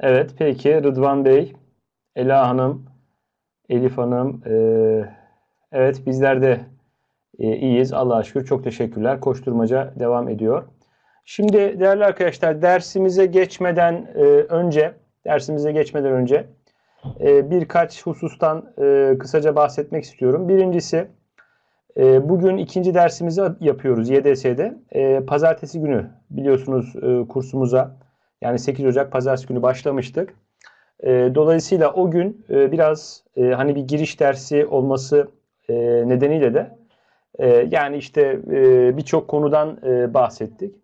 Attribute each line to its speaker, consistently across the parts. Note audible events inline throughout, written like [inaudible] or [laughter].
Speaker 1: Evet peki Rıdvan Bey, Ela Hanım, Elif Hanım. E, evet bizler de e, iyiyiz. Allah'a şükür çok teşekkürler. Koşturmaca devam ediyor. Şimdi değerli arkadaşlar dersimize geçmeden e, önce dersimize geçmeden önce e, birkaç husustan e, kısaca bahsetmek istiyorum. Birincisi e, bugün ikinci dersimizi yapıyoruz YDS'de. E, pazartesi günü biliyorsunuz e, kursumuza yani 8 Ocak pazartesi günü başlamıştık. Ee, dolayısıyla o gün e, biraz e, hani bir giriş dersi olması e, nedeniyle de yani işte birçok konudan bahsettik.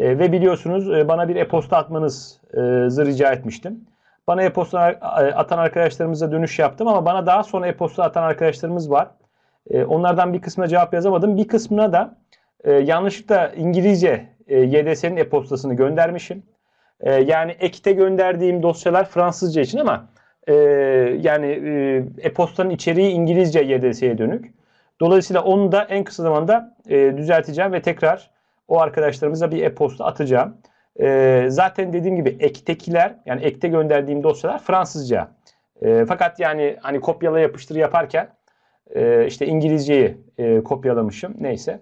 Speaker 1: ve biliyorsunuz bana bir e-posta atmanızı rica etmiştim. Bana e-posta atan arkadaşlarımıza dönüş yaptım ama bana daha sonra e-posta atan arkadaşlarımız var. onlardan bir kısmına cevap yazamadım. Bir kısmına da yanlışlıkla İngilizce YDS'nin e-postasını göndermişim. E, yani ekte gönderdiğim dosyalar Fransızca için ama e, yani e, e-postanın içeriği İngilizce YDS'ye dönük. Dolayısıyla onu da en kısa zamanda e, düzelteceğim ve tekrar o arkadaşlarımıza bir e-posta atacağım. E, zaten dediğim gibi ektekiler yani ekte gönderdiğim dosyalar Fransızca. E, fakat yani hani kopyala yapıştır yaparken e, işte İngilizceyi e, kopyalamışım neyse.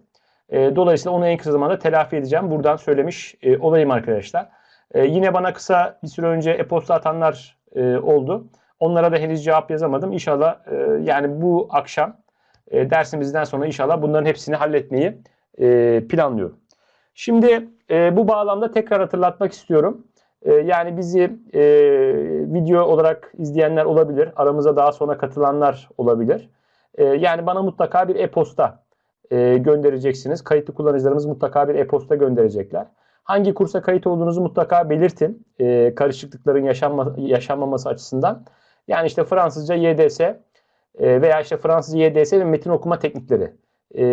Speaker 1: E, dolayısıyla onu en kısa zamanda telafi edeceğim. Buradan söylemiş e, olayım arkadaşlar. E, yine bana kısa bir süre önce e-posta atanlar e, oldu. Onlara da henüz cevap yazamadım. İnşallah e, yani bu akşam e, dersimizden sonra inşallah bunların hepsini halletmeyi e, planlıyorum. Şimdi e, bu bağlamda tekrar hatırlatmak istiyorum. E, yani bizi e, video olarak izleyenler olabilir. Aramıza daha sonra katılanlar olabilir. E, yani bana mutlaka bir e-posta e, göndereceksiniz. Kayıtlı kullanıcılarımız mutlaka bir e-posta gönderecekler hangi kursa kayıt olduğunuzu mutlaka belirtin. E, karışıklıkların yaşanma, yaşanmaması açısından. Yani işte Fransızca YDS e, veya işte Fransızca YDS ve metin okuma teknikleri e,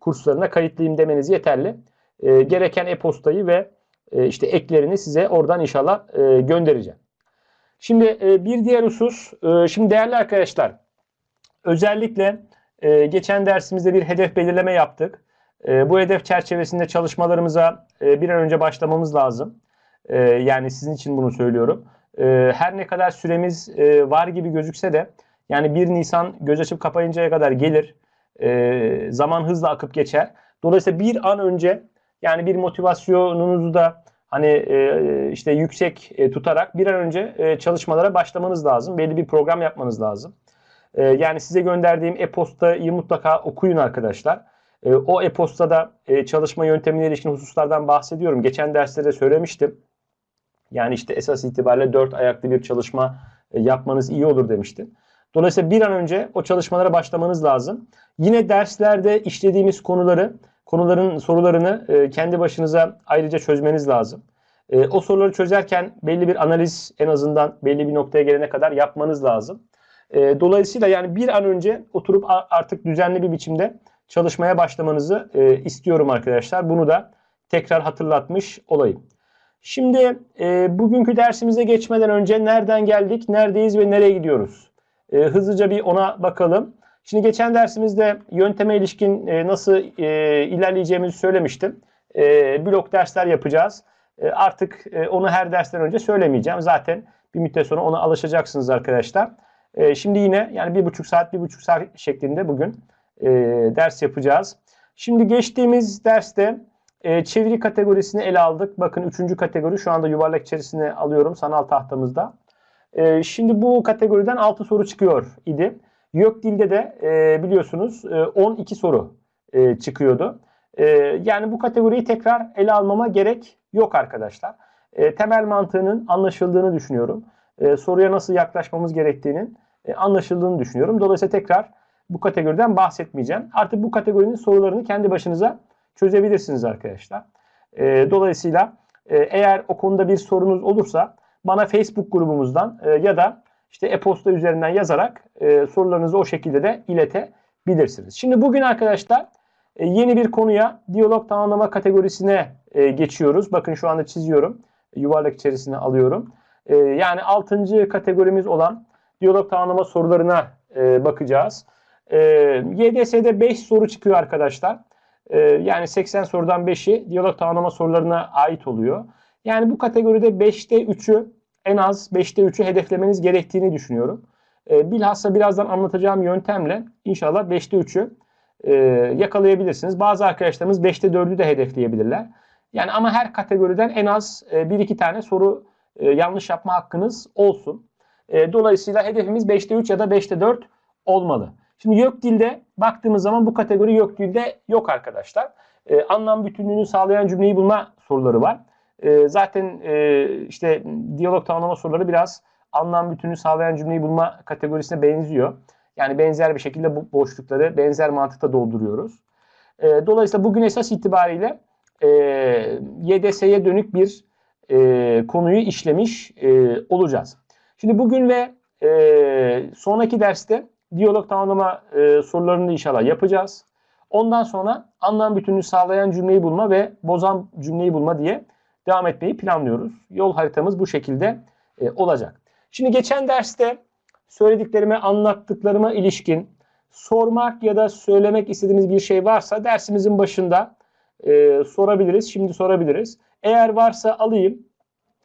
Speaker 1: kurslarına kayıtlıyım demeniz yeterli. E, gereken e-postayı ve e, işte eklerini size oradan inşallah e, göndereceğim. Şimdi e, bir diğer husus, e, şimdi değerli arkadaşlar özellikle e, geçen dersimizde bir hedef belirleme yaptık. E, bu hedef çerçevesinde çalışmalarımıza e, bir an önce başlamamız lazım. E, yani sizin için bunu söylüyorum. E, her ne kadar süremiz e, var gibi gözükse de yani 1 Nisan göz açıp kapayıncaya kadar gelir. E, zaman hızla akıp geçer. Dolayısıyla bir an önce yani bir motivasyonunuzu da hani e, işte yüksek e, tutarak bir an önce e, çalışmalara başlamanız lazım. Belli bir program yapmanız lazım. E, yani size gönderdiğim e-postayı mutlaka okuyun arkadaşlar. E, o e-postada e, çalışma yöntemine ilişkin hususlardan bahsediyorum. Geçen derste de söylemiştim. Yani işte esas itibariyle dört ayaklı bir çalışma e, yapmanız iyi olur demiştim. Dolayısıyla bir an önce o çalışmalara başlamanız lazım. Yine derslerde işlediğimiz konuları, konuların sorularını kendi başınıza ayrıca çözmeniz lazım. o soruları çözerken belli bir analiz en azından belli bir noktaya gelene kadar yapmanız lazım. dolayısıyla yani bir an önce oturup artık düzenli bir biçimde çalışmaya başlamanızı e, istiyorum arkadaşlar. Bunu da tekrar hatırlatmış olayım. Şimdi e, bugünkü dersimize geçmeden önce nereden geldik, neredeyiz ve nereye gidiyoruz? E, hızlıca bir ona bakalım. Şimdi geçen dersimizde yönteme ilişkin e, nasıl e, ilerleyeceğimizi söylemiştim. E, blok dersler yapacağız. E, artık e, onu her dersten önce söylemeyeceğim. Zaten bir müddet sonra ona alışacaksınız arkadaşlar. E, şimdi yine yani bir buçuk saat, bir buçuk saat şeklinde bugün e, ders yapacağız. Şimdi geçtiğimiz derste e, çeviri kategorisini ele aldık. Bakın üçüncü kategori şu anda yuvarlak içerisine alıyorum sanal tahtamızda. E, şimdi bu kategoriden 6 soru çıkıyor idi. YÖK dilde de e, biliyorsunuz e, 12 soru e, çıkıyordu. E, yani bu kategoriyi tekrar ele almama gerek yok arkadaşlar. E, temel mantığının anlaşıldığını düşünüyorum. E, soruya nasıl yaklaşmamız gerektiğinin e, anlaşıldığını düşünüyorum. Dolayısıyla tekrar bu kategoriden bahsetmeyeceğim. Artık bu kategorinin sorularını kendi başınıza çözebilirsiniz arkadaşlar. E, dolayısıyla e, eğer o konuda bir sorunuz olursa bana Facebook grubumuzdan e, ya da işte e-posta üzerinden yazarak e, sorularınızı o şekilde de iletebilirsiniz. Şimdi bugün arkadaşlar e, yeni bir konuya diyalog tanımlama kategorisine e, geçiyoruz. Bakın şu anda çiziyorum. Yuvarlak içerisine alıyorum. E, yani 6. kategorimiz olan diyalog tanımlama sorularına e, bakacağız. E, ee, YDS'de 5 soru çıkıyor arkadaşlar. E, yani 80 sorudan 5'i diyalog tanımlama sorularına ait oluyor. Yani bu kategoride 5'te 3'ü en az 5'te 3'ü hedeflemeniz gerektiğini düşünüyorum. E, bilhassa birazdan anlatacağım yöntemle inşallah 5'te 3'ü e, yakalayabilirsiniz. Bazı arkadaşlarımız 5'te 4'ü de hedefleyebilirler. Yani ama her kategoriden en az e, 1-2 tane soru e, yanlış yapma hakkınız olsun. E, dolayısıyla hedefimiz 5'te 3 ya da 5'te 4 olmalı. Şimdi YÖKDİL'de baktığımız zaman bu kategori YÖKDİL'de yok arkadaşlar. E, anlam bütünlüğünü sağlayan cümleyi bulma soruları var. E, zaten e, işte diyalog tanımlama soruları biraz anlam bütünlüğünü sağlayan cümleyi bulma kategorisine benziyor. Yani benzer bir şekilde bu boşlukları benzer mantıkta dolduruyoruz. E, dolayısıyla bugün esas itibariyle e, YDS'ye dönük bir e, konuyu işlemiş e, olacağız. Şimdi bugün ve e, sonraki derste diyalog tamamlama e, sorularını inşallah yapacağız. Ondan sonra anlam bütününü sağlayan cümleyi bulma ve bozan cümleyi bulma diye devam etmeyi planlıyoruz. Yol haritamız bu şekilde e, olacak. Şimdi geçen derste söylediklerime, anlattıklarıma ilişkin sormak ya da söylemek istediğimiz bir şey varsa dersimizin başında e, sorabiliriz. Şimdi sorabiliriz. Eğer varsa alayım.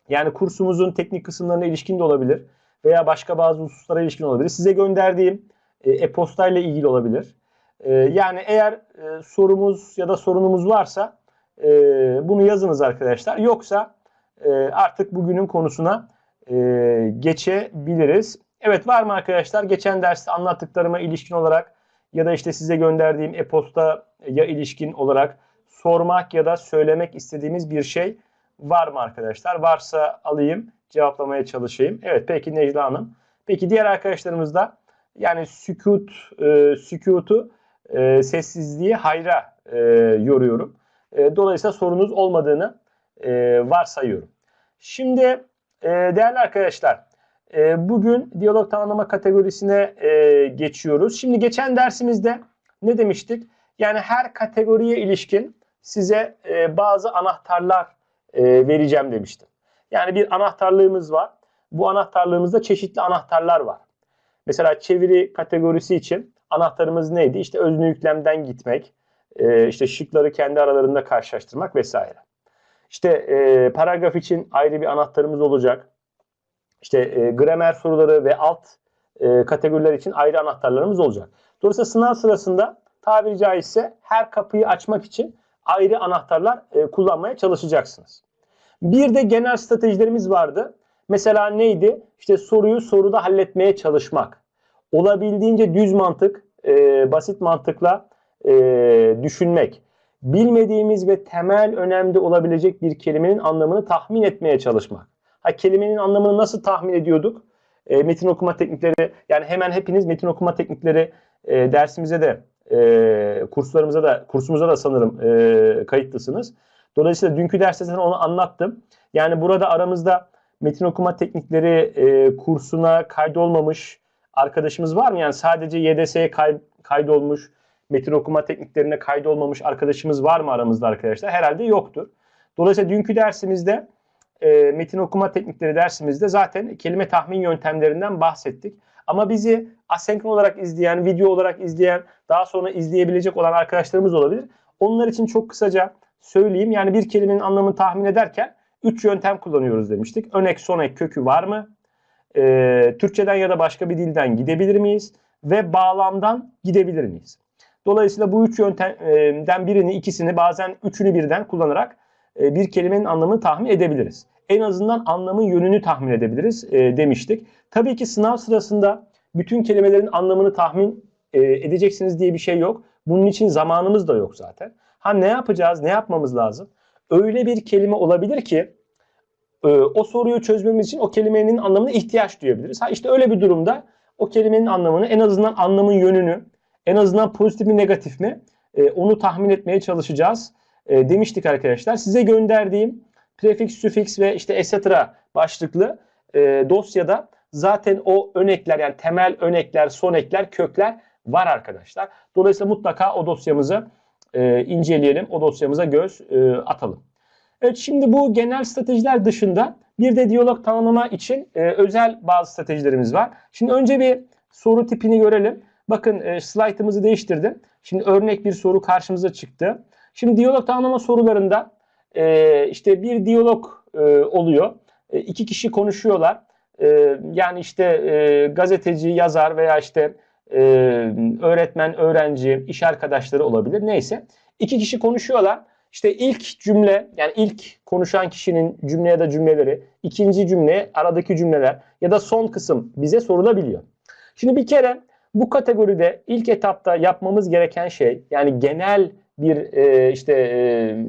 Speaker 1: Yani kursumuzun teknik kısımlarına ilişkin de olabilir veya başka bazı hususlara ilişkin olabilir. Size gönderdiğim e, e-posta ile ilgili olabilir. E, yani eğer e, sorumuz ya da sorunumuz varsa e, bunu yazınız arkadaşlar. Yoksa e, artık bugünün konusuna e, geçebiliriz. Evet var mı arkadaşlar geçen derste anlattıklarıma ilişkin olarak ya da işte size gönderdiğim e-posta e, ya ilişkin olarak sormak ya da söylemek istediğimiz bir şey var mı arkadaşlar? Varsa alayım cevaplamaya çalışayım. Evet peki Necla Hanım. Peki diğer arkadaşlarımız da yani sükut, e, sükutu, e, sessizliği hayra e, yoruyorum. E, dolayısıyla sorunuz olmadığını e, varsayıyorum. Şimdi e, değerli arkadaşlar, e, bugün diyalog tanımlama kategorisine e, geçiyoruz. Şimdi geçen dersimizde ne demiştik? Yani her kategoriye ilişkin size e, bazı anahtarlar e, vereceğim demiştim. Yani bir anahtarlığımız var. Bu anahtarlığımızda çeşitli anahtarlar var. Mesela çeviri kategorisi için anahtarımız neydi? İşte özne yüklemden gitmek, e, işte şıkları kendi aralarında karşılaştırmak vesaire. İşte e, paragraf için ayrı bir anahtarımız olacak. İşte e, gramer soruları ve alt kategoriler için ayrı anahtarlarımız olacak. Dolayısıyla sınav sırasında tabiri caizse her kapıyı açmak için ayrı anahtarlar kullanmaya çalışacaksınız. Bir de genel stratejilerimiz vardı. Mesela neydi? İşte soruyu soruda halletmeye çalışmak. Olabildiğince düz mantık, e, basit mantıkla e, düşünmek. Bilmediğimiz ve temel önemli olabilecek bir kelimenin anlamını tahmin etmeye çalışmak. Ha kelimenin anlamını nasıl tahmin ediyorduk? E, metin okuma teknikleri, yani hemen hepiniz metin okuma teknikleri e, dersimize de e, kurslarımıza da kursumuza da sanırım e, kayıtlısınız. Dolayısıyla dünkü derste sana onu anlattım. Yani burada aramızda metin okuma teknikleri e, kursuna kaydolmamış arkadaşımız var mı? Yani sadece YDS'ye kay, kaydolmuş, metin okuma tekniklerine kaydolmamış arkadaşımız var mı aramızda arkadaşlar? Herhalde yoktur. Dolayısıyla dünkü dersimizde e, metin okuma teknikleri dersimizde zaten kelime tahmin yöntemlerinden bahsettik. Ama bizi asenkron olarak izleyen, video olarak izleyen, daha sonra izleyebilecek olan arkadaşlarımız olabilir. Onlar için çok kısaca söyleyeyim. Yani bir kelimenin anlamını tahmin ederken Üç yöntem kullanıyoruz demiştik. Önek, sonek, kökü var mı? Ee, Türkçeden ya da başka bir dilden gidebilir miyiz? Ve bağlamdan gidebilir miyiz? Dolayısıyla bu üç yöntemden birini, ikisini bazen üçünü birden kullanarak e, bir kelimenin anlamını tahmin edebiliriz. En azından anlamın yönünü tahmin edebiliriz e, demiştik. Tabii ki sınav sırasında bütün kelimelerin anlamını tahmin e, edeceksiniz diye bir şey yok. Bunun için zamanımız da yok zaten. Ha ne yapacağız, ne yapmamız lazım? öyle bir kelime olabilir ki e, o soruyu çözmemiz için o kelimenin anlamına ihtiyaç duyabiliriz. Ha işte öyle bir durumda o kelimenin anlamını en azından anlamın yönünü en azından pozitif mi negatif mi e, onu tahmin etmeye çalışacağız e, demiştik arkadaşlar. Size gönderdiğim prefix, süfix ve işte etc. başlıklı dosyada zaten o örnekler yani temel örnekler, son ekler, kökler var arkadaşlar. Dolayısıyla mutlaka o dosyamızı e, inceleyelim. O dosyamıza göz e, atalım. Evet şimdi bu genel stratejiler dışında bir de diyalog tanımlama için e, özel bazı stratejilerimiz var. Şimdi önce bir soru tipini görelim. Bakın e, slaytımızı değiştirdim. Şimdi örnek bir soru karşımıza çıktı. Şimdi diyalog tanımlama sorularında e, işte bir diyalog e, oluyor. E, iki kişi konuşuyorlar. E, yani işte e, gazeteci, yazar veya işte e, öğretmen, öğrenci, iş arkadaşları olabilir neyse. İki kişi konuşuyorlar. İşte ilk cümle yani ilk konuşan kişinin cümle ya da cümleleri, ikinci cümle, aradaki cümleler ya da son kısım bize sorulabiliyor. Şimdi bir kere bu kategoride ilk etapta yapmamız gereken şey yani genel bir e, işte e,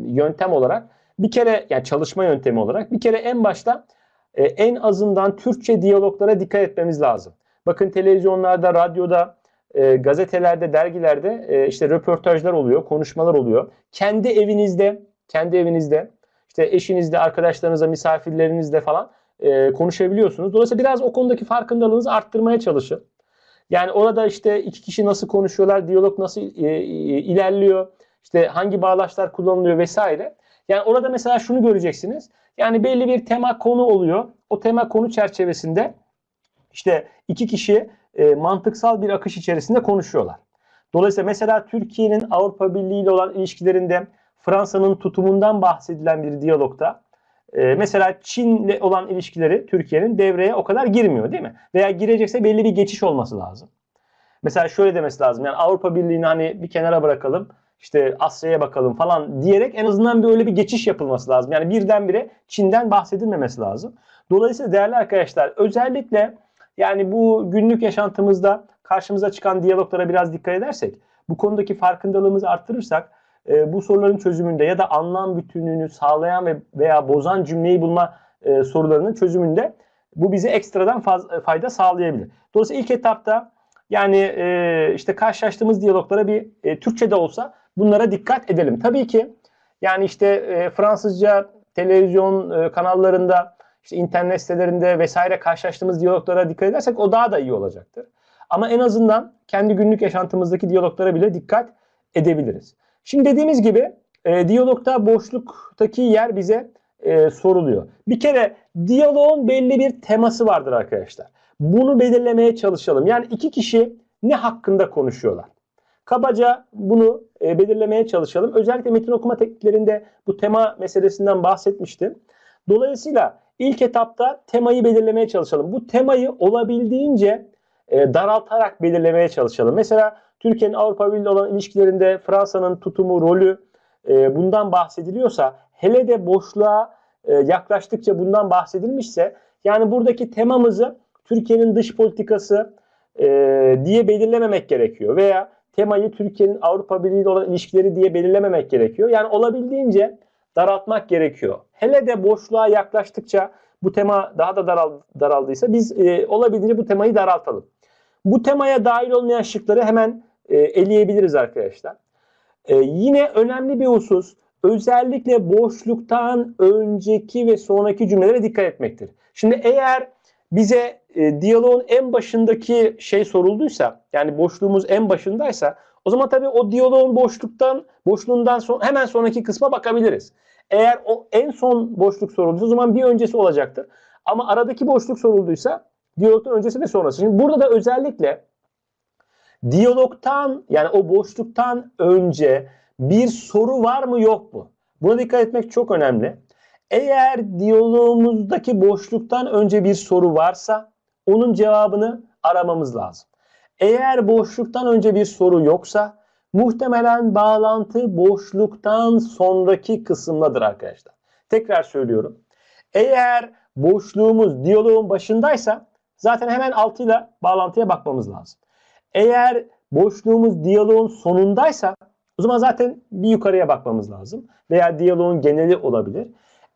Speaker 1: yöntem olarak bir kere yani çalışma yöntemi olarak bir kere en başta e, en azından Türkçe diyaloglara dikkat etmemiz lazım. Bakın televizyonlarda, radyoda, e, gazetelerde, dergilerde e, işte röportajlar oluyor, konuşmalar oluyor. Kendi evinizde, kendi evinizde, işte eşinizle, arkadaşlarınızla, misafirlerinizle falan e, konuşabiliyorsunuz. Dolayısıyla biraz o konudaki farkındalığınızı arttırmaya çalışın. Yani orada işte iki kişi nasıl konuşuyorlar, diyalog nasıl e, e ilerliyor, işte hangi bağlaçlar kullanılıyor vesaire. Yani orada mesela şunu göreceksiniz. Yani belli bir tema konu oluyor. O tema konu çerçevesinde işte iki kişi e, mantıksal bir akış içerisinde konuşuyorlar. Dolayısıyla mesela Türkiye'nin Avrupa Birliği ile olan ilişkilerinde Fransa'nın tutumundan bahsedilen bir diyalogta e, mesela Çin'le olan ilişkileri Türkiye'nin devreye o kadar girmiyor değil mi? Veya girecekse belli bir geçiş olması lazım. Mesela şöyle demesi lazım. Yani Avrupa Birliği'ni hani bir kenara bırakalım. işte Asya'ya bakalım falan diyerek en azından bir öyle bir geçiş yapılması lazım. Yani birdenbire Çin'den bahsedilmemesi lazım. Dolayısıyla değerli arkadaşlar özellikle yani bu günlük yaşantımızda karşımıza çıkan diyaloglara biraz dikkat edersek, bu konudaki farkındalığımızı arttırırsak e, bu soruların çözümünde ya da anlam bütünlüğünü sağlayan ve veya bozan cümleyi bulma e, sorularının çözümünde bu bize ekstradan faz, e, fayda sağlayabilir. Dolayısıyla ilk etapta yani e, işte karşılaştığımız diyaloglara bir e, Türkçe de olsa bunlara dikkat edelim. Tabii ki yani işte e, Fransızca televizyon e, kanallarında işte internet sitelerinde vesaire karşılaştığımız diyaloglara dikkat edersek o daha da iyi olacaktır. Ama en azından kendi günlük yaşantımızdaki diyaloglara bile dikkat edebiliriz. Şimdi dediğimiz gibi e, diyalogta boşluktaki yer bize e, soruluyor. Bir kere diyaloğun belli bir teması vardır arkadaşlar. Bunu belirlemeye çalışalım. Yani iki kişi ne hakkında konuşuyorlar? Kabaca bunu e, belirlemeye çalışalım. Özellikle metin okuma tekniklerinde bu tema meselesinden bahsetmiştim. Dolayısıyla İlk etapta temayı belirlemeye çalışalım. Bu temayı olabildiğince e, daraltarak belirlemeye çalışalım. Mesela Türkiye'nin Avrupa Birliği olan ilişkilerinde Fransa'nın tutumu, rolü e, bundan bahsediliyorsa hele de boşluğa e, yaklaştıkça bundan bahsedilmişse yani buradaki temamızı Türkiye'nin dış politikası e, diye belirlememek gerekiyor veya temayı Türkiye'nin Avrupa Birliği ile olan ilişkileri diye belirlememek gerekiyor. Yani olabildiğince daraltmak gerekiyor. Hele de boşluğa yaklaştıkça bu tema daha da daraldıysa biz e, olabildiğince bu temayı daraltalım. Bu temaya dahil olmayan şıkları hemen e, eleyebiliriz arkadaşlar. E, yine önemli bir husus özellikle boşluktan önceki ve sonraki cümlelere dikkat etmektir. Şimdi eğer bize e, diyaloğun en başındaki şey sorulduysa yani boşluğumuz en başındaysa o zaman tabii o diyaloğun boşluktan, boşluğundan son, hemen sonraki kısma bakabiliriz. Eğer o en son boşluk sorulduysa o zaman bir öncesi olacaktır. Ama aradaki boşluk sorulduysa diyalogtan öncesi ve sonrası. Şimdi burada da özellikle diyalogtan yani o boşluktan önce bir soru var mı yok mu? Buna dikkat etmek çok önemli. Eğer diyalogumuzdaki boşluktan önce bir soru varsa onun cevabını aramamız lazım. Eğer boşluktan önce bir soru yoksa muhtemelen bağlantı boşluktan sonraki kısımdadır arkadaşlar. Tekrar söylüyorum. Eğer boşluğumuz diyaloğun başındaysa zaten hemen altıyla bağlantıya bakmamız lazım. Eğer boşluğumuz diyaloğun sonundaysa o zaman zaten bir yukarıya bakmamız lazım. Veya diyaloğun geneli olabilir.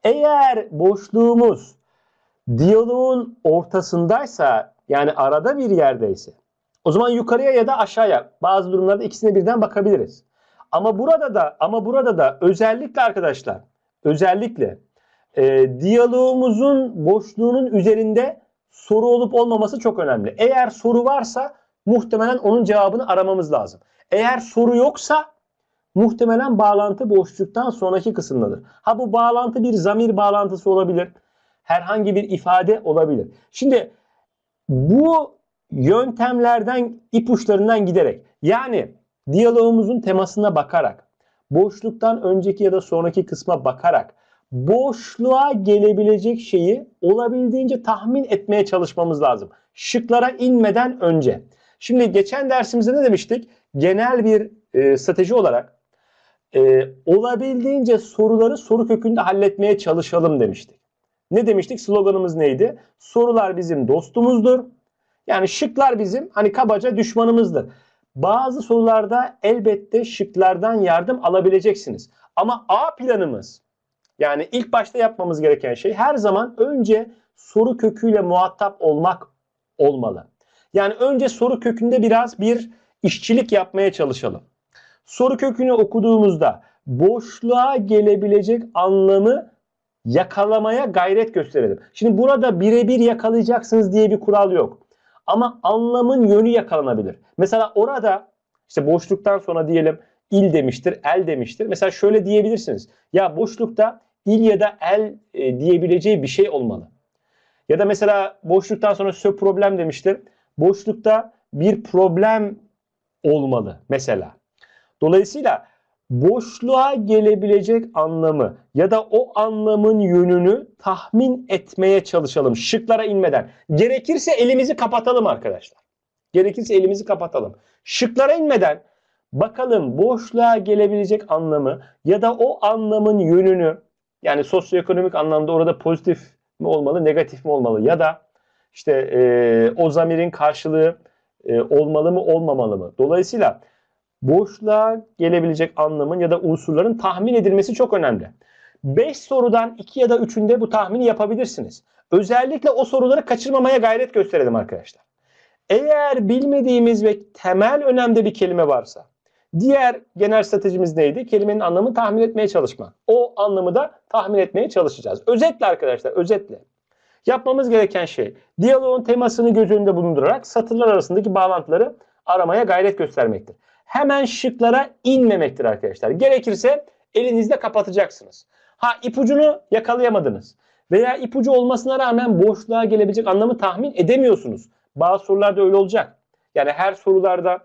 Speaker 1: Eğer boşluğumuz diyaloğun ortasındaysa yani arada bir yerdeyse o zaman yukarıya ya da aşağıya bazı durumlarda ikisine birden bakabiliriz. Ama burada da ama burada da özellikle arkadaşlar özellikle e, diyaloğumuzun boşluğunun üzerinde soru olup olmaması çok önemli. Eğer soru varsa muhtemelen onun cevabını aramamız lazım. Eğer soru yoksa muhtemelen bağlantı boşluktan sonraki kısımdadır. Ha bu bağlantı bir zamir bağlantısı olabilir. Herhangi bir ifade olabilir. Şimdi bu yöntemlerden, ipuçlarından giderek yani diyalogumuzun temasına bakarak, boşluktan önceki ya da sonraki kısma bakarak boşluğa gelebilecek şeyi olabildiğince tahmin etmeye çalışmamız lazım. Şıklara inmeden önce. Şimdi geçen dersimizde ne demiştik? Genel bir e, strateji olarak e, olabildiğince soruları soru kökünde halletmeye çalışalım demiştik. Ne demiştik? Sloganımız neydi? Sorular bizim dostumuzdur yani şıklar bizim hani kabaca düşmanımızdır. Bazı sorularda elbette şıklardan yardım alabileceksiniz. Ama A planımız yani ilk başta yapmamız gereken şey her zaman önce soru köküyle muhatap olmak olmalı. Yani önce soru kökünde biraz bir işçilik yapmaya çalışalım. Soru kökünü okuduğumuzda boşluğa gelebilecek anlamı yakalamaya gayret gösterelim. Şimdi burada birebir yakalayacaksınız diye bir kural yok. Ama anlamın yönü yakalanabilir. Mesela orada işte boşluktan sonra diyelim il demiştir, el demiştir. Mesela şöyle diyebilirsiniz. Ya boşlukta il ya da el e, diyebileceği bir şey olmalı. Ya da mesela boşluktan sonra sö problem demiştir. Boşlukta bir problem olmalı mesela. Dolayısıyla boşluğa gelebilecek anlamı ya da o anlamın yönünü tahmin etmeye çalışalım şıklara inmeden. Gerekirse elimizi kapatalım arkadaşlar. Gerekirse elimizi kapatalım. Şıklara inmeden bakalım boşluğa gelebilecek anlamı ya da o anlamın yönünü yani sosyoekonomik anlamda orada pozitif mi olmalı, negatif mi olmalı ya da işte e, o zamirin karşılığı e, olmalı mı, olmamalı mı? Dolayısıyla boşluğa gelebilecek anlamın ya da unsurların tahmin edilmesi çok önemli. 5 sorudan 2 ya da 3'ünde bu tahmini yapabilirsiniz. Özellikle o soruları kaçırmamaya gayret gösterelim arkadaşlar. Eğer bilmediğimiz ve temel önemde bir kelime varsa diğer genel stratejimiz neydi? Kelimenin anlamını tahmin etmeye çalışmak. O anlamı da tahmin etmeye çalışacağız. Özetle arkadaşlar özetle. Yapmamız gereken şey diyaloğun temasını göz önünde bulundurarak satırlar arasındaki bağlantıları aramaya gayret göstermektir hemen şıklara inmemektir arkadaşlar. Gerekirse elinizde kapatacaksınız. Ha ipucunu yakalayamadınız veya ipucu olmasına rağmen boşluğa gelebilecek anlamı tahmin edemiyorsunuz. Bazı sorularda öyle olacak. Yani her sorularda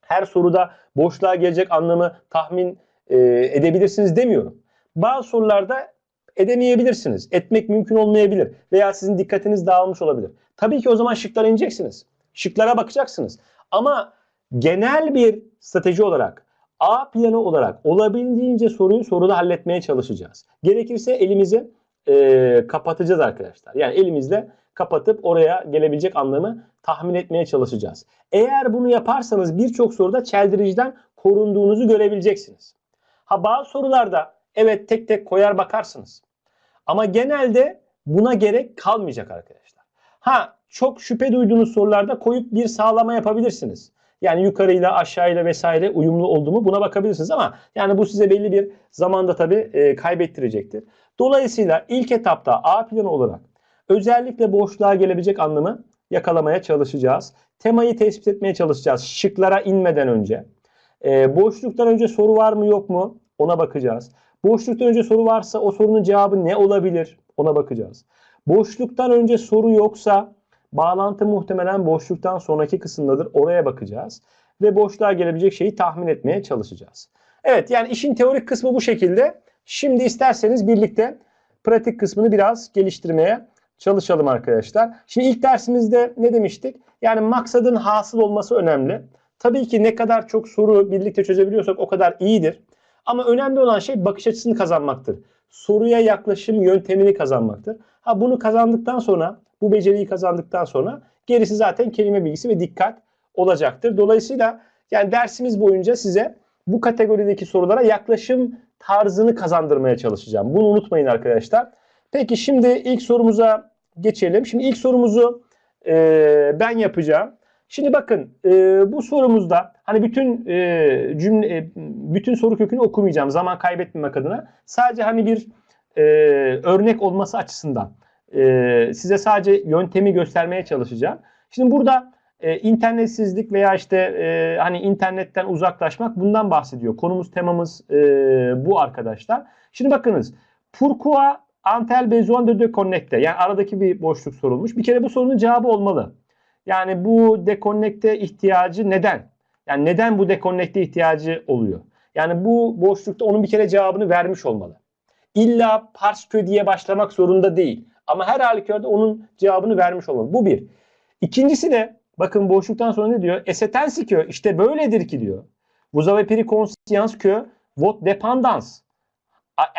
Speaker 1: her soruda boşluğa gelecek anlamı tahmin e, edebilirsiniz demiyorum. Bazı sorularda edemeyebilirsiniz. Etmek mümkün olmayabilir veya sizin dikkatiniz dağılmış olabilir. Tabii ki o zaman şıklara ineceksiniz. Şıklara bakacaksınız. Ama genel bir strateji olarak A planı olarak olabildiğince soruyu soruda halletmeye çalışacağız. Gerekirse elimizi e, kapatacağız arkadaşlar. Yani elimizle kapatıp oraya gelebilecek anlamı tahmin etmeye çalışacağız. Eğer bunu yaparsanız birçok soruda çeldiriciden korunduğunuzu görebileceksiniz. Ha bazı sorularda evet tek tek koyar bakarsınız. Ama genelde buna gerek kalmayacak arkadaşlar. Ha çok şüphe duyduğunuz sorularda koyup bir sağlama yapabilirsiniz. Yani yukarıyla aşağıyla vesaire uyumlu oldu mu buna bakabilirsiniz ama yani bu size belli bir zamanda tabii e, kaybettirecektir. Dolayısıyla ilk etapta A planı olarak özellikle boşluğa gelebilecek anlamı yakalamaya çalışacağız. Temayı tespit etmeye çalışacağız şıklara inmeden önce. E, boşluktan önce soru var mı yok mu ona bakacağız. Boşluktan önce soru varsa o sorunun cevabı ne olabilir ona bakacağız. Boşluktan önce soru yoksa Bağlantı muhtemelen boşluktan sonraki kısımdadır. Oraya bakacağız. Ve boşluğa gelebilecek şeyi tahmin etmeye çalışacağız. Evet yani işin teorik kısmı bu şekilde. Şimdi isterseniz birlikte pratik kısmını biraz geliştirmeye çalışalım arkadaşlar. Şimdi ilk dersimizde ne demiştik? Yani maksadın hasıl olması önemli. Tabii ki ne kadar çok soru birlikte çözebiliyorsak o kadar iyidir. Ama önemli olan şey bakış açısını kazanmaktır. Soruya yaklaşım yöntemini kazanmaktır. Ha bunu kazandıktan sonra bu beceriyi kazandıktan sonra gerisi zaten kelime bilgisi ve dikkat olacaktır. Dolayısıyla yani dersimiz boyunca size bu kategorideki sorulara yaklaşım tarzını kazandırmaya çalışacağım. Bunu unutmayın arkadaşlar. Peki şimdi ilk sorumuza geçelim. Şimdi ilk sorumuzu e, ben yapacağım. Şimdi bakın e, bu sorumuzda hani bütün e, cümle e, bütün soru kökünü okumayacağım zaman kaybetmemek adına. Sadece hani bir e, örnek olması açısından. E, size sadece yöntemi göstermeye çalışacağım. Şimdi burada e, internetsizlik veya işte e, hani internetten uzaklaşmak bundan bahsediyor. Konumuz temamız e, bu arkadaşlar. Şimdi bakınız Pourquoi Antel besoin de déconnecter? Yani aradaki bir boşluk sorulmuş. Bir kere bu sorunun cevabı olmalı. Yani bu dekonnekte ihtiyacı neden? Yani neden bu dekonnekte ihtiyacı oluyor? Yani bu boşlukta onun bir kere cevabını vermiş olmalı. İlla parce diye başlamak zorunda değil. Ama her halükarda onun cevabını vermiş olmalı. Bu bir. İkincisi de bakın boşluktan sonra ne diyor? Esetensi kö işte böyledir ki diyor. Vous peri pris kö que votre dépendance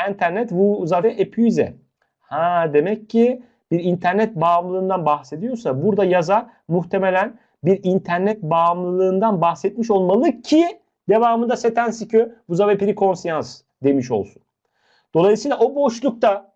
Speaker 1: internet vous avez épuisé. Ha demek ki bir internet bağımlılığından bahsediyorsa burada yazar muhtemelen bir internet bağımlılığından bahsetmiş olmalı ki devamında seten sikö vous avez pris demiş olsun. Dolayısıyla o boşlukta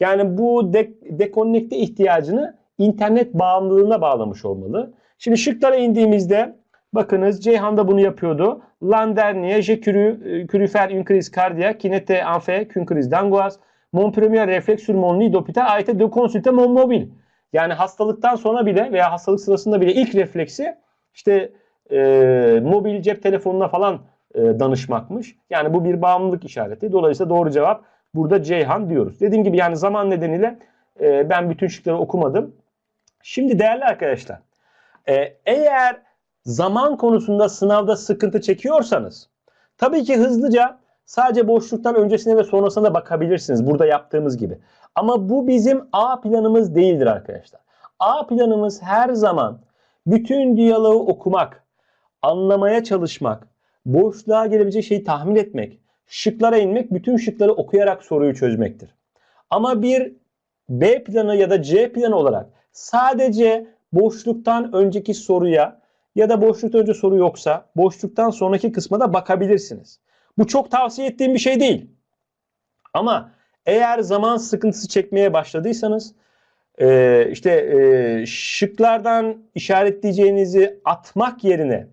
Speaker 1: yani bu dekonnekte ihtiyacını internet bağımlılığına bağlamış olmalı. Şimdi şıklara indiğimizde bakınız Ceyhan da bunu yapıyordu. Landernie, Jekürü, Kürüfer, Ünkriz, e, Kardiya, Kinete, Anfe, Künkriz, Dangoas, Mon Premier, Reflex, sur Mon Nidopite, Ayete, De Yani hastalıktan sonra bile veya hastalık sırasında bile ilk refleksi işte e, mobil cep telefonuna falan e, danışmakmış. Yani bu bir bağımlılık işareti. Dolayısıyla doğru cevap Burada Ceyhan diyoruz. Dediğim gibi yani zaman nedeniyle e, ben bütün şıkları okumadım. Şimdi değerli arkadaşlar e, eğer zaman konusunda sınavda sıkıntı çekiyorsanız tabii ki hızlıca sadece boşluktan öncesine ve sonrasına da bakabilirsiniz burada yaptığımız gibi. Ama bu bizim A planımız değildir arkadaşlar. A planımız her zaman bütün diyaloğu okumak, anlamaya çalışmak, boşluğa gelebilecek şeyi tahmin etmek, şıklara inmek bütün şıkları okuyarak soruyu çözmektir. Ama bir B planı ya da C planı olarak sadece boşluktan önceki soruya ya da boşluktan önce soru yoksa boşluktan sonraki kısma da bakabilirsiniz. Bu çok tavsiye ettiğim bir şey değil. Ama eğer zaman sıkıntısı çekmeye başladıysanız e, işte e, şıklardan işaretleyeceğinizi atmak yerine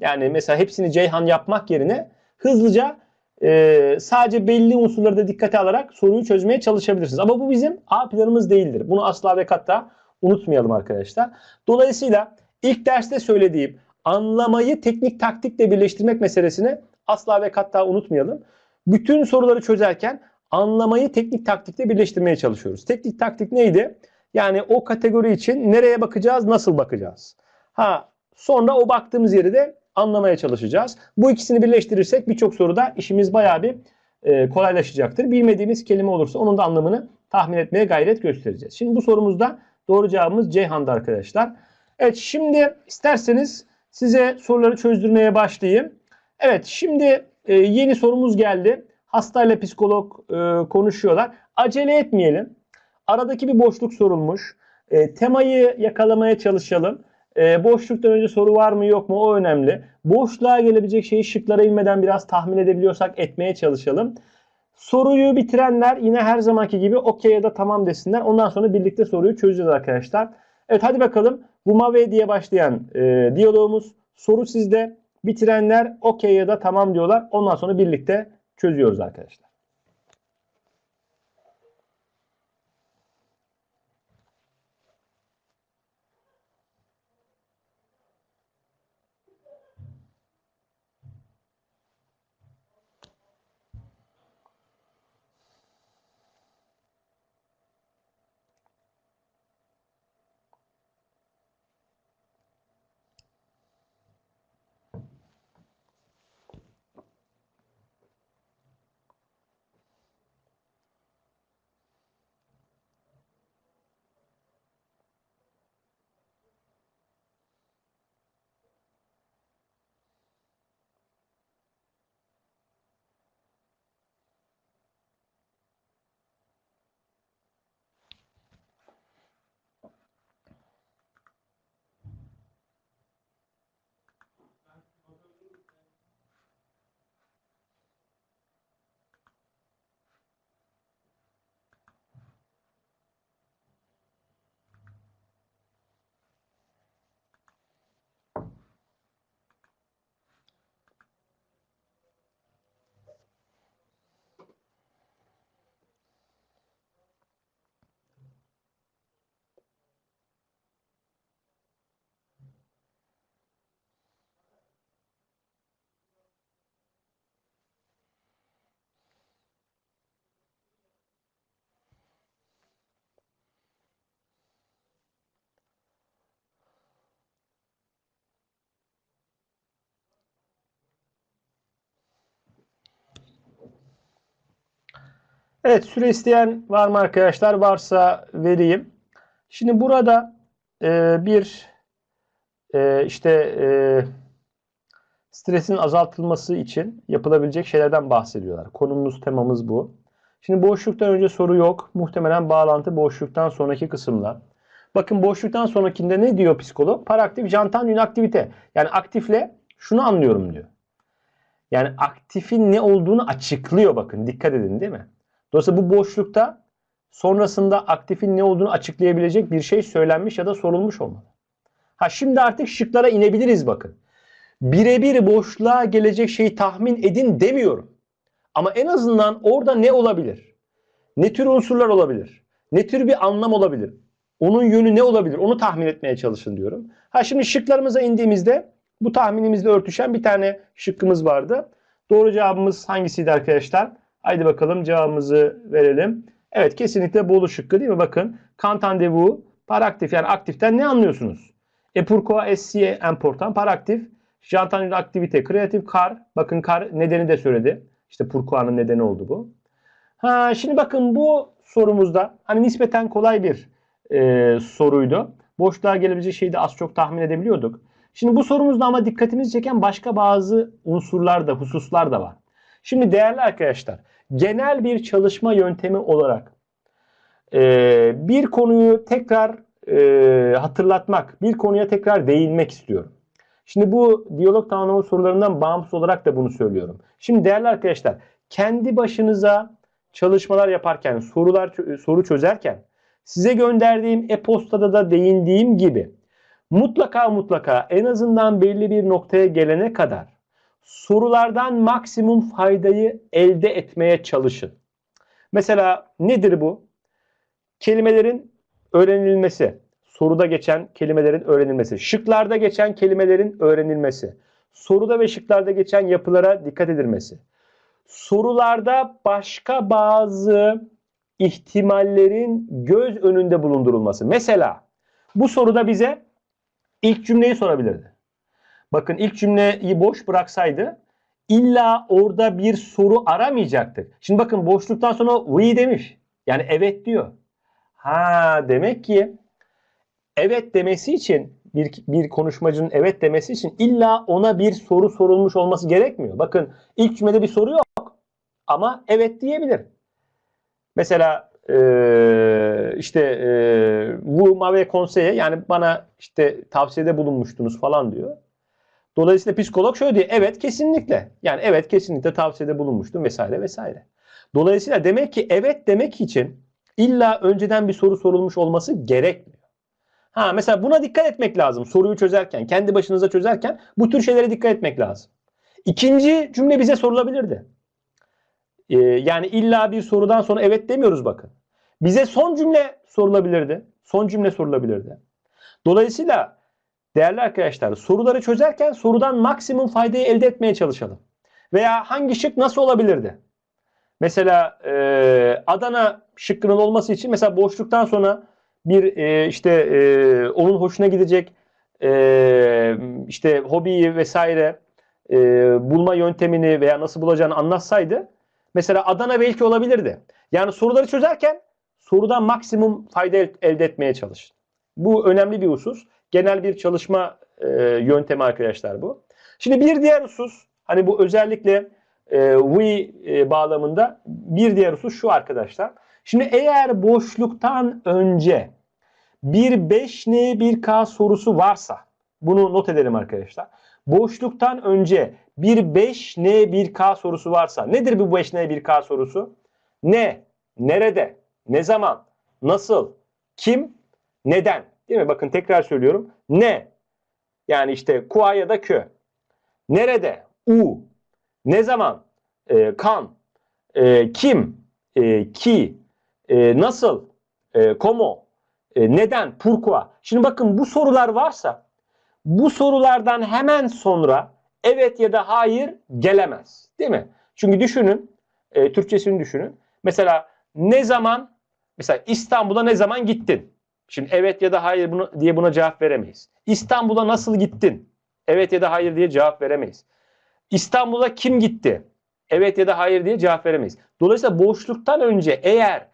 Speaker 1: yani mesela hepsini Ceyhan yapmak yerine hızlıca e, sadece belli unsurları da dikkate alarak soruyu çözmeye çalışabilirsiniz. Ama bu bizim A planımız değildir. Bunu asla ve katta unutmayalım arkadaşlar. Dolayısıyla ilk derste söylediğim anlamayı teknik taktikle birleştirmek meselesini asla ve katta unutmayalım. Bütün soruları çözerken anlamayı teknik taktikle birleştirmeye çalışıyoruz. Teknik taktik neydi? Yani o kategori için nereye bakacağız, nasıl bakacağız? Ha, sonra o baktığımız yeri de anlamaya çalışacağız. Bu ikisini birleştirirsek birçok soruda işimiz bayağı bir e, kolaylaşacaktır. Bilmediğimiz kelime olursa onun da anlamını tahmin etmeye gayret göstereceğiz. Şimdi bu sorumuzda doğru cevabımız Ceyhan'da arkadaşlar. Evet şimdi isterseniz size soruları çözdürmeye başlayayım. Evet şimdi e, yeni sorumuz geldi. Hastayla psikolog e, konuşuyorlar. Acele etmeyelim. Aradaki bir boşluk sorulmuş. E, temayı yakalamaya çalışalım. E, boşluktan önce soru var mı yok mu o önemli. Boşluğa gelebilecek şeyi şıklara inmeden biraz tahmin edebiliyorsak etmeye çalışalım. Soruyu bitirenler yine her zamanki gibi okey ya da tamam desinler. Ondan sonra birlikte soruyu çözeceğiz arkadaşlar. Evet hadi bakalım. Vuma ve diye başlayan e, diyalogumuz. Soru sizde. Bitirenler okey ya da tamam diyorlar. Ondan sonra birlikte çözüyoruz arkadaşlar. Evet süre isteyen var mı arkadaşlar? Varsa vereyim. Şimdi burada e, bir e, işte e, stresin azaltılması için yapılabilecek şeylerden bahsediyorlar. Konumuz, temamız bu. Şimdi boşluktan önce soru yok. Muhtemelen bağlantı boşluktan sonraki kısımla. Bakın boşluktan sonrakinde ne diyor psikolog? Paraktif jantan inaktivite. Yani aktifle şunu anlıyorum diyor. Yani aktifin ne olduğunu açıklıyor bakın. Dikkat edin değil mi? Dolayısıyla bu boşlukta sonrasında aktifin ne olduğunu açıklayabilecek bir şey söylenmiş ya da sorulmuş olmalı. Ha şimdi artık şıklara inebiliriz bakın. Birebir boşluğa gelecek şeyi tahmin edin demiyorum. Ama en azından orada ne olabilir? Ne tür unsurlar olabilir? Ne tür bir anlam olabilir? Onun yönü ne olabilir? Onu tahmin etmeye çalışın diyorum. Ha şimdi şıklarımıza indiğimizde bu tahminimizle örtüşen bir tane şıkkımız vardı. Doğru cevabımız hangisiydi arkadaşlar? Haydi bakalım cevabımızı verelim. Evet kesinlikle Bolu şıkkı değil mi? Bakın Cantandevu paraktif yani aktiften ne anlıyorsunuz? E pourquoi est important paraktif? Jantanil aktivite, kreatif kar. Bakın kar nedeni de söyledi. İşte pourquoi'nın nedeni oldu bu. Ha, şimdi bakın bu sorumuzda hani nispeten kolay bir e, soruydu. Boşluğa gelebilecek şeyi de az çok tahmin edebiliyorduk. Şimdi bu sorumuzda ama dikkatimizi çeken başka bazı unsurlar da, hususlar da var. Şimdi değerli arkadaşlar genel bir çalışma yöntemi olarak e, bir konuyu tekrar e, hatırlatmak, bir konuya tekrar değinmek istiyorum. Şimdi bu diyalog tanımlama sorularından bağımsız olarak da bunu söylüyorum. Şimdi değerli arkadaşlar kendi başınıza çalışmalar yaparken, sorular soru çözerken size gönderdiğim e-postada da değindiğim gibi mutlaka mutlaka en azından belli bir noktaya gelene kadar sorulardan maksimum faydayı elde etmeye çalışın. Mesela nedir bu? Kelimelerin öğrenilmesi, soruda geçen kelimelerin öğrenilmesi, şıklarda geçen kelimelerin öğrenilmesi, soruda ve şıklarda geçen yapılara dikkat edilmesi, sorularda başka bazı ihtimallerin göz önünde bulundurulması. Mesela bu soruda bize ilk cümleyi sorabilirdi. Bakın ilk cümleyi boş bıraksaydı illa orada bir soru aramayacaktık. Şimdi bakın boşluktan sonra we demiş. Yani evet diyor. Ha demek ki evet demesi için bir, bir konuşmacının evet demesi için illa ona bir soru sorulmuş olması gerekmiyor. Bakın ilk cümlede bir soru yok ama evet diyebilir. Mesela ee, işte e, Vuma ve Konsey'e yani bana işte tavsiyede bulunmuştunuz falan diyor. Dolayısıyla psikolog şöyle diyor. Evet kesinlikle. Yani evet kesinlikle tavsiyede bulunmuştum vesaire vesaire. Dolayısıyla demek ki evet demek için illa önceden bir soru sorulmuş olması gerekmiyor. Ha mesela buna dikkat etmek lazım. Soruyu çözerken, kendi başınıza çözerken bu tür şeylere dikkat etmek lazım. İkinci cümle bize sorulabilirdi. Ee, yani illa bir sorudan sonra evet demiyoruz bakın. Bize son cümle sorulabilirdi. Son cümle sorulabilirdi. Dolayısıyla Değerli arkadaşlar soruları çözerken sorudan maksimum faydayı elde etmeye çalışalım. Veya hangi şık nasıl olabilirdi? Mesela e, Adana şıkkının olması için mesela boşluktan sonra bir e, işte e, onun hoşuna gidecek e, işte hobiyi vesaire e, bulma yöntemini veya nasıl bulacağını anlatsaydı mesela Adana belki olabilirdi. Yani soruları çözerken sorudan maksimum fayda elde etmeye çalışın. Bu önemli bir husus. Genel bir çalışma e, yöntemi arkadaşlar bu. Şimdi bir diğer husus hani bu özellikle e, we e, bağlamında bir diğer husus şu arkadaşlar. Şimdi eğer boşluktan önce bir 5N 1K sorusu varsa bunu not edelim arkadaşlar. Boşluktan önce bir 5N 1K sorusu varsa nedir bu 5N 1K sorusu? Ne? Nerede? Ne zaman? Nasıl? Kim? Neden? Değil mi? Bakın tekrar söylüyorum. Ne? Yani işte kua ya da kö. Nerede? U. Ne zaman? E, kan. E, kim? E, ki. E, nasıl? E, como. E, neden? Pourquoi? Şimdi bakın bu sorular varsa bu sorulardan hemen sonra evet ya da hayır gelemez. Değil mi? Çünkü düşünün, e, Türkçesini düşünün. Mesela ne zaman, mesela İstanbul'a ne zaman gittin? Şimdi evet ya da hayır bunu, diye buna cevap veremeyiz. İstanbul'a nasıl gittin? Evet ya da hayır diye cevap veremeyiz. İstanbul'a kim gitti? Evet ya da hayır diye cevap veremeyiz. Dolayısıyla boşluktan önce eğer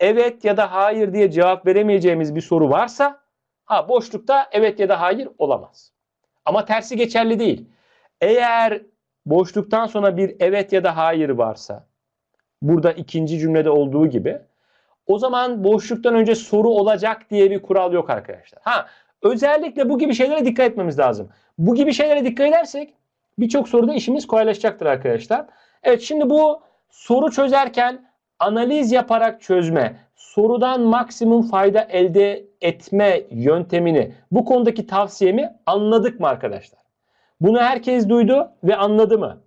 Speaker 1: evet ya da hayır diye cevap veremeyeceğimiz bir soru varsa ha boşlukta evet ya da hayır olamaz. Ama tersi geçerli değil. Eğer boşluktan sonra bir evet ya da hayır varsa burada ikinci cümlede olduğu gibi o zaman boşluktan önce soru olacak diye bir kural yok arkadaşlar. Ha özellikle bu gibi şeylere dikkat etmemiz lazım. Bu gibi şeylere dikkat edersek birçok soruda işimiz kolaylaşacaktır arkadaşlar. Evet şimdi bu soru çözerken analiz yaparak çözme, sorudan maksimum fayda elde etme yöntemini, bu konudaki tavsiyemi anladık mı arkadaşlar? Bunu herkes duydu ve anladı mı?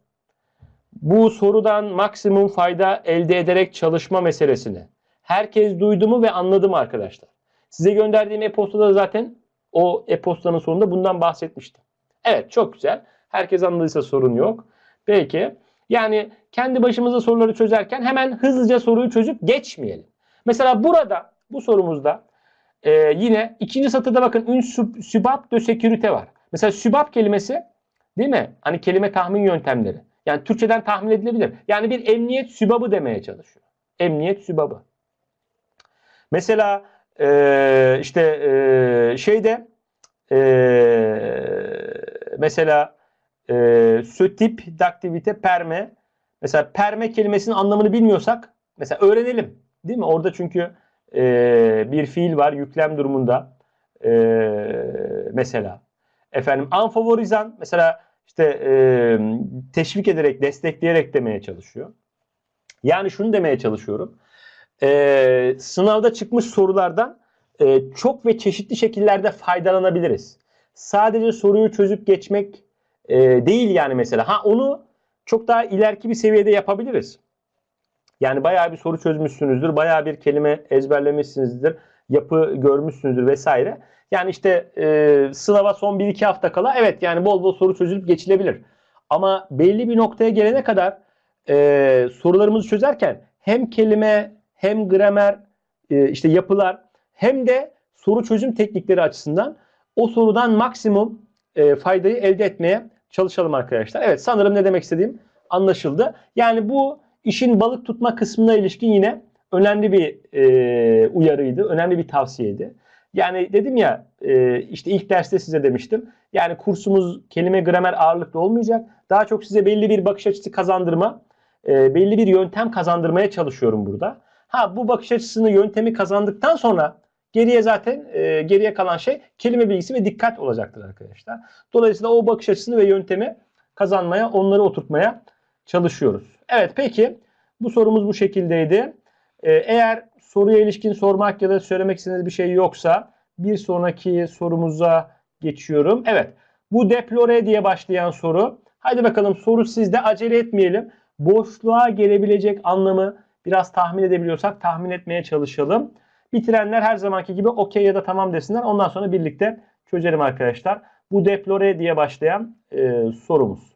Speaker 1: Bu sorudan maksimum fayda elde ederek çalışma meselesini, Herkes duydu mu ve anladı mı arkadaşlar? Size gönderdiğim e-postada zaten o e-postanın sonunda bundan bahsetmiştim. Evet çok güzel. Herkes anladıysa sorun yok. Peki. Yani kendi başımıza soruları çözerken hemen hızlıca soruyu çözüp geçmeyelim. Mesela burada bu sorumuzda e, yine ikinci satırda bakın ün sub, sübap de securite var. Mesela sübap kelimesi değil mi? Hani kelime tahmin yöntemleri. Yani Türkçeden tahmin edilebilir. Yani bir emniyet sübabı demeye çalışıyor. Emniyet sübabı. Mesela e, işte e, şeyde e, mesela e, ce tip perme mesela perme kelimesinin anlamını bilmiyorsak mesela öğrenelim değil mi? Orada çünkü e, bir fiil var yüklem durumunda e, mesela efendim anfavorizan mesela işte e, teşvik ederek, destekleyerek demeye çalışıyor. Yani şunu demeye çalışıyorum e, sınavda çıkmış sorulardan e, çok ve çeşitli şekillerde faydalanabiliriz. Sadece soruyu çözüp geçmek e, değil yani mesela. Ha onu çok daha ileriki bir seviyede yapabiliriz. Yani bayağı bir soru çözmüşsünüzdür, bayağı bir kelime ezberlemişsinizdir, yapı görmüşsünüzdür vesaire. Yani işte e, sınava son 1-2 hafta kala evet yani bol bol soru çözülüp geçilebilir. Ama belli bir noktaya gelene kadar e, sorularımızı çözerken hem kelime hem gramer e, işte yapılar hem de soru çözüm teknikleri açısından o sorudan maksimum e, faydayı elde etmeye çalışalım arkadaşlar. Evet sanırım ne demek istediğim anlaşıldı. Yani bu işin balık tutma kısmına ilişkin yine önemli bir e, uyarıydı, önemli bir tavsiyeydi. Yani dedim ya işte ilk derste size demiştim. Yani kursumuz kelime gramer ağırlıklı olmayacak. Daha çok size belli bir bakış açısı kazandırma, belli bir yöntem kazandırmaya çalışıyorum burada. Ha bu bakış açısını yöntemi kazandıktan sonra geriye zaten e, geriye kalan şey kelime bilgisi ve dikkat olacaktır arkadaşlar. Dolayısıyla o bakış açısını ve yöntemi kazanmaya, onları oturtmaya çalışıyoruz. Evet peki bu sorumuz bu şekildeydi. E, eğer soruya ilişkin sormak ya da söylemek istediğiniz bir şey yoksa bir sonraki sorumuza geçiyorum. Evet bu deplore diye başlayan soru. Haydi bakalım soru sizde acele etmeyelim. Boşluğa gelebilecek anlamı Biraz tahmin edebiliyorsak tahmin etmeye çalışalım. Bitirenler her zamanki gibi okey ya da tamam desinler. Ondan sonra birlikte çözelim arkadaşlar. Bu deplore diye başlayan e, sorumuz.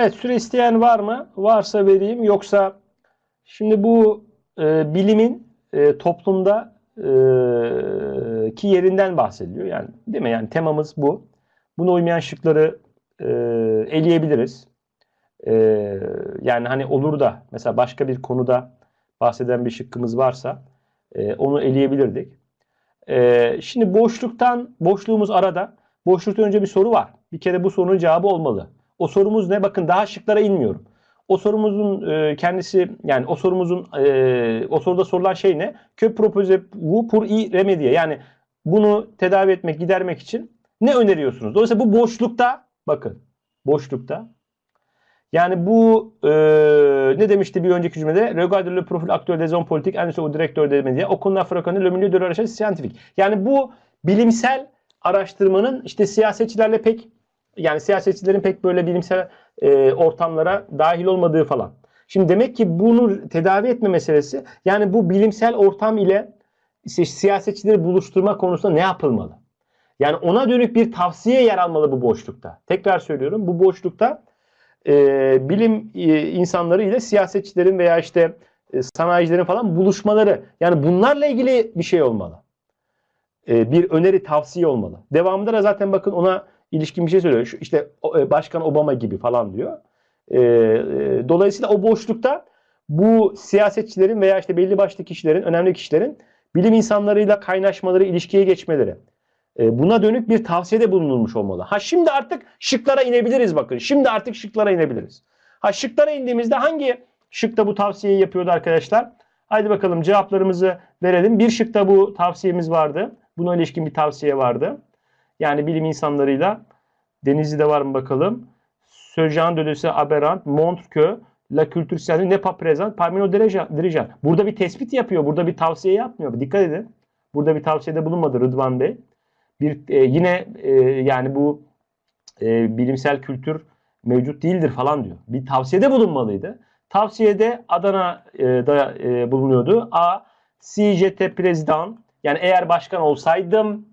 Speaker 1: Evet süre isteyen var mı? Varsa vereyim. Yoksa şimdi bu e, bilimin e, toplumda e, ki yerinden bahsediliyor. Yani değil mi? Yani temamız bu. Buna uymayan şıkları e, eleyebiliriz. E, yani hani olur da mesela başka bir konuda bahseden bir şıkkımız varsa e, onu eleyebilirdik. E, şimdi boşluktan boşluğumuz arada. Boşluktan önce bir soru var. Bir kere bu sorunun cevabı olmalı. O sorumuz ne? Bakın daha şıklara inmiyorum. O sorumuzun e, kendisi yani o sorumuzun e, o soruda sorulan şey ne? Kö propoze bu pour i remediye. Yani bunu tedavi etmek, gidermek için ne öneriyorsunuz? Dolayısıyla bu boşlukta bakın boşlukta yani bu e, ne demişti bir önceki cümlede? Regarde le profil aktör des hommes politiques, en o direktör de medya. O konuda frakanı le milieu de la recherche scientifique. Yani bu bilimsel araştırmanın işte siyasetçilerle pek yani siyasetçilerin pek böyle bilimsel e, ortamlara dahil olmadığı falan. Şimdi demek ki bunu tedavi etme meselesi yani bu bilimsel ortam ile siyasetçileri buluşturma konusunda ne yapılmalı? Yani ona dönük bir tavsiye yer almalı bu boşlukta. Tekrar söylüyorum bu boşlukta e, bilim e, insanları ile siyasetçilerin veya işte e, sanayicilerin falan buluşmaları yani bunlarla ilgili bir şey olmalı. E, bir öneri tavsiye olmalı. Devamında da zaten bakın ona ilişkin bir şey söylüyor. Şu, işte e, Başkan Obama gibi falan diyor. E, e, dolayısıyla o boşlukta bu siyasetçilerin veya işte belli başlı kişilerin, önemli kişilerin bilim insanlarıyla kaynaşmaları, ilişkiye geçmeleri. E, buna dönük bir tavsiyede bulunulmuş olmalı. Ha şimdi artık şıklara inebiliriz bakın. Şimdi artık şıklara inebiliriz. Ha şıklara indiğimizde hangi şıkta bu tavsiyeyi yapıyordu arkadaşlar? Haydi bakalım cevaplarımızı verelim. Bir şıkta bu tavsiyemiz vardı. Buna ilişkin bir tavsiye vardı. Yani bilim insanlarıyla de var mı bakalım. Söjan Dödesi Aberant, Montreux, La Culture Science, Nepa Prezant, Parmeno Dirijan. Burada bir tespit yapıyor, burada bir tavsiye yapmıyor. Dikkat edin. Burada bir tavsiyede bulunmadı Rıdvan Bey. Bir e, yine e, yani bu e, bilimsel kültür mevcut değildir falan diyor. Bir tavsiyede bulunmalıydı. Tavsiyede Adana'da e, e bulunuyordu. A. CJT prezidan. yani eğer başkan olsaydım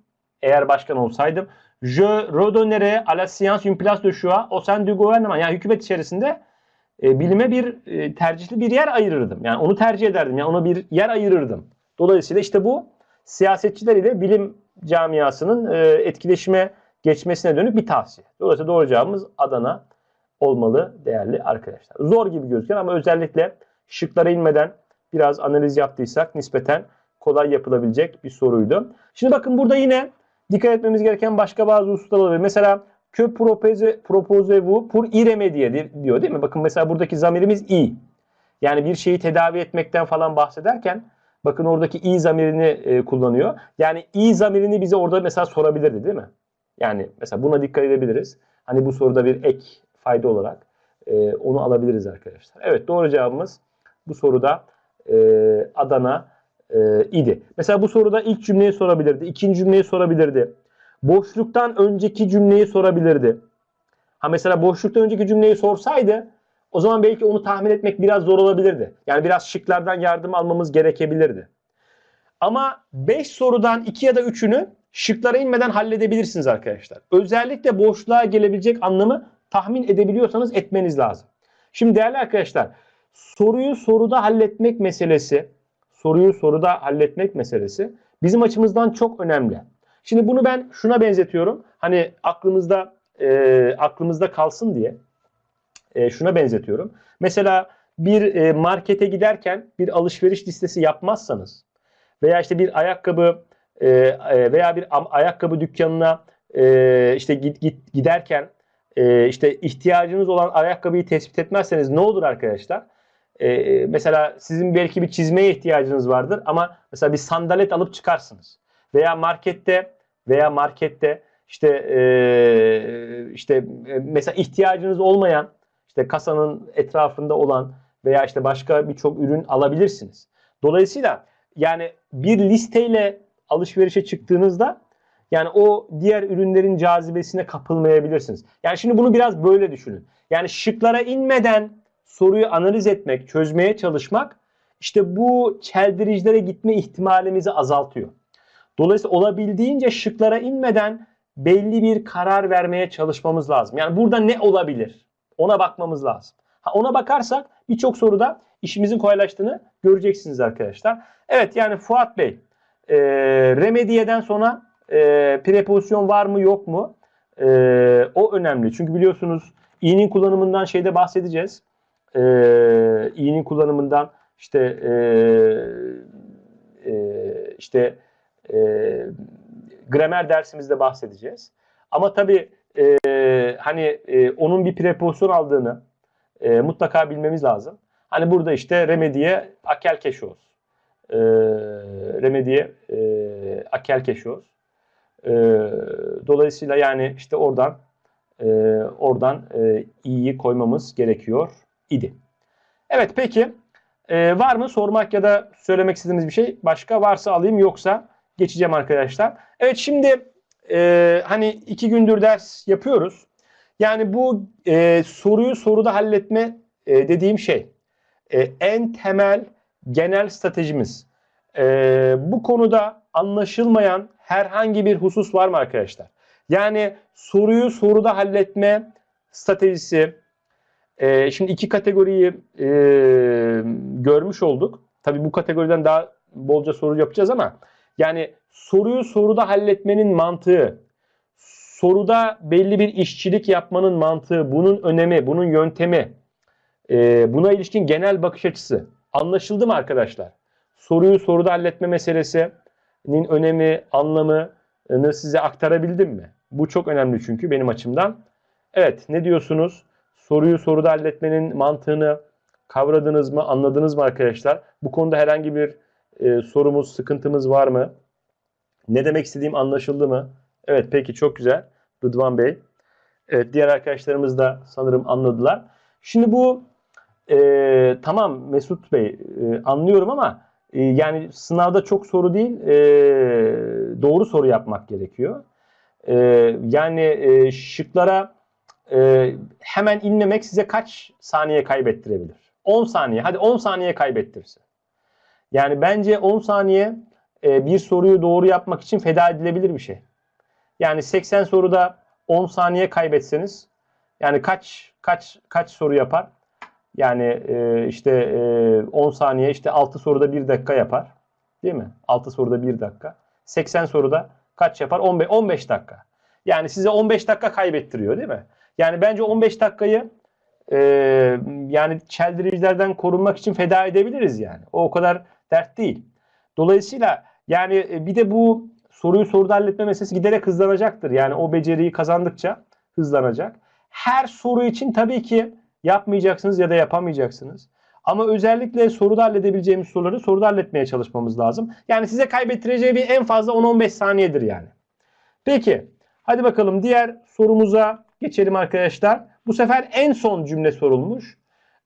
Speaker 1: eğer başkan olsaydım. Je redonnerai à la science une place de choix au sein du gouvernement. Yani hükümet içerisinde e, bilime bir e, tercihli bir yer ayırırdım. Yani onu tercih ederdim. Yani ona bir yer ayırırdım. Dolayısıyla işte bu siyasetçiler ile bilim camiasının e, etkileşime geçmesine dönük bir tavsiye. Dolayısıyla doğru cevabımız Adana olmalı değerli arkadaşlar. Zor gibi gözüküyor ama özellikle şıklara inmeden biraz analiz yaptıysak nispeten kolay yapılabilecek bir soruydu. Şimdi bakın burada yine dikkat etmemiz gereken başka bazı hususlar olabilir. Mesela que propose, propose vous pour iremediye diyor değil mi? Bakın mesela buradaki zamirimiz i. Yani bir şeyi tedavi etmekten falan bahsederken bakın oradaki i zamirini e, kullanıyor. Yani i zamirini bize orada mesela sorabilirdi değil mi? Yani mesela buna dikkat edebiliriz. Hani bu soruda bir ek fayda olarak e, onu alabiliriz arkadaşlar. Evet doğru cevabımız bu soruda e, Adana e, idi. Mesela bu soruda ilk cümleyi sorabilirdi, ikinci cümleyi sorabilirdi. Boşluktan önceki cümleyi sorabilirdi. Ha mesela boşluktan önceki cümleyi sorsaydı o zaman belki onu tahmin etmek biraz zor olabilirdi. Yani biraz şıklardan yardım almamız gerekebilirdi. Ama 5 sorudan 2 ya da 3'ünü şıklara inmeden halledebilirsiniz arkadaşlar. Özellikle boşluğa gelebilecek anlamı tahmin edebiliyorsanız etmeniz lazım. Şimdi değerli arkadaşlar soruyu soruda halletmek meselesi soruyu soruda halletmek meselesi bizim açımızdan çok önemli. Şimdi bunu ben şuna benzetiyorum. Hani aklımızda e, aklımızda kalsın diye e, şuna benzetiyorum. Mesela bir e, markete giderken bir alışveriş listesi yapmazsanız veya işte bir ayakkabı e, e veya bir ayakkabı dükkanına e, işte git, git giderken e, işte ihtiyacınız olan ayakkabıyı tespit etmezseniz ne olur arkadaşlar? e, mesela sizin belki bir çizmeye ihtiyacınız vardır ama mesela bir sandalet alıp çıkarsınız. Veya markette veya markette işte e, işte e, mesela ihtiyacınız olmayan işte kasanın etrafında olan veya işte başka birçok ürün alabilirsiniz. Dolayısıyla yani bir listeyle alışverişe çıktığınızda yani o diğer ürünlerin cazibesine kapılmayabilirsiniz. Yani şimdi bunu biraz böyle düşünün. Yani şıklara inmeden soruyu analiz etmek, çözmeye çalışmak işte bu çeldiricilere gitme ihtimalimizi azaltıyor. Dolayısıyla olabildiğince şıklara inmeden belli bir karar vermeye çalışmamız lazım. Yani burada ne olabilir? Ona bakmamız lazım. Ha, ona bakarsak birçok soruda işimizin kolaylaştığını göreceksiniz arkadaşlar. Evet yani Fuat Bey e, remediyeden sonra e, prepozisyon var mı yok mu? E, o önemli. Çünkü biliyorsunuz i'nin kullanımından şeyde bahsedeceğiz e, i'nin kullanımından işte e, e, işte e, gramer dersimizde bahsedeceğiz. Ama tabii e, hani e, onun bir preposyon aldığını e, mutlaka bilmemiz lazım. Hani burada işte remediye akel keşoz. E, remediye e, akel keşoz. E, dolayısıyla yani işte oradan e, oradan e, i'yi koymamız gerekiyor idi. Evet peki e, var mı sormak ya da söylemek istediğiniz bir şey? Başka varsa alayım yoksa geçeceğim arkadaşlar. Evet şimdi e, hani iki gündür ders yapıyoruz. Yani bu e, soruyu soruda halletme e, dediğim şey e, en temel genel stratejimiz. E, bu konuda anlaşılmayan herhangi bir husus var mı arkadaşlar? Yani soruyu soruda halletme stratejisi, e, şimdi iki kategoriyi e, görmüş olduk. Tabii bu kategoriden daha bolca soru yapacağız ama yani soruyu soruda halletmenin mantığı, soruda belli bir işçilik yapmanın mantığı, bunun önemi, bunun yöntemi, e, buna ilişkin genel bakış açısı. Anlaşıldı mı arkadaşlar? Soruyu soruda halletme meselesinin önemi, anlamını size aktarabildim mi? Bu çok önemli çünkü benim açımdan. Evet ne diyorsunuz? Soruyu soruda halletmenin mantığını kavradınız mı, anladınız mı arkadaşlar? Bu konuda herhangi bir e, sorumuz, sıkıntımız var mı? Ne demek istediğim anlaşıldı mı? Evet peki çok güzel Rıdvan Bey. Evet diğer arkadaşlarımız da sanırım anladılar. Şimdi bu e, tamam Mesut Bey e, anlıyorum ama e, yani sınavda çok soru değil e, doğru soru yapmak gerekiyor. E, yani e, şıklara e, hemen inmemek size kaç saniye kaybettirebilir? 10 saniye. Hadi 10 saniye kaybettirse. Yani bence 10 saniye e, bir soruyu doğru yapmak için feda edilebilir bir şey. Yani 80 soruda 10 saniye kaybetseniz yani kaç kaç kaç soru yapar? Yani e, işte e, 10 saniye işte 6 soruda 1 dakika yapar. Değil mi? 6 soruda 1 dakika. 80 soruda kaç yapar? 15 15 dakika. Yani size 15 dakika kaybettiriyor değil mi? Yani bence 15 dakikayı e, yani çeldiricilerden korunmak için feda edebiliriz yani. O, o kadar dert değil. Dolayısıyla yani e, bir de bu soruyu soruda halletme meselesi giderek hızlanacaktır. Yani o beceriyi kazandıkça hızlanacak. Her soru için tabii ki yapmayacaksınız ya da yapamayacaksınız. Ama özellikle soruda halledebileceğimiz soruları soruda halletmeye çalışmamız lazım. Yani size kaybettireceği bir en fazla 10-15 saniyedir yani. Peki hadi bakalım diğer sorumuza geçelim arkadaşlar. Bu sefer en son cümle sorulmuş.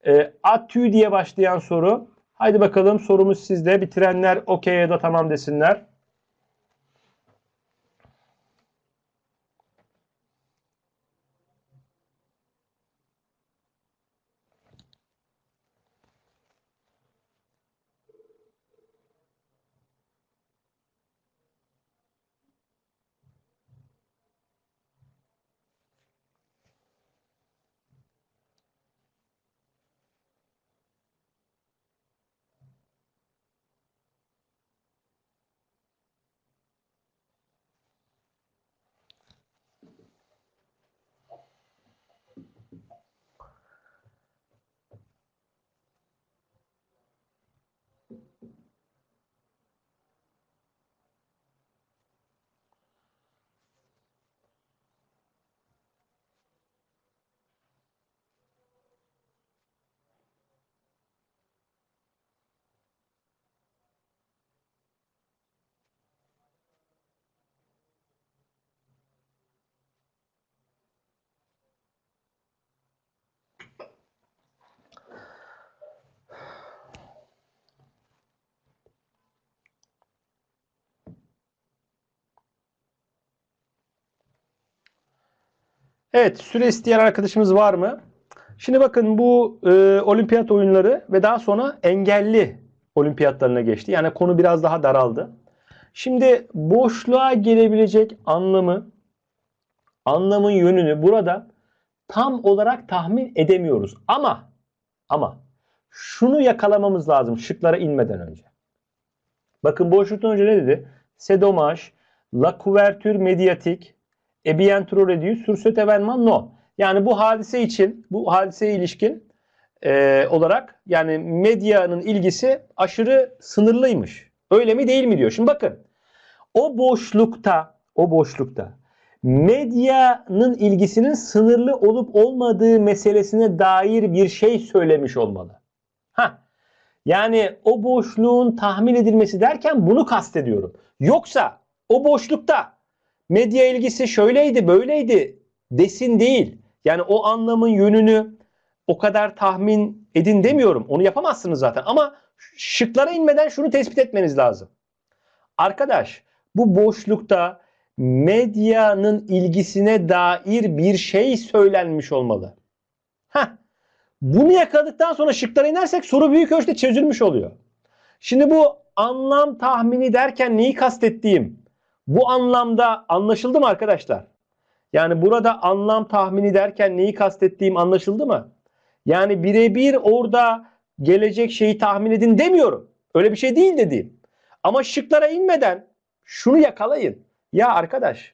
Speaker 1: E, ee, atü diye başlayan soru. Haydi bakalım sorumuz sizde. Bitirenler okey ya da tamam desinler. Evet süre isteyen arkadaşımız var mı? Şimdi bakın bu e, olimpiyat oyunları ve daha sonra engelli olimpiyatlarına geçti. Yani konu biraz daha daraldı. Şimdi boşluğa gelebilecek anlamı, anlamın yönünü burada tam olarak tahmin edemiyoruz. Ama ama şunu yakalamamız lazım şıklara inmeden önce. Bakın boşluktan önce ne dedi? Sedomaj, la couverture médiatique, e bien trouver du sur cet événement non. Yani bu hadise için, bu hadiseye ilişkin e, olarak yani medyanın ilgisi aşırı sınırlıymış. Öyle mi değil mi diyor. Şimdi bakın o boşlukta, o boşlukta medyanın ilgisinin sınırlı olup olmadığı meselesine dair bir şey söylemiş olmalı. Ha. Yani o boşluğun tahmin edilmesi derken bunu kastediyorum. Yoksa o boşlukta medya ilgisi şöyleydi böyleydi desin değil. Yani o anlamın yönünü o kadar tahmin edin demiyorum. Onu yapamazsınız zaten ama şıklara inmeden şunu tespit etmeniz lazım. Arkadaş bu boşlukta medyanın ilgisine dair bir şey söylenmiş olmalı. Heh. Bunu yakaladıktan sonra şıklara inersek soru büyük ölçüde çözülmüş oluyor. Şimdi bu anlam tahmini derken neyi kastettiğim bu anlamda anlaşıldı mı arkadaşlar? Yani burada anlam tahmini derken neyi kastettiğim anlaşıldı mı? Yani birebir orada gelecek şeyi tahmin edin demiyorum. Öyle bir şey değil dediğim. Ama şıklara inmeden şunu yakalayın. Ya arkadaş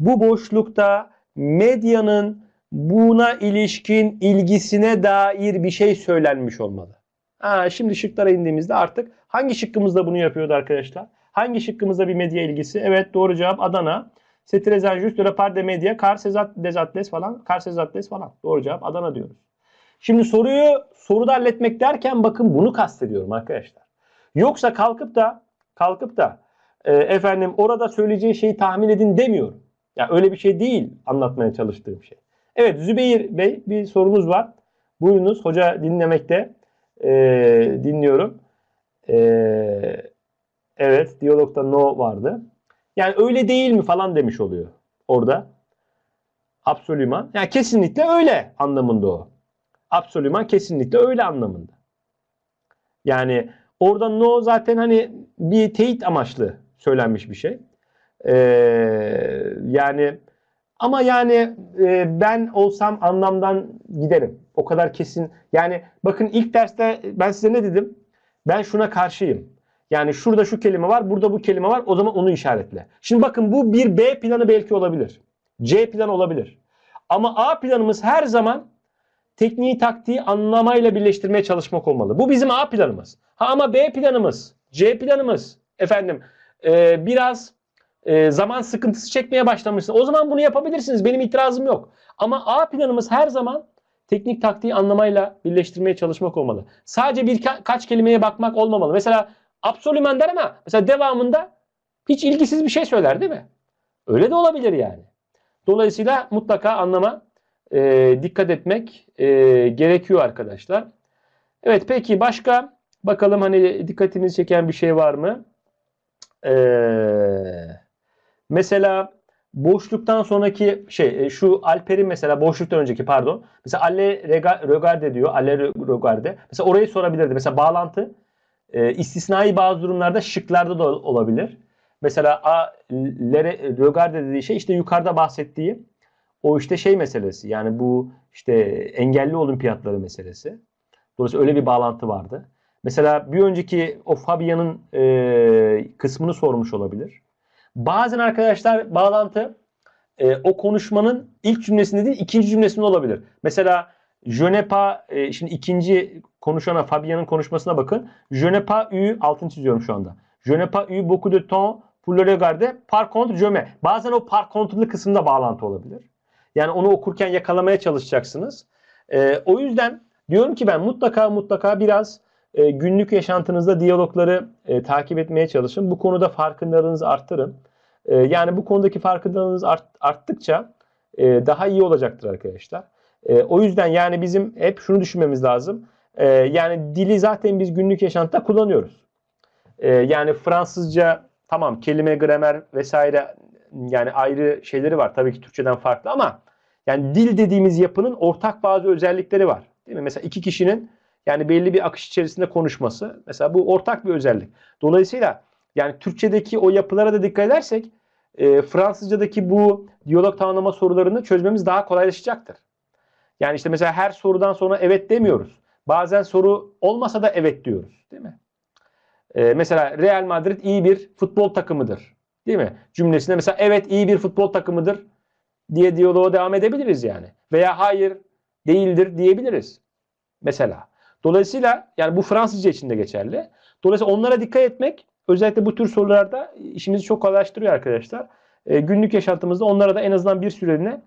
Speaker 1: bu boşlukta medyanın buna ilişkin ilgisine dair bir şey söylenmiş olmalı. Ha, şimdi şıklara indiğimizde artık hangi şıkkımızda bunu yapıyordu arkadaşlar? Hangi şıkkımızda bir medya ilgisi? Evet doğru cevap Adana. C'est très injuste de la part de falan. Car des falan. Doğru cevap Adana diyoruz. Şimdi soruyu soruda halletmek derken bakın bunu kastediyorum arkadaşlar. Yoksa kalkıp da kalkıp da e, efendim orada söyleyeceği şeyi tahmin edin demiyorum. Ya yani öyle bir şey değil anlatmaya çalıştığım şey. Evet Zübeyir Bey bir sorumuz var. Buyurunuz hoca dinlemekte. E, dinliyorum. Eee Evet. Diyalogda no vardı. Yani öyle değil mi falan demiş oluyor orada. Absolüman. Yani kesinlikle öyle anlamında o. Absolüman kesinlikle öyle anlamında. Yani orada no zaten hani bir teyit amaçlı söylenmiş bir şey. Ee, yani ama yani e, ben olsam anlamdan giderim. O kadar kesin. Yani bakın ilk derste ben size ne dedim? Ben şuna karşıyım. Yani şurada şu kelime var, burada bu kelime var. O zaman onu işaretle. Şimdi bakın bu bir B planı belki olabilir. C planı olabilir. Ama A planımız her zaman tekniği taktiği anlamayla birleştirmeye çalışmak olmalı. Bu bizim A planımız. Ha ama B planımız, C planımız efendim e, biraz e, zaman sıkıntısı çekmeye başlamışsınız. O zaman bunu yapabilirsiniz. Benim itirazım yok. Ama A planımız her zaman teknik taktiği anlamayla birleştirmeye çalışmak olmalı. Sadece birkaç kelimeye bakmak olmamalı. Mesela absolümen der ama mesela devamında hiç ilgisiz bir şey söyler değil mi? Öyle de olabilir yani. Dolayısıyla mutlaka anlama e, dikkat etmek e, gerekiyor arkadaşlar. Evet peki başka bakalım hani dikkatinizi çeken bir şey var mı? Ee, mesela boşluktan sonraki şey e, şu Alper'in mesela boşluktan önceki pardon. Mesela Alle Regarde diyor. Alle Regarde. Mesela orayı sorabilirdi. Mesela bağlantı e, istisnai bazı durumlarda şıklarda da olabilir. Mesela A, Lere, Rögarde dediği şey işte yukarıda bahsettiği o işte şey meselesi. Yani bu işte engelli olimpiyatları meselesi. Dolayısıyla öyle bir bağlantı vardı. Mesela bir önceki o Fabia'nın e, kısmını sormuş olabilir. Bazen arkadaşlar bağlantı e, o konuşmanın ilk cümlesinde değil ikinci cümlesinde olabilir. Mesela Jönepa e, şimdi ikinci konuşana Fabian'ın konuşmasına bakın. Jönepa ü altını çiziyorum şu anda. Jönepa ü beaucoup de temps pour le regarder. Par contre je Bazen o par contre'lı kısımda bağlantı olabilir. Yani onu okurken yakalamaya çalışacaksınız. E, o yüzden diyorum ki ben mutlaka mutlaka biraz e, günlük yaşantınızda diyalogları e, takip etmeye çalışın. Bu konuda farkındalığınızı arttırın. E, yani bu konudaki farkındalığınız art, arttıkça e, daha iyi olacaktır arkadaşlar. E, o yüzden yani bizim hep şunu düşünmemiz lazım. E, yani dili zaten biz günlük yaşantıda kullanıyoruz. E, yani Fransızca tamam kelime, gramer vesaire yani ayrı şeyleri var. Tabii ki Türkçeden farklı ama yani dil dediğimiz yapının ortak bazı özellikleri var. Değil mi? Mesela iki kişinin yani belli bir akış içerisinde konuşması. Mesela bu ortak bir özellik. Dolayısıyla yani Türkçedeki o yapılara da dikkat edersek e, Fransızcadaki bu diyalog tanımlama sorularını çözmemiz daha kolaylaşacaktır. Yani işte mesela her sorudan sonra evet demiyoruz. Bazen soru olmasa da evet diyoruz. Değil mi? Ee, mesela Real Madrid iyi bir futbol takımıdır. Değil mi? Cümlesinde mesela evet iyi bir futbol takımıdır diye diyaloğa devam edebiliriz yani. Veya hayır değildir diyebiliriz. Mesela. Dolayısıyla yani bu Fransızca için de geçerli. Dolayısıyla onlara dikkat etmek özellikle bu tür sorularda işimizi çok kolaylaştırıyor arkadaşlar. E, günlük yaşantımızda onlara da en azından bir süreliğine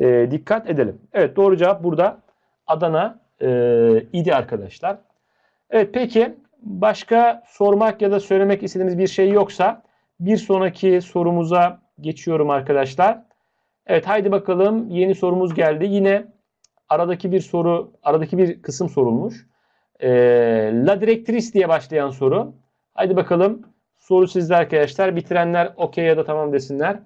Speaker 1: e, dikkat edelim. Evet doğru cevap burada Adana e, idi arkadaşlar. Evet peki başka sormak ya da söylemek istediğimiz bir şey yoksa bir sonraki sorumuza geçiyorum arkadaşlar. Evet haydi bakalım yeni sorumuz geldi. Yine aradaki bir soru, aradaki bir kısım sorulmuş. E, La Directrice diye başlayan soru. Haydi bakalım soru sizde arkadaşlar. Bitirenler okey ya da tamam desinler.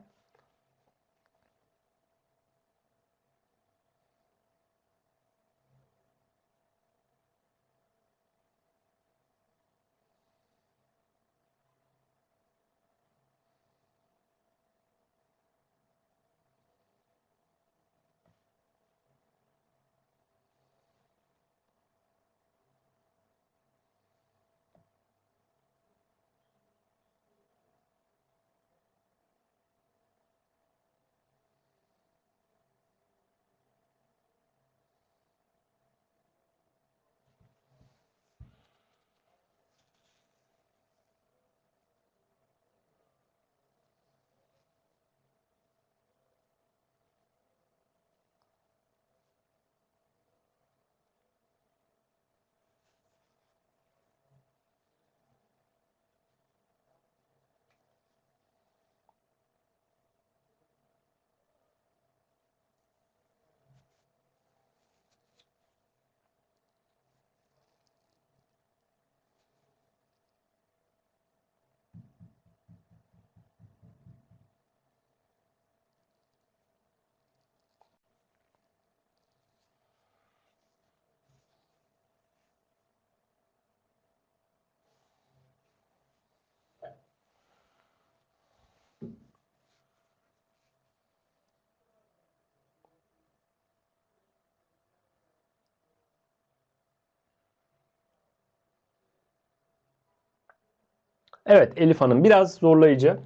Speaker 1: Evet Elif Hanım biraz zorlayıcı.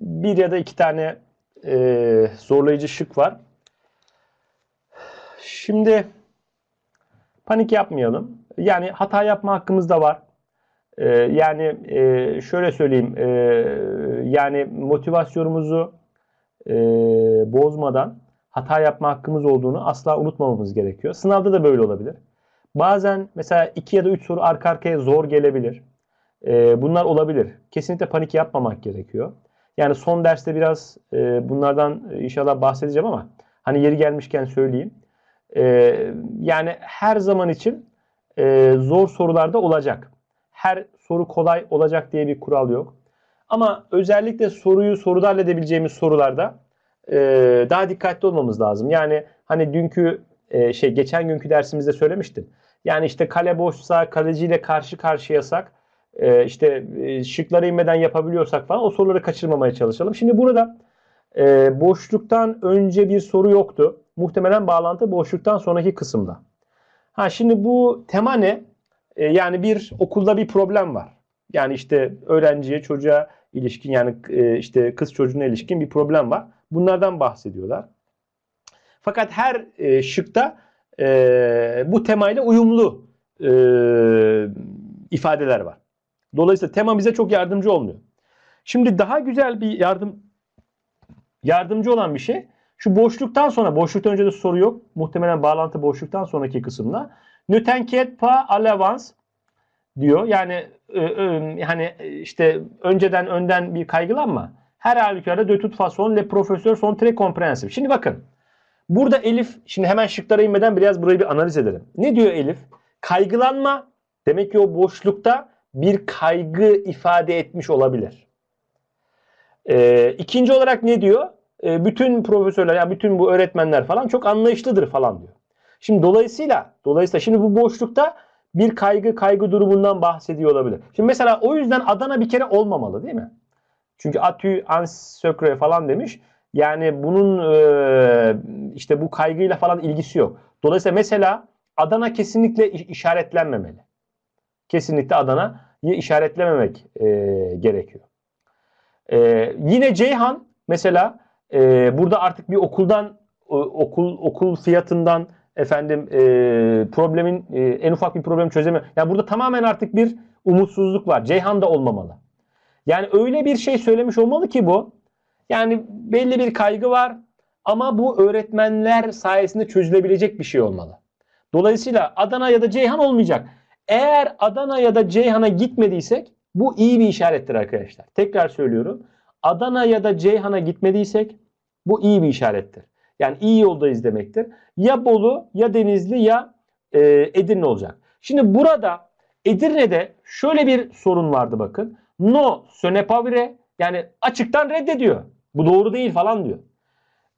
Speaker 1: Bir ya da iki tane e, zorlayıcı şık var. Şimdi panik yapmayalım. Yani hata yapma hakkımız da var. E, yani e, şöyle söyleyeyim. E, yani motivasyonumuzu e, bozmadan hata yapma hakkımız olduğunu asla unutmamamız gerekiyor. Sınavda da böyle olabilir. Bazen mesela iki ya da üç soru arka arkaya zor gelebilir. E, bunlar olabilir. Kesinlikle panik yapmamak gerekiyor. Yani son derste biraz e, bunlardan e, inşallah bahsedeceğim ama hani yeri gelmişken söyleyeyim. E, yani her zaman için e, zor sorularda olacak. Her soru kolay olacak diye bir kural yok. Ama özellikle soruyu soruda halledebileceğimiz sorularda e, daha dikkatli olmamız lazım. Yani hani dünkü e, şey geçen günkü dersimizde söylemiştim. Yani işte kale boşsa kaleciyle karşı karşıyasak e, işte e, inmeden yapabiliyorsak falan o soruları kaçırmamaya çalışalım. Şimdi burada e, boşluktan önce bir soru yoktu. Muhtemelen bağlantı boşluktan sonraki kısımda. Ha şimdi bu tema ne? E, yani bir okulda bir problem var. Yani işte öğrenciye, çocuğa ilişkin yani e, işte kız çocuğuna ilişkin bir problem var. Bunlardan bahsediyorlar. Fakat her şıkta bu temayla uyumlu ifadeler var. Dolayısıyla tema bize çok yardımcı olmuyor. Şimdi daha güzel bir yardım yardımcı olan bir şey şu boşluktan sonra boşluktan önce de soru yok. Muhtemelen bağlantı boşluktan sonraki kısımda. Nütenkiyet pa alavans diyor. Yani hani işte önceden önden bir kaygılanma. Her halükarda de toute façon le profesör son tre komprehensif. Şimdi bakın. Burada Elif şimdi hemen şıklara inmeden biraz burayı bir analiz edelim. Ne diyor Elif? Kaygılanma demek ki o boşlukta bir kaygı ifade etmiş olabilir. E, ikinci olarak ne diyor? E, bütün profesörler, yani bütün bu öğretmenler falan çok anlayışlıdır falan diyor. Şimdi dolayısıyla, dolayısıyla şimdi bu boşlukta bir kaygı kaygı durumundan bahsediyor olabilir. Şimdi mesela o yüzden Adana bir kere olmamalı değil mi? Çünkü Atü Ansökre falan demiş. Yani bunun e, işte bu kaygıyla falan ilgisi yok. Dolayısıyla mesela Adana kesinlikle işaretlenmemeli kesinlikle Adana'yı işaretlememek e, gerekiyor. E, yine Ceyhan mesela e, burada artık bir okuldan e, okul okul fiyatından efendim e, problemin e, en ufak bir problem çözeme. Yani burada tamamen artık bir umutsuzluk var. Ceyhan da olmamalı. Yani öyle bir şey söylemiş olmalı ki bu. Yani belli bir kaygı var ama bu öğretmenler sayesinde çözülebilecek bir şey olmalı. Dolayısıyla Adana ya da Ceyhan olmayacak. Eğer Adana ya da Ceyhan'a gitmediysek bu iyi bir işarettir arkadaşlar. Tekrar söylüyorum. Adana ya da Ceyhan'a gitmediysek bu iyi bir işarettir. Yani iyi yoldayız demektir. Ya Bolu ya Denizli ya e, Edirne olacak. Şimdi burada Edirne'de şöyle bir sorun vardı bakın. No sönepavire yani açıktan reddediyor. Bu doğru değil falan diyor.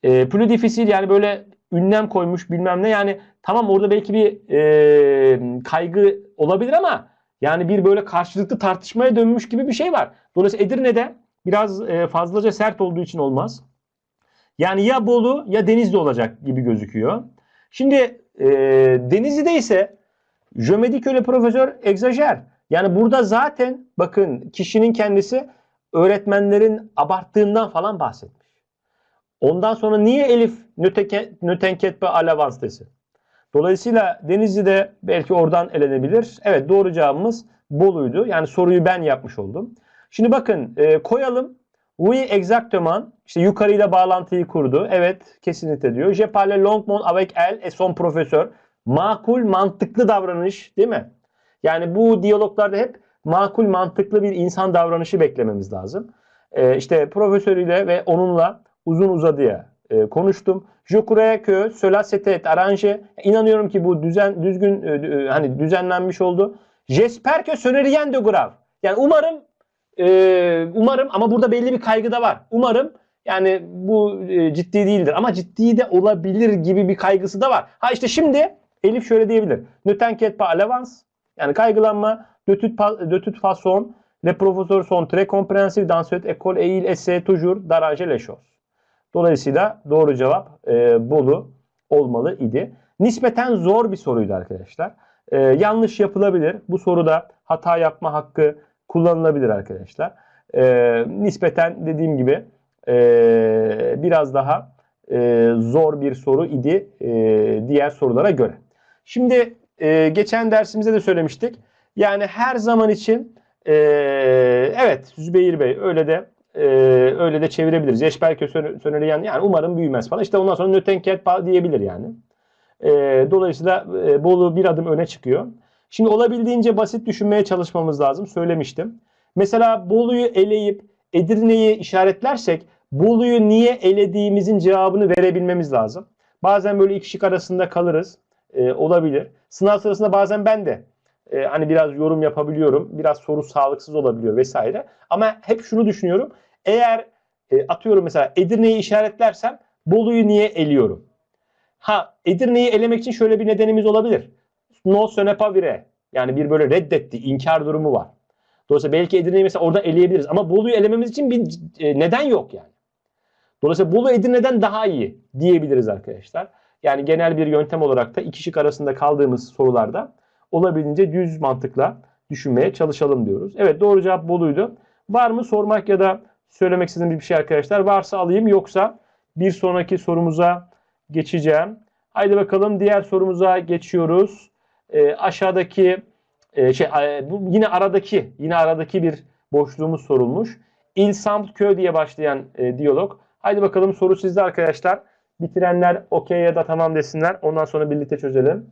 Speaker 1: E, Plüdifisil yani böyle ünlem koymuş bilmem ne yani tamam orada belki bir e, kaygı olabilir ama yani bir böyle karşılıklı tartışmaya dönmüş gibi bir şey var. Dolayısıyla Edirne'de biraz e, fazlaca sert olduğu için olmaz. Yani ya Bolu ya Denizli olacak gibi gözüküyor. Şimdi e, Denizli'de ise Jömediköle Profesör Egzajer. Yani burada zaten bakın kişinin kendisi öğretmenlerin abarttığından falan bahsetmiş. Ondan sonra niye Elif nötenket ve alavans desin? Dolayısıyla Denizli de belki oradan elenebilir. Evet doğru cevabımız Bolu'ydu. Yani soruyu ben yapmış oldum. Şimdi bakın e, koyalım. Oui exactement. İşte yukarıyla bağlantıyı kurdu. Evet kesinlikle diyor. Je parle longuement avec elle et son profesör. Makul mantıklı davranış değil mi? Yani bu diyaloglarda hep makul mantıklı bir insan davranışı beklememiz lazım. E, işte profesörüyle ve onunla uzun uzadıya e, konuştum. Je crois que İnanıyorum ki bu düzen düzgün e, e hani düzenlenmiş oldu. J'espère que de grave. Yani umarım e, umarım ama burada belli bir kaygı da var. Umarım yani bu e, ciddi değildir ama ciddi de olabilir gibi bir kaygısı da var. Ha işte şimdi Elif şöyle diyebilir. Ne t'inquiète pas Yani kaygılanma. De toute, pa, de toute façon, les professeurs sont très compréhensifs dans cette école et ils essaient toujours d'arranger les choses. Dolayısıyla doğru cevap e, Bolu olmalı idi. Nispeten zor bir soruydu arkadaşlar. E, yanlış yapılabilir. Bu soruda hata yapma hakkı kullanılabilir arkadaşlar. E, nispeten dediğim gibi e, biraz daha e, zor bir soru idi e, diğer sorulara göre. Şimdi e, geçen dersimize de söylemiştik. Yani her zaman için e, evet Zübeyir Bey öyle de e, öyle de çevirebiliriz. Yeşberke Söneleyen yani umarım büyümez falan. İşte ondan sonra nötenkert diyebilir yani. E, dolayısıyla e, Bolu bir adım öne çıkıyor. Şimdi olabildiğince basit düşünmeye çalışmamız lazım. Söylemiştim. Mesela Bolu'yu eleyip Edirne'yi işaretlersek Bolu'yu niye elediğimizin cevabını verebilmemiz lazım. Bazen böyle iki şık arasında kalırız. E, olabilir. Sınav sırasında bazen ben de e, hani biraz yorum yapabiliyorum. Biraz soru sağlıksız olabiliyor vesaire. Ama hep şunu düşünüyorum. Eğer e, atıyorum mesela Edirne'yi işaretlersem Bolu'yu niye eliyorum? Ha Edirne'yi elemek için şöyle bir nedenimiz olabilir. No sönepavire yani bir böyle reddetti, inkar durumu var. Dolayısıyla belki Edirne'yi mesela orada eleyebiliriz. Ama Bolu'yu elememiz için bir e, neden yok yani. Dolayısıyla Bolu Edirne'den daha iyi diyebiliriz arkadaşlar. Yani genel bir yöntem olarak da iki şık arasında kaldığımız sorularda olabildiğince düz mantıkla düşünmeye çalışalım diyoruz. Evet doğru cevap Bolu'ydu. Var mı sormak ya da Söylemek istediğim bir şey arkadaşlar varsa alayım yoksa bir sonraki sorumuza geçeceğim. Haydi bakalım diğer sorumuza geçiyoruz. E, aşağıdaki e, şey e, bu yine aradaki yine aradaki bir boşluğumuz sorulmuş. İnsan samt köy diye başlayan e, diyalog. Haydi bakalım soru sizde arkadaşlar. Bitirenler okey ya da tamam desinler. Ondan sonra birlikte çözelim.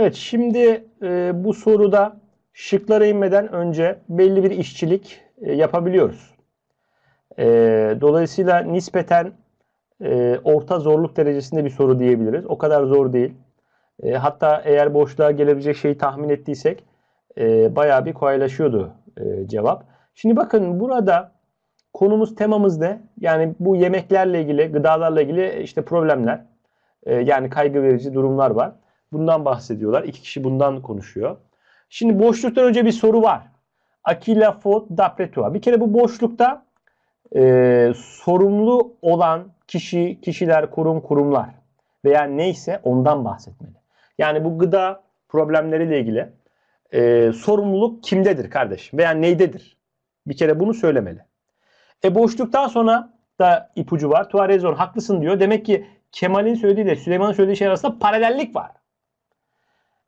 Speaker 1: Evet şimdi e, bu soruda şıklara inmeden önce belli bir işçilik e, yapabiliyoruz. E, dolayısıyla nispeten e, orta zorluk derecesinde bir soru diyebiliriz. O kadar zor değil. E, hatta eğer boşluğa gelebilecek şeyi tahmin ettiysek e, bayağı bir kolaylaşıyordu e, cevap. Şimdi bakın burada konumuz temamız ne? Yani bu yemeklerle ilgili, gıdalarla ilgili işte problemler e, yani kaygı verici durumlar var. Bundan bahsediyorlar. İki kişi bundan konuşuyor. Şimdi boşluktan önce bir soru var. Akila Fot Dapretua. Bir kere bu boşlukta e, sorumlu olan kişi, kişiler, kurum, kurumlar veya neyse ondan bahsetmeli. Yani bu gıda problemleriyle ilgili e, sorumluluk kimdedir kardeşim veya neydedir? Bir kere bunu söylemeli. E boşluktan sonra da ipucu var. Tuarezon haklısın diyor. Demek ki Kemal'in söylediği de Süleyman'ın söylediği şey arasında paralellik var.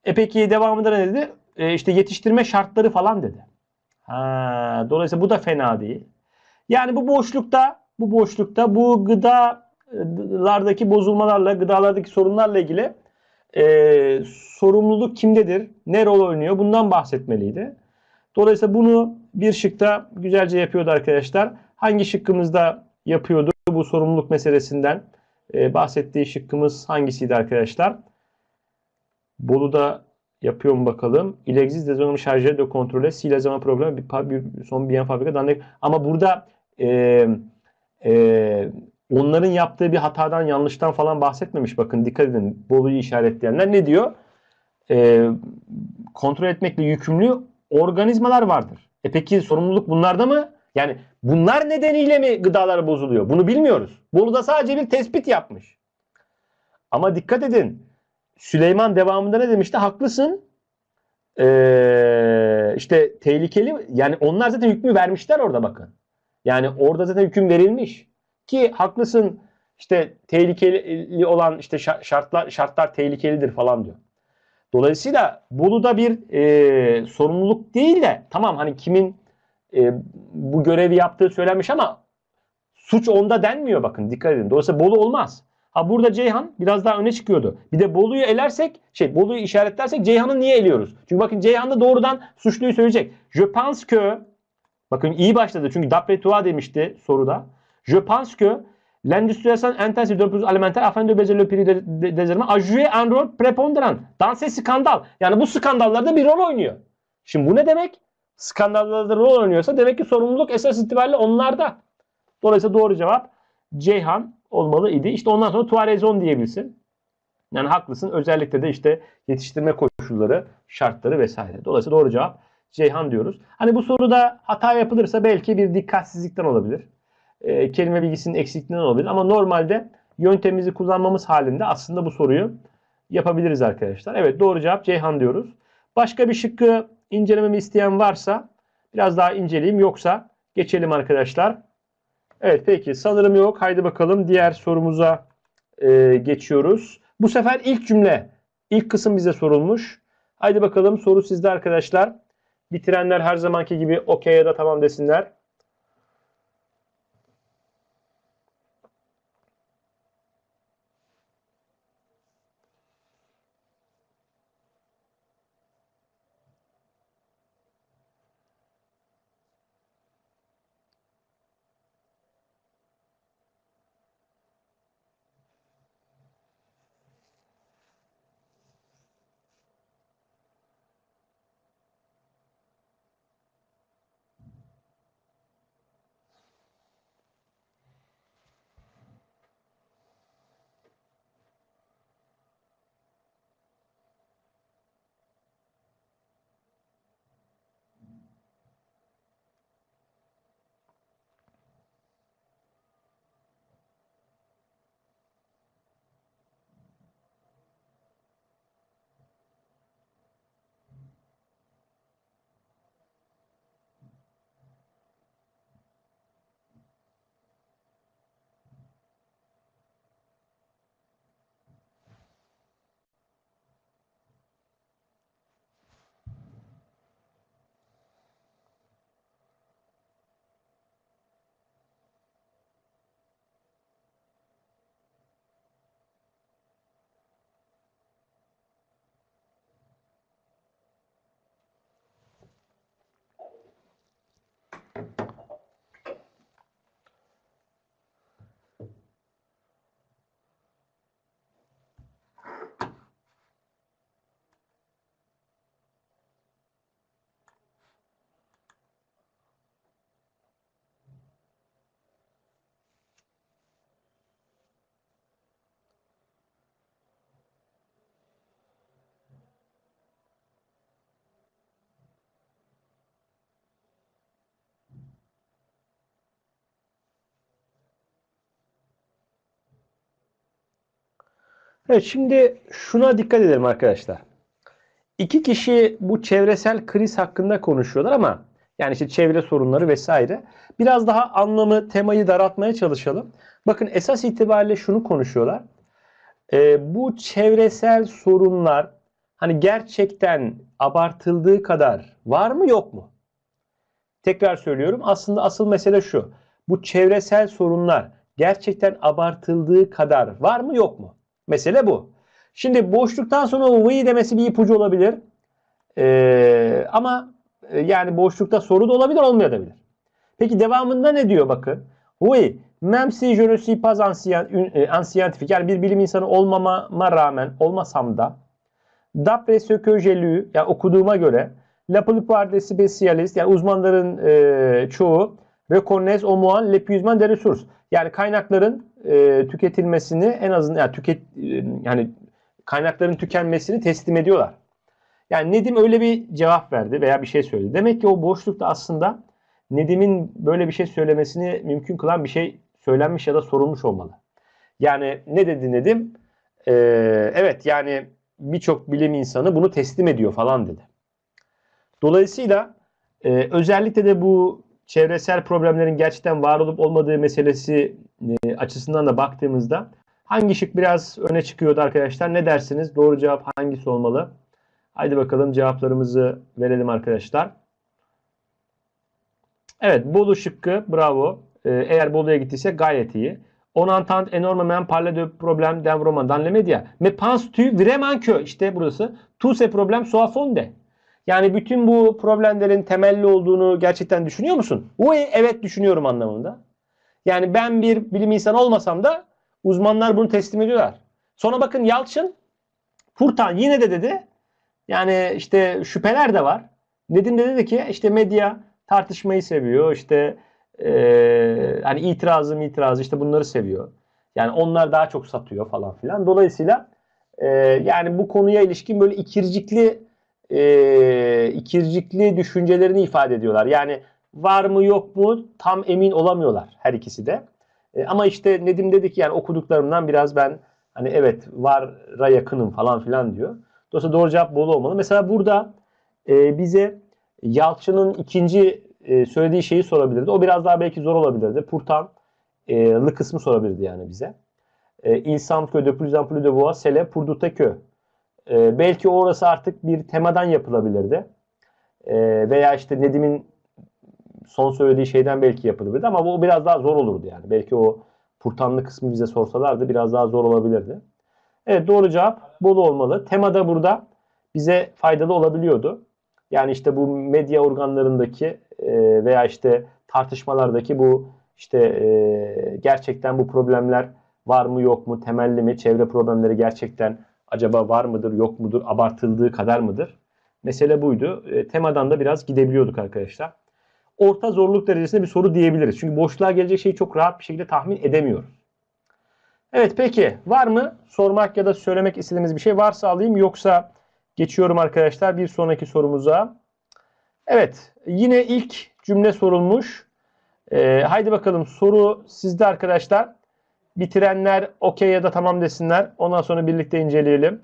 Speaker 1: E peki devamında ne dedi? E işte yetiştirme şartları falan dedi. Ha, dolayısıyla bu da fena değil. Yani bu boşlukta bu boşlukta bu gıdalardaki bozulmalarla, gıdalardaki sorunlarla ilgili e, sorumluluk kimdedir, ne rol oynuyor bundan bahsetmeliydi. Dolayısıyla bunu bir şıkta güzelce yapıyordu arkadaşlar. Hangi şıkkımızda yapıyordu bu sorumluluk meselesinden? E, bahsettiği şıkkımız hangisiydi arkadaşlar? Bolu'da yapıyor mu bakalım. Il existe des hommes chargés de contrôler si les hommes problème bir, son bien fabrika dandik. Ama burada e, e, onların yaptığı bir hatadan yanlıştan falan bahsetmemiş. Bakın dikkat edin. Bolu'yu işaretleyenler ne diyor? E, kontrol etmekle yükümlü organizmalar vardır. E peki sorumluluk bunlarda mı? Yani bunlar nedeniyle mi gıdalar bozuluyor? Bunu bilmiyoruz. Bolu'da sadece bir tespit yapmış. Ama dikkat edin. Süleyman devamında ne demişti? Haklısın. Ee, işte tehlikeli yani onlar zaten hükmü vermişler orada bakın. Yani orada zaten hüküm verilmiş. Ki haklısın işte tehlikeli olan işte şartlar şartlar tehlikelidir falan diyor. Dolayısıyla da bir e, sorumluluk değil de tamam hani kimin e, bu görevi yaptığı söylenmiş ama suç onda denmiyor bakın dikkat edin. Dolayısıyla Bolu olmaz. Ha burada Ceyhan biraz daha öne çıkıyordu. Bir de Bolu'yu elersek, şey Bolu'yu işaretlersek Ceyhan'ı niye eliyoruz? Çünkü bakın Ceyhan da doğrudan suçluyu söyleyecek. Je pense que bakın iyi başladı çünkü d'après demişti soruda. Je pense que L'industrisation intensive de plus alimentaire afin de baisser le prix des de, a joué un rôle prépondérant. Dans skandal. Yani bu skandallarda bir rol oynuyor. Şimdi bu ne demek? Skandallarda rol oynuyorsa demek ki sorumluluk esas itibariyle onlarda. Dolayısıyla doğru cevap Ceyhan olmalı idi. İşte ondan sonra Tuarezon diyebilirsin. Yani haklısın. Özellikle de işte yetiştirme koşulları, şartları vesaire. Dolayısıyla doğru cevap Ceyhan diyoruz. Hani bu soruda hata yapılırsa belki bir dikkatsizlikten olabilir. E, kelime bilgisinin eksikliğinden olabilir. Ama normalde yöntemimizi kullanmamız halinde aslında bu soruyu yapabiliriz arkadaşlar. Evet doğru cevap Ceyhan diyoruz. Başka bir şıkkı incelememi isteyen varsa biraz daha inceleyeyim. Yoksa geçelim arkadaşlar. Evet peki sanırım yok. Haydi bakalım diğer sorumuza e, geçiyoruz. Bu sefer ilk cümle, ilk kısım bize sorulmuş. Haydi bakalım soru sizde arkadaşlar. Bitirenler her zamanki gibi okey ya da tamam desinler. Evet şimdi şuna dikkat edelim arkadaşlar. İki kişi bu çevresel kriz hakkında konuşuyorlar ama yani işte çevre sorunları vesaire. Biraz daha anlamı, temayı daraltmaya çalışalım. Bakın esas itibariyle şunu konuşuyorlar. E, bu çevresel sorunlar hani gerçekten abartıldığı kadar var mı yok mu? Tekrar söylüyorum aslında asıl mesele şu. Bu çevresel sorunlar gerçekten abartıldığı kadar var mı yok mu? Mesele bu. Şimdi boşluktan sonra vıy demesi bir ipucu olabilir. Ee, ama e, yani boşlukta soru da olabilir olmayabilir. Peki devamında ne diyor bakın. Vıy même si je ne suis pas ancien, e, yani bir bilim insanı olmama rağmen olmasam da d'après ce que j'ai lu yani okuduğuma göre la plupart des spécialistes yani uzmanların e, çoğu reconnaissent au moins l'épuisement des ressources yani kaynakların e, tüketilmesini en azından yani tüket e, yani kaynakların tükenmesini teslim ediyorlar. Yani Nedim öyle bir cevap verdi veya bir şey söyledi. Demek ki o boşlukta aslında Nedim'in böyle bir şey söylemesini mümkün kılan bir şey söylenmiş ya da sorulmuş olmalı. Yani ne dedi Nedim? Ee, evet yani birçok bilim insanı bunu teslim ediyor falan dedi. Dolayısıyla e, özellikle de bu çevresel problemlerin gerçekten var olup olmadığı meselesi e, açısından da baktığımızda hangi şık biraz öne çıkıyordu arkadaşlar? Ne dersiniz? Doğru cevap hangisi olmalı? Haydi bakalım cevaplarımızı verelim arkadaşlar. Evet Bolu şıkkı bravo. E, eğer Bolu'ya gittiyse gayet iyi. On entente énormément parler de problème d'un roman dans me médias. Mais penses-tu vraiment que işte burası tous ces problèmes soient fonde. Yani bütün bu problemlerin temelli olduğunu gerçekten düşünüyor musun? Oui, evet düşünüyorum anlamında. Yani ben bir bilim insanı olmasam da uzmanlar bunu teslim ediyorlar. Sonra bakın Yalçın Furtan yine de dedi yani işte şüpheler de var. Nedim de dedi ki işte medya tartışmayı seviyor. İşte ee, hani itirazı itirazı işte bunları seviyor. Yani onlar daha çok satıyor falan filan. Dolayısıyla e, yani bu konuya ilişkin böyle ikircikli e, ikircikli düşüncelerini ifade ediyorlar. Yani var mı yok mu tam emin olamıyorlar her ikisi de. E, ama işte Nedim dedi ki yani okuduklarımdan biraz ben hani evet vara yakınım falan filan diyor. Dolayısıyla doğru cevap bol olmalı. Mesela burada e, bize Yalçın'ın ikinci e, söylediği şeyi sorabilirdi. O biraz daha belki zor olabilirdi. Purtan e, lı kısmı sorabilirdi yani bize. E, Il Samtkö de plus en plus de bois sele pour du E, belki orası artık bir temadan yapılabilirdi. E, veya işte Nedim'in son söylediği şeyden belki yapılabilirdi ama bu biraz daha zor olurdu yani. Belki o Purtanlı kısmı bize sorsalardı biraz daha zor olabilirdi. Evet doğru cevap Bolu olmalı. Tema da burada bize faydalı olabiliyordu. Yani işte bu medya organlarındaki e, veya işte tartışmalardaki bu işte e, gerçekten bu problemler var mı yok mu temelli mi çevre problemleri gerçekten acaba var mıdır yok mudur abartıldığı kadar mıdır? Mesele buydu. E, temadan da biraz gidebiliyorduk arkadaşlar orta zorluk derecesinde bir soru diyebiliriz. Çünkü boşluğa gelecek şeyi çok rahat bir şekilde tahmin edemiyoruz. Evet peki var mı sormak ya da söylemek istediğimiz bir şey varsa alayım yoksa geçiyorum arkadaşlar bir sonraki sorumuza. Evet yine ilk cümle sorulmuş. Ee, haydi bakalım soru sizde arkadaşlar. Bitirenler okey ya da tamam desinler. Ondan sonra birlikte inceleyelim.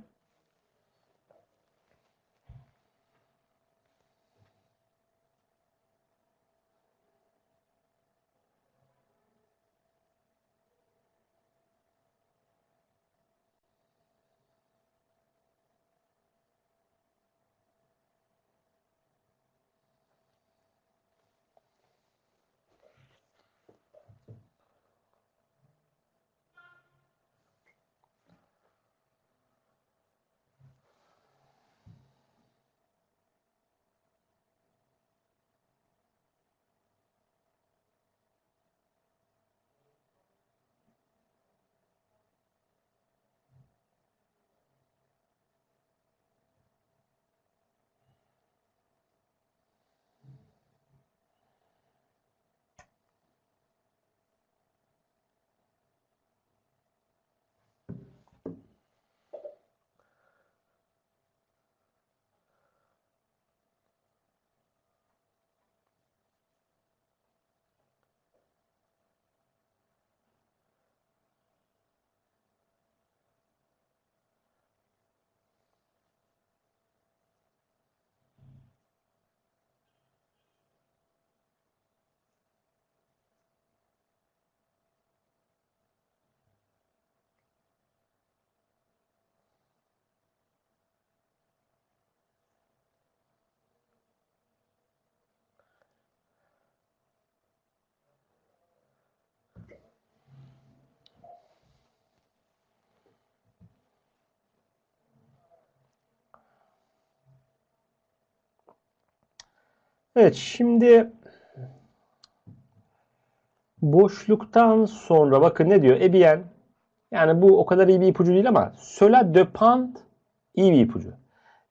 Speaker 1: Evet şimdi boşluktan sonra bakın ne diyor? Ebien yani bu o kadar iyi bir ipucu değil ama söla döpant iyi bir ipucu.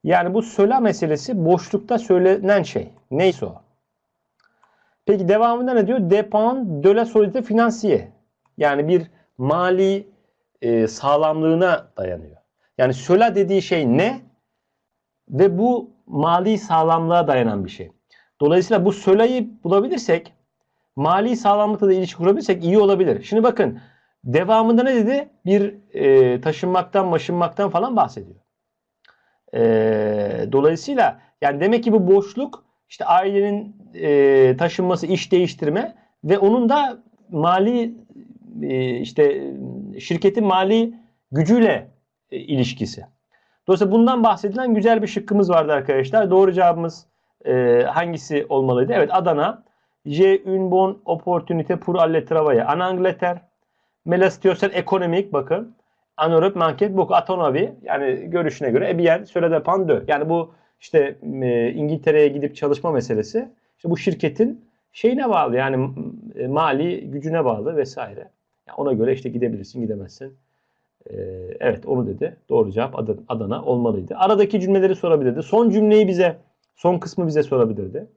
Speaker 1: Yani bu söla meselesi boşlukta söylenen şey. Neyse o. Peki devamında ne diyor? Depan de la solidite financier. Yani bir mali e, sağlamlığına dayanıyor. Yani söla dediği şey ne? Ve bu mali sağlamlığa dayanan bir şey. Dolayısıyla bu Söla'yı bulabilirsek mali sağlamlıkla da ilişki kurabilirsek iyi olabilir. Şimdi bakın devamında ne dedi? Bir e, taşınmaktan, maşınmaktan falan bahsediyor. E, dolayısıyla yani demek ki bu boşluk işte ailenin e, taşınması, iş değiştirme ve onun da mali e, işte şirketin mali gücüyle e, ilişkisi. Dolayısıyla bundan bahsedilen güzel bir şıkkımız vardı arkadaşlar. Doğru cevabımız e, hangisi olmalıydı? Evet Adana. J une bonne opportunité pour aller travailler en Angleterre. Mais la situation économique bakın. En Europe manquet beaucoup autonomie. Yani görüşüne göre e, bir yer söyle de pandö. Yani bu işte e, İngiltere'ye gidip çalışma meselesi. İşte bu şirketin şeyine bağlı yani e, mali gücüne bağlı vesaire. Yani ona göre işte gidebilirsin gidemezsin. E, evet onu dedi. Doğru cevap Adana olmalıydı. Aradaki cümleleri sorabilirdi. Son cümleyi bize Son kısmı bize sorabilirdi.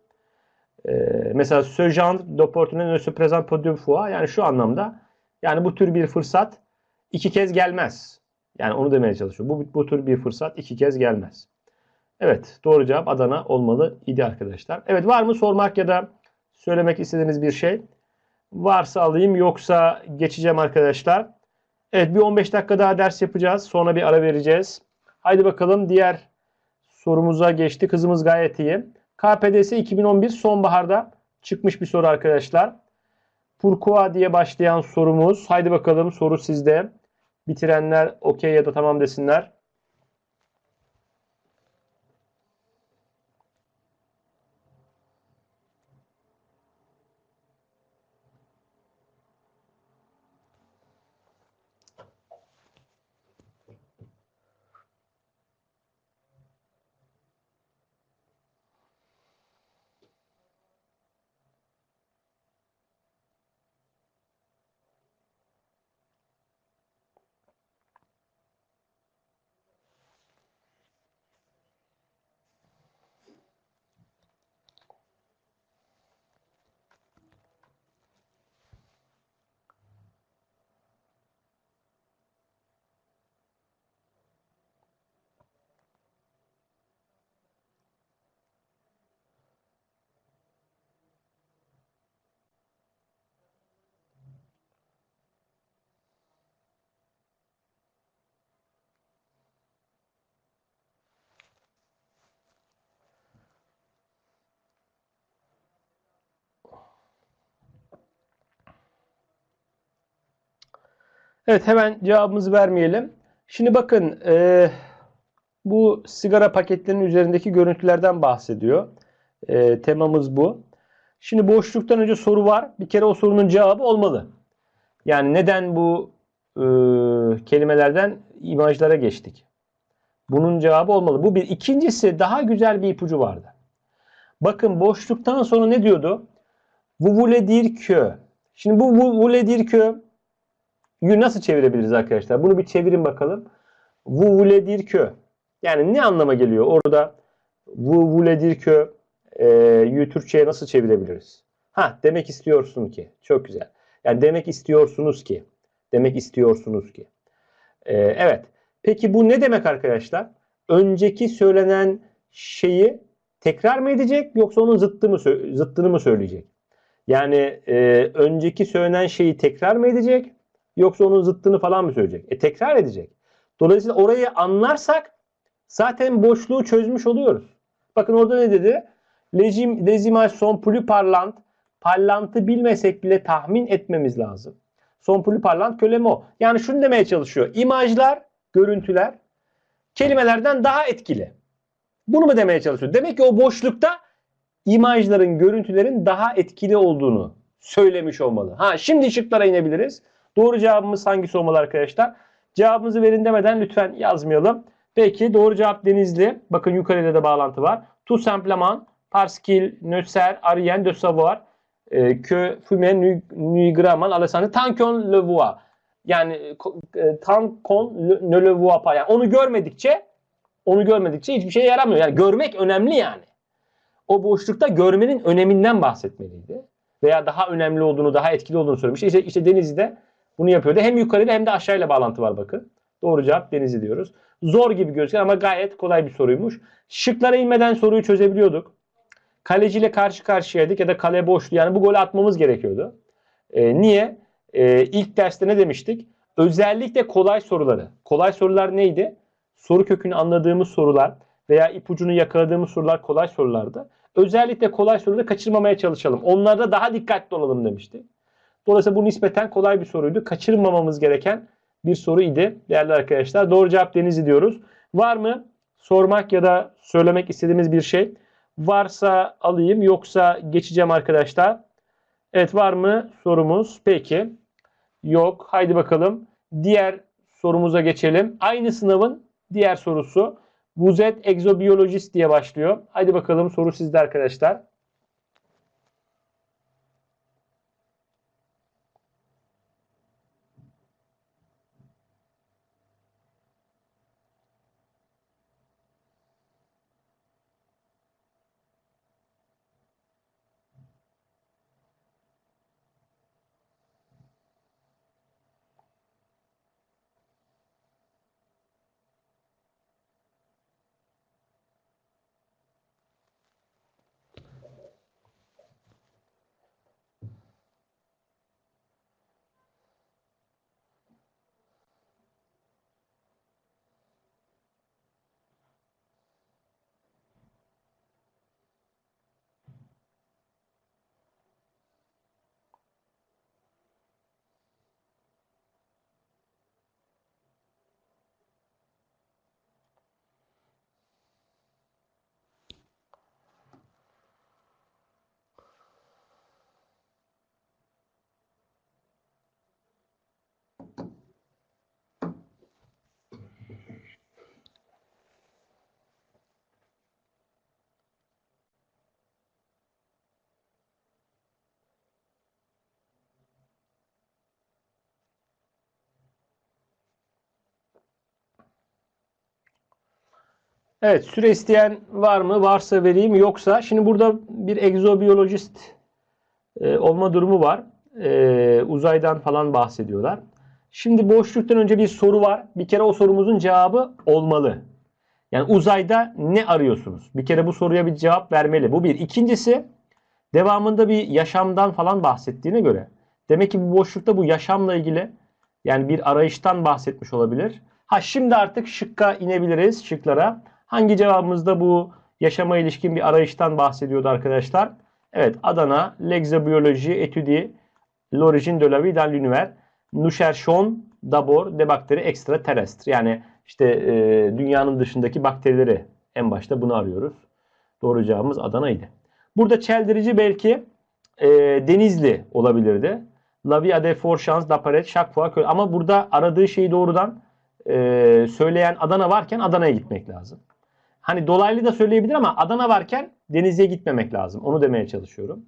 Speaker 1: Ee, mesela ce genre d'opportunité ne se présente pas deux fois. Yani şu anlamda yani bu tür bir fırsat iki kez gelmez. Yani onu demeye çalışıyor. Bu, bu tür bir fırsat iki kez gelmez. Evet doğru cevap Adana olmalı idi arkadaşlar. Evet var mı sormak ya da söylemek istediğiniz bir şey? Varsa alayım yoksa geçeceğim arkadaşlar. Evet bir 15 dakika daha ders yapacağız. Sonra bir ara vereceğiz. Haydi bakalım diğer sorumuza geçti. Kızımız gayet iyi. KPDS 2011 sonbaharda çıkmış bir soru arkadaşlar. Pourquoi diye başlayan sorumuz. Haydi bakalım soru sizde. Bitirenler okey ya da tamam desinler. Evet hemen cevabımızı vermeyelim. Şimdi bakın e, bu sigara paketlerinin üzerindeki görüntülerden bahsediyor. E, temamız bu. Şimdi boşluktan önce soru var. Bir kere o sorunun cevabı olmalı. Yani neden bu e, kelimelerden imajlara geçtik? Bunun cevabı olmalı. Bu bir. İkincisi daha güzel bir ipucu vardı. Bakın boşluktan sonra ne diyordu? Vuvuledir dirkö. Şimdi bu vuvuledir dirkö. Yü nasıl çevirebiliriz arkadaşlar? Bunu bir çevirin bakalım. Vuvuledir kö. Yani ne anlama geliyor? Orada vuvuledir kö e, yü Türkçe'ye nasıl çevirebiliriz? Ha demek istiyorsun ki. Çok güzel. Yani demek istiyorsunuz ki. Demek istiyorsunuz ki. E, evet. Peki bu ne demek arkadaşlar? Önceki söylenen şeyi tekrar mı edecek yoksa onun zıttı mı, zıttını mı söyleyecek? Yani e, önceki söylenen şeyi tekrar mı edecek Yoksa onun zıttını falan mı söyleyecek? E tekrar edecek. Dolayısıyla orayı anlarsak zaten boşluğu çözmüş oluyoruz. Bakın orada ne dedi? Lejim, lezimal son parlant, parlantı bilmesek bile tahmin etmemiz lazım. Son plüparlant köleme o. Yani şunu demeye çalışıyor. İmajlar, görüntüler kelimelerden daha etkili. Bunu mu demeye çalışıyor? Demek ki o boşlukta imajların, görüntülerin daha etkili olduğunu söylemiş olmalı. Ha şimdi şıklara inebiliriz. Doğru cevabımız hangisi olmalı arkadaşlar? Cevabımızı verin demeden lütfen yazmayalım. Peki doğru cevap Denizli. Bakın yukarıda da bağlantı var. Tu simplement Parskil, Nöser, ne sert à rien de savoir que fumer nuigraman alasanı tankon le voit. Yani tankon ne le Yani onu görmedikçe onu görmedikçe hiçbir şey yaramıyor. Yani görmek önemli yani. O boşlukta görmenin öneminden bahsetmeliydi. Veya daha önemli olduğunu, daha etkili olduğunu söylemiş. İşte, işte Denizli'de bunu yapıyordu. Hem yukarıyla hem de aşağıyla bağlantı var bakın. Doğru cevap denizi diyoruz. Zor gibi gözüküyor ama gayet kolay bir soruymuş. Şıklara inmeden soruyu çözebiliyorduk. Kaleciyle karşı karşıyaydık ya da kale boştu. Yani bu golü atmamız gerekiyordu. E, niye? E, ilk derste ne demiştik? Özellikle kolay soruları. Kolay sorular neydi? Soru kökünü anladığımız sorular veya ipucunu yakaladığımız sorular kolay sorulardı. Özellikle kolay soruları kaçırmamaya çalışalım. Onlarda daha dikkatli olalım demiştik. Dolayısıyla bu nispeten kolay bir soruydu. Kaçırmamamız gereken bir soru idi değerli arkadaşlar. Doğru cevap Denizli diyoruz. Var mı sormak ya da söylemek istediğimiz bir şey? Varsa alayım yoksa geçeceğim arkadaşlar. Evet var mı sorumuz? Peki. Yok. Haydi bakalım. Diğer sorumuza geçelim. Aynı sınavın diğer sorusu. Buzet egzobiyolojist diye başlıyor. Haydi bakalım soru sizde arkadaşlar. Evet süre isteyen var mı? Varsa vereyim yoksa. Şimdi burada bir egzobiyolojist e, olma durumu var. E, uzaydan falan bahsediyorlar. Şimdi boşluktan önce bir soru var. Bir kere o sorumuzun cevabı olmalı. Yani uzayda ne arıyorsunuz? Bir kere bu soruya bir cevap vermeli. Bu bir. İkincisi devamında bir yaşamdan falan bahsettiğine göre. Demek ki bu boşlukta bu yaşamla ilgili yani bir arayıştan bahsetmiş olabilir. Ha şimdi artık şıkka inebiliriz şıklara. Hangi cevabımızda bu yaşama ilişkin bir arayıştan bahsediyordu arkadaşlar? Evet Adana, L'exabiyoloji, etudi, l'origine de la vie dans l'univers, nous cherchons d'abord de bakteri extraterrestre. Yani işte e, dünyanın dışındaki bakterileri en başta bunu arıyoruz. Doğru cevabımız Adana'ydı. Burada çeldirici belki e, Denizli olabilirdi. La Via de Forchans, Daparet, Şakva. Ama burada aradığı şeyi doğrudan e, söyleyen Adana varken Adana'ya gitmek lazım hani dolaylı da söyleyebilir ama Adana varken denize gitmemek lazım. Onu demeye çalışıyorum.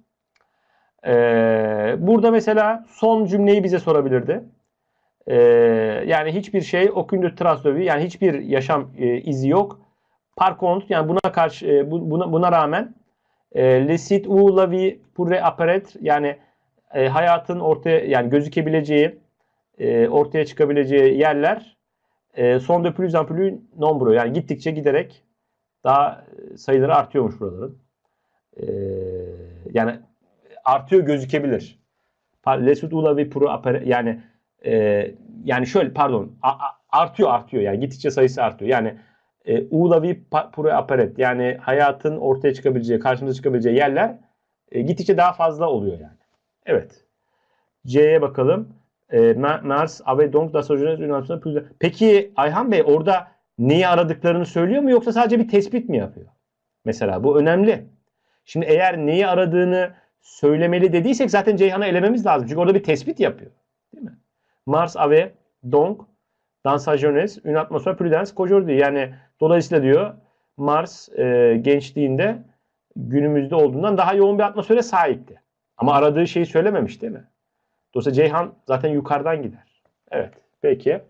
Speaker 1: Ee, burada mesela son cümleyi bize sorabilirdi. Ee, yani hiçbir şey Okündü Trasdövi yani hiçbir yaşam e, izi yok. Par yani buna karşı e, buna, buna rağmen e, le sit ou la vie yani e, hayatın ortaya yani gözükebileceği e, ortaya çıkabileceği yerler e, son de plus en plus nombre yani gittikçe giderek daha e, sayıları artıyormuş buraların. Ee, yani artıyor gözükebilir. Lesut Ula ve Puru Apere, yani e, yani şöyle pardon a, a, artıyor artıyor yani gittikçe sayısı artıyor. Yani e, Ula ve Puru Aperet yani hayatın ortaya çıkabileceği, karşımıza çıkabileceği yerler e, gittikçe daha fazla oluyor yani. Evet. C'ye bakalım. E, Nars, Ave, Donk, Dasojunez, Peki Ayhan Bey orada neyi aradıklarını söylüyor mu yoksa sadece bir tespit mi yapıyor? Mesela bu önemli. Şimdi eğer neyi aradığını söylemeli dediysek zaten Ceyhan'ı elememiz lazım. Çünkü orada bir tespit yapıyor. Değil mi? Mars Ave, Donk, Dansajones, ün atmosfer Prudence, Kojor diyor. Yani dolayısıyla diyor Mars e, gençliğinde günümüzde olduğundan daha yoğun bir atmosfere sahipti. Ama aradığı şeyi söylememiş değil mi? Dolayısıyla Ceyhan zaten yukarıdan gider. Evet. Peki.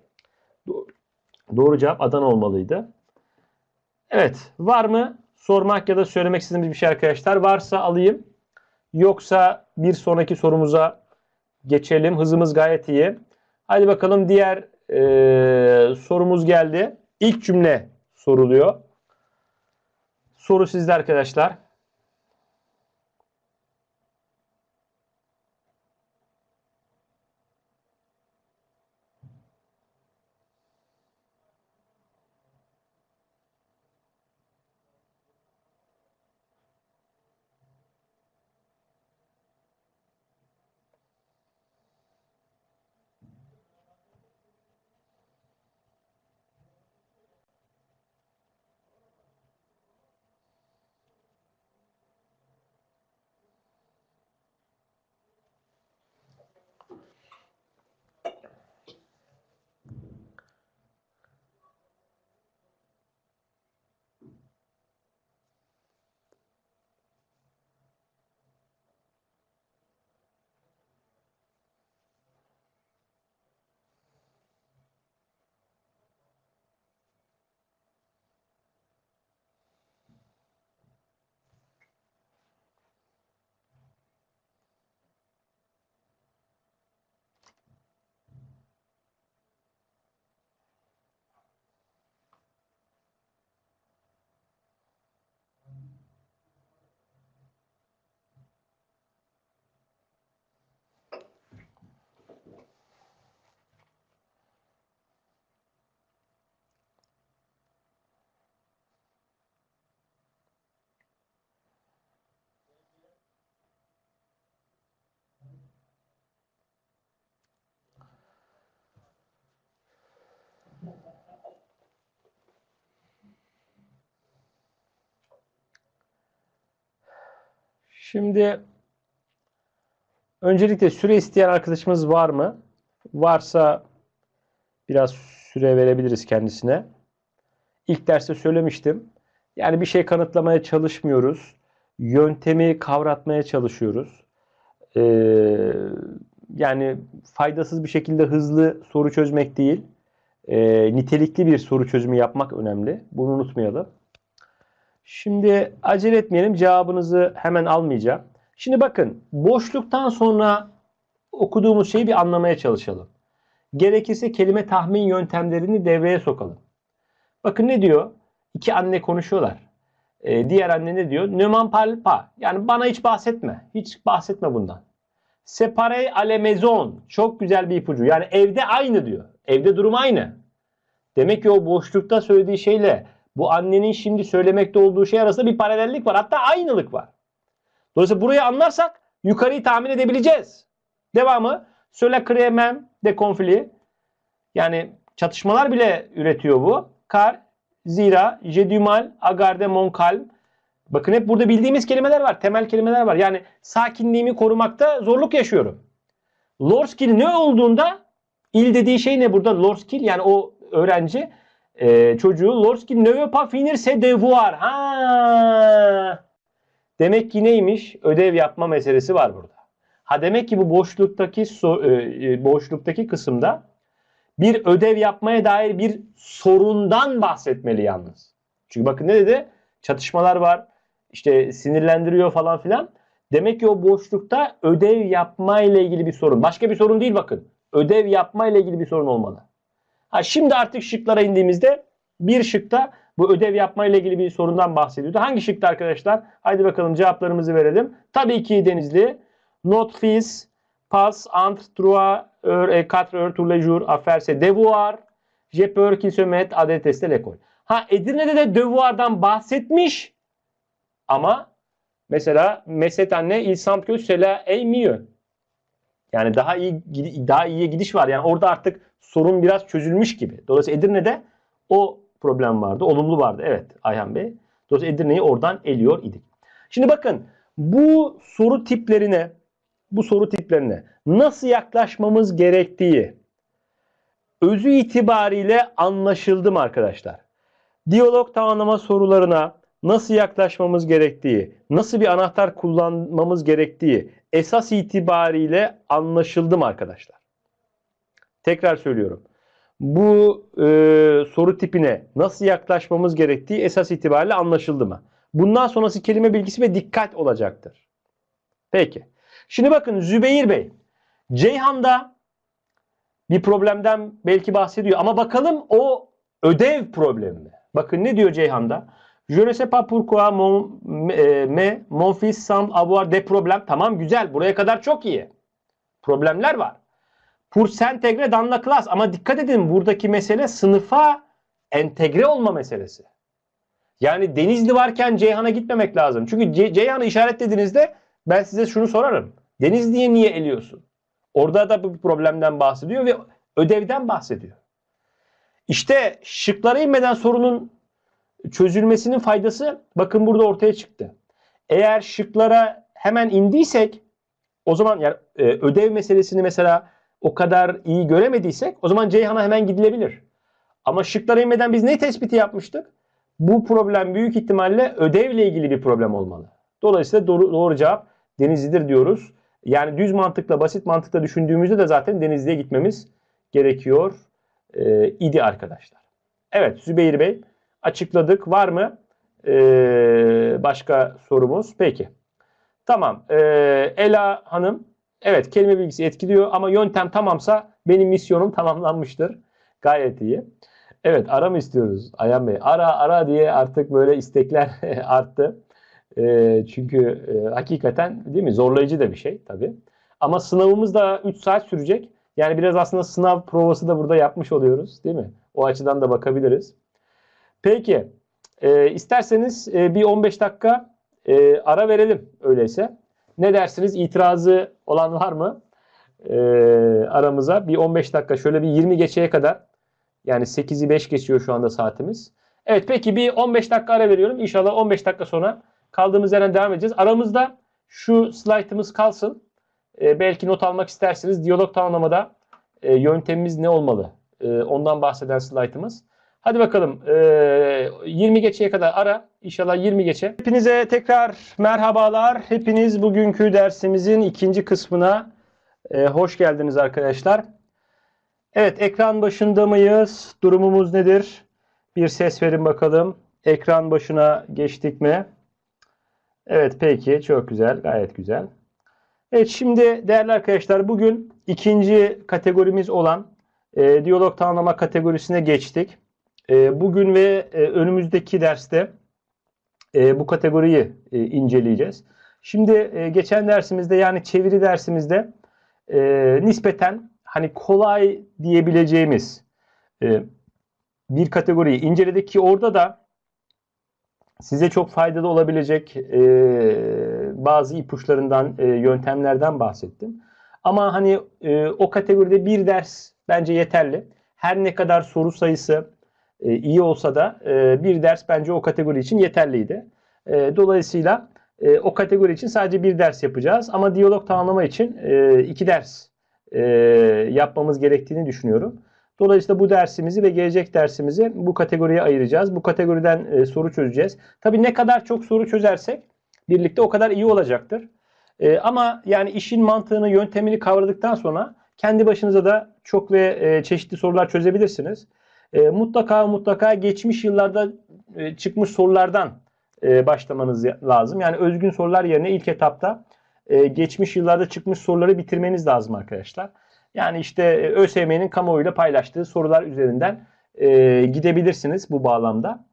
Speaker 1: Doğru cevap Adana olmalıydı. Evet. Var mı? Sormak ya da söylemek istediğimiz bir şey arkadaşlar. Varsa alayım. Yoksa bir sonraki sorumuza geçelim. Hızımız gayet iyi. Hadi bakalım diğer e, sorumuz geldi. İlk cümle soruluyor. Soru sizde arkadaşlar. Şimdi öncelikle süre isteyen arkadaşımız var mı? Varsa biraz süre verebiliriz kendisine. İlk derste söylemiştim. Yani bir şey kanıtlamaya çalışmıyoruz. Yöntemi kavratmaya çalışıyoruz. Ee, yani faydasız bir şekilde hızlı soru çözmek değil, e, nitelikli bir soru çözümü yapmak önemli. Bunu unutmayalım. Şimdi acele etmeyelim. Cevabınızı hemen almayacağım. Şimdi bakın boşluktan sonra okuduğumuz şeyi bir anlamaya çalışalım. Gerekirse kelime tahmin yöntemlerini devreye sokalım. Bakın ne diyor? İki anne konuşuyorlar. Ee, diğer anne ne diyor? Nöman palpa. Yani bana hiç bahsetme. Hiç bahsetme bundan. Separe ale maison. Çok güzel bir ipucu. Yani evde aynı diyor. Evde durum aynı. Demek ki o boşlukta söylediği şeyle bu annenin şimdi söylemekte olduğu şey arasında bir paralellik var. Hatta aynılık var. Dolayısıyla burayı anlarsak yukarıyı tahmin edebileceğiz. Devamı söyle kremen de konfli yani çatışmalar bile üretiyor bu. Kar, zira, Jedumal, agarde, monkal. Bakın hep burada bildiğimiz kelimeler var. Temel kelimeler var. Yani sakinliğimi korumakta zorluk yaşıyorum. Lorskil ne olduğunda il dediği şey ne burada? Lorskil yani o öğrenci e, çocuğu Lorski ne veut pas finir Ha. Demek ki neymiş? Ödev yapma meselesi var burada. Ha demek ki bu boşluktaki so, e, e, boşluktaki kısımda bir ödev yapmaya dair bir sorundan bahsetmeli yalnız. Çünkü bakın ne dedi? Çatışmalar var. İşte sinirlendiriyor falan filan. Demek ki o boşlukta ödev yapma ile ilgili bir sorun. Başka bir sorun değil bakın. Ödev yapma ile ilgili bir sorun olmalı. Ha, şimdi artık şıklara indiğimizde bir şıkta bu ödev yapma ile ilgili bir sorundan bahsediyordu. Hangi şıkta arkadaşlar? Haydi bakalım cevaplarımızı verelim. Tabii ki Denizli. Not fils, pas, entre, trois, heures et quatre heures tous les jours, à faire je peux qu'il se mette à détester l'école. Ha Edirne'de de devoir'dan bahsetmiş ama mesela meset anne il semble que cela est mieux. Yani daha iyi daha iyiye gidiş var. Yani orada artık sorun biraz çözülmüş gibi. Dolayısıyla Edirne'de o problem vardı. Olumlu vardı. Evet Ayhan Bey. Dolayısıyla Edirne'yi oradan eliyor idik. Şimdi bakın bu soru tiplerine bu soru tiplerine nasıl yaklaşmamız gerektiği özü itibariyle anlaşıldı mı arkadaşlar? Diyalog tamamlama sorularına nasıl yaklaşmamız gerektiği, nasıl bir anahtar kullanmamız gerektiği esas itibariyle anlaşıldım arkadaşlar. Tekrar söylüyorum. Bu e, soru tipine nasıl yaklaşmamız gerektiği esas itibariyle anlaşıldı mı? Bundan sonrası kelime bilgisi ve dikkat olacaktır. Peki. Şimdi bakın Zübeyir Bey. Ceyhan'da bir problemden belki bahsediyor ama bakalım o ödev problemi Bakın ne diyor Ceyhan'da? Je ne sais pas pourquoi mon, e, euh, me, mon fils semble avoir des problèmes. Tamam güzel. Buraya kadar çok iyi. Problemler var. Pour entegre dans la classe. Ama dikkat edin buradaki mesele sınıfa entegre olma meselesi. Yani Denizli varken Ceyhan'a gitmemek lazım. Çünkü Ce Ceyhan'ı işaretlediğinizde ben size şunu sorarım. Denizli'ye niye eliyorsun? Orada da bir problemden bahsediyor ve ödevden bahsediyor. İşte şıklara inmeden sorunun çözülmesinin faydası bakın burada ortaya çıktı. Eğer şıklara hemen indiysek o zaman yani e, ödev meselesini mesela o kadar iyi göremediysek o zaman Ceyhan'a hemen gidilebilir. Ama şıklara inmeden biz ne tespiti yapmıştık? Bu problem büyük ihtimalle ödevle ilgili bir problem olmalı. Dolayısıyla doğru, doğru cevap Denizli'dir diyoruz. Yani düz mantıkla, basit mantıkla düşündüğümüzde de zaten Denizli'ye gitmemiz gerekiyor e, idi arkadaşlar. Evet Zübeyir Bey açıkladık. Var mı ee, başka sorumuz? Peki. Tamam. Ee, Ela Hanım. Evet kelime bilgisi etkiliyor ama yöntem tamamsa benim misyonum tamamlanmıştır. Gayet iyi. Evet ara mı istiyoruz Ayhan Bey? Ara ara diye artık böyle istekler [laughs] arttı. E, çünkü e, hakikaten değil mi zorlayıcı da bir şey tabii. Ama sınavımız da 3 saat sürecek. Yani biraz aslında sınav provası da burada yapmış oluyoruz değil mi? O açıdan da bakabiliriz. Peki e, isterseniz e, bir 15 dakika e, ara verelim öyleyse. Ne dersiniz itirazı olan var mı e, aramıza? Bir 15 dakika şöyle bir 20 geçeye kadar yani 8'i 5 geçiyor şu anda saatimiz. Evet peki bir 15 dakika ara veriyorum. İnşallah 15 dakika sonra kaldığımız yerden devam edeceğiz. Aramızda şu slaytımız kalsın. E, belki not almak istersiniz. Diyalog tanımlamada e, yöntemimiz ne olmalı? E, ondan bahseden slaytımız. Hadi bakalım e, 20 geçeye kadar ara. İnşallah 20 geçe. Hepinize tekrar merhabalar. Hepiniz bugünkü dersimizin ikinci kısmına e, hoş geldiniz arkadaşlar. Evet ekran başında mıyız? Durumumuz nedir? Bir ses verin bakalım. Ekran başına geçtik mi? Evet peki çok güzel gayet güzel. Evet şimdi değerli arkadaşlar bugün ikinci kategorimiz olan e, diyalog tanımlama kategorisine geçtik. Ee, bugün ve e, önümüzdeki derste e, bu kategoriyi e, inceleyeceğiz. Şimdi geçen dersimizde yani çeviri dersimizde nispeten hani kolay diyebileceğimiz bir kategoriyi inceledik ki orada da size çok faydalı olabilecek bazı ipuçlarından, yöntemlerden bahsettim. Ama hani e, o kategoride bir ders bence yeterli. Her ne kadar soru sayısı e, iyi olsa da e, bir ders bence o kategori için yeterliydi. E, dolayısıyla e, o kategori için sadece bir ders yapacağız ama diyalog tamamlama için iki ders yapmamız gerektiğini düşünüyorum. Dolayısıyla bu dersimizi ve gelecek dersimizi bu kategoriye ayıracağız. Bu kategoriden e, soru çözeceğiz. Tabii ne kadar çok soru çözersek birlikte o kadar iyi olacaktır. ama yani işin mantığını, yöntemini kavradıktan sonra kendi başınıza da çok ve çeşitli sorular çözebilirsiniz e, mutlaka mutlaka geçmiş yıllarda e, çıkmış sorulardan e, başlamanız lazım. Yani özgün sorular yerine ilk etapta e, geçmiş yıllarda çıkmış soruları bitirmeniz lazım arkadaşlar. Yani işte e, ÖSYM'nin kamuoyuyla paylaştığı sorular üzerinden e, gidebilirsiniz bu bağlamda.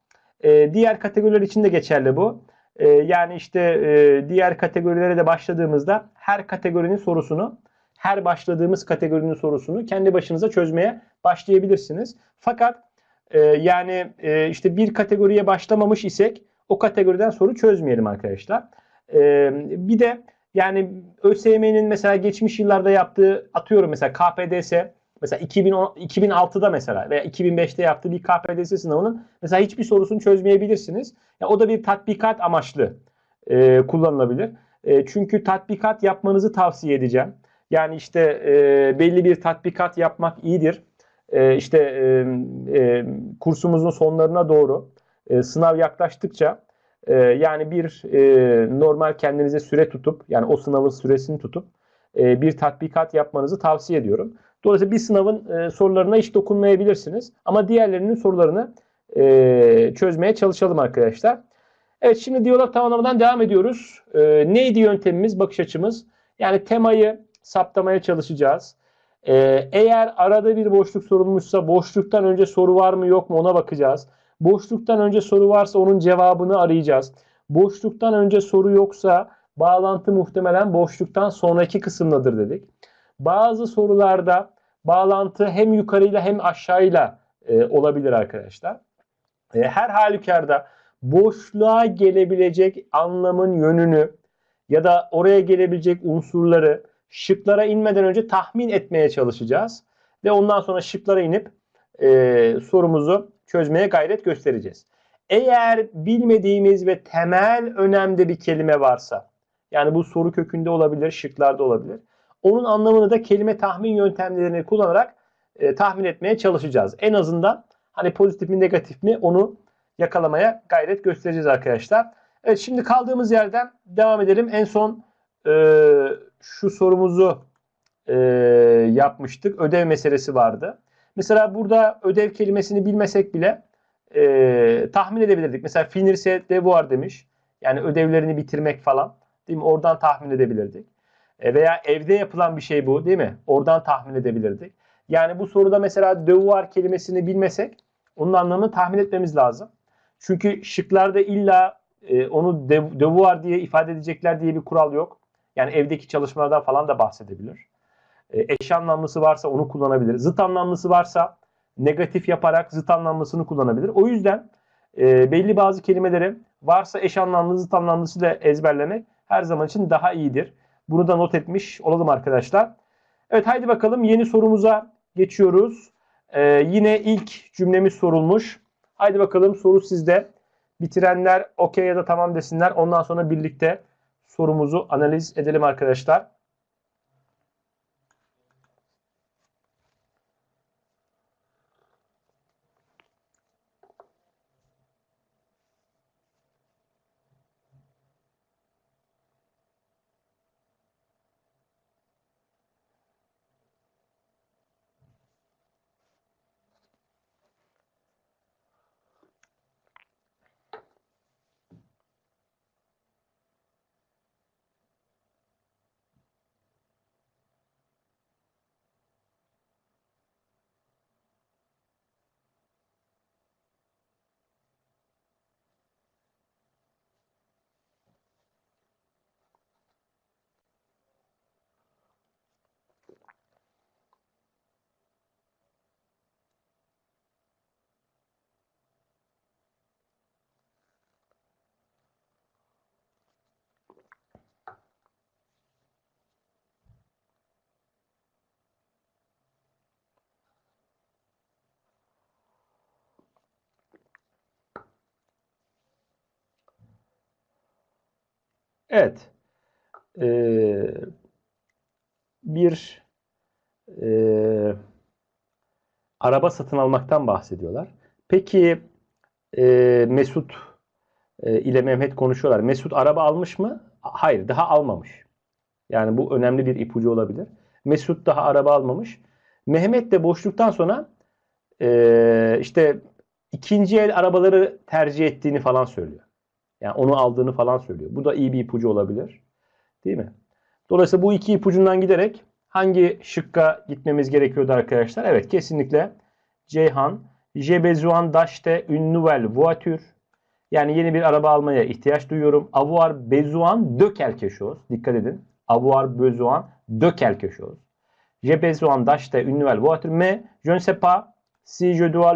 Speaker 1: E, diğer kategoriler için de geçerli bu. E, yani işte e, diğer kategorilere de başladığımızda her kategorinin sorusunu her başladığımız kategorinin sorusunu kendi başınıza çözmeye başlayabilirsiniz. Fakat e, yani e, işte bir kategoriye başlamamış isek o kategoriden soru çözmeyelim arkadaşlar. E, bir de yani ÖSYM'nin mesela geçmiş yıllarda yaptığı atıyorum mesela KPDS mesela 2010, 2006'da mesela veya 2005'te yaptığı bir KPDS sınavının mesela hiçbir sorusunu çözmeyebilirsiniz. Ya o da bir tatbikat amaçlı e, kullanılabilir. E, çünkü tatbikat yapmanızı tavsiye edeceğim. Yani işte e, belli bir tatbikat yapmak iyidir. E, işte e, e, kursumuzun sonlarına doğru e, sınav yaklaştıkça e, yani bir e, normal kendinize süre tutup yani o sınavın süresini tutup e, bir tatbikat yapmanızı tavsiye ediyorum. Dolayısıyla bir sınavın e, sorularına hiç dokunmayabilirsiniz ama diğerlerinin sorularını e, çözmeye çalışalım arkadaşlar. Evet şimdi diyalog tamamlamadan devam ediyoruz. E, neydi yöntemimiz, bakış açımız? Yani temayı saptamaya çalışacağız. Ee, eğer arada bir boşluk sorulmuşsa boşluktan önce soru var mı yok mu ona bakacağız. Boşluktan önce soru varsa onun cevabını arayacağız. Boşluktan önce soru yoksa bağlantı muhtemelen boşluktan sonraki kısımdadır dedik. Bazı sorularda bağlantı hem yukarıyla hem aşağıyla e, olabilir arkadaşlar. E, her halükarda boşluğa gelebilecek anlamın yönünü ya da oraya gelebilecek unsurları şıklara inmeden önce tahmin etmeye çalışacağız. Ve ondan sonra şıklara inip e, sorumuzu çözmeye gayret göstereceğiz. Eğer bilmediğimiz ve temel önemde bir kelime varsa, yani bu soru kökünde olabilir, şıklarda olabilir. Onun anlamını da kelime tahmin yöntemlerini kullanarak e, tahmin etmeye çalışacağız. En azından hani pozitif mi negatif mi onu yakalamaya gayret göstereceğiz arkadaşlar. Evet şimdi kaldığımız yerden devam edelim. En son e, şu sorumuzu e, yapmıştık. Ödev meselesi vardı. Mesela burada ödev kelimesini bilmesek bile e, tahmin edebilirdik. Mesela finirse de var demiş. Yani ödevlerini bitirmek falan. Değil mi? Oradan tahmin edebilirdik. E, veya evde yapılan bir şey bu değil mi? Oradan tahmin edebilirdik. Yani bu soruda mesela devoir kelimesini bilmesek onun anlamını tahmin etmemiz lazım. Çünkü şıklarda illa e, onu devoir diye ifade edecekler diye bir kural yok. Yani evdeki çalışmalardan falan da bahsedebilir. E, eş anlamlısı varsa onu kullanabilir. Zıt anlamlısı varsa negatif yaparak zıt anlamlısını kullanabilir. O yüzden e, belli bazı kelimeleri varsa eş anlamlı zıt anlamlısı da ezberlemek her zaman için daha iyidir. Bunu da not etmiş olalım arkadaşlar. Evet haydi bakalım yeni sorumuza geçiyoruz. Ee, yine ilk cümlemiz sorulmuş. Haydi bakalım soru sizde. Bitirenler okey ya da tamam desinler. Ondan sonra birlikte sorumuzu analiz edelim arkadaşlar. Evet. Ee, bir e, araba satın almaktan bahsediyorlar. Peki e, Mesut e, ile Mehmet konuşuyorlar. Mesut araba almış mı? Hayır daha almamış. Yani bu önemli bir ipucu olabilir. Mesut daha araba almamış. Mehmet de boşluktan sonra e, işte ikinci el arabaları tercih ettiğini falan söylüyor. Yani onu aldığını falan söylüyor. Bu da iyi bir ipucu olabilir. Değil mi? Dolayısıyla bu iki ipucundan giderek hangi şıkka gitmemiz gerekiyordu arkadaşlar? Evet kesinlikle Ceyhan. Je besoin d'acheter une voiture. Yani yeni bir araba almaya ihtiyaç duyuyorum. Avoir besoin de quelque chose. Dikkat edin. Avoir besoin de quelque chose. Je besoin d'acheter une nouvelle voiture mais je ne sais pas si je dois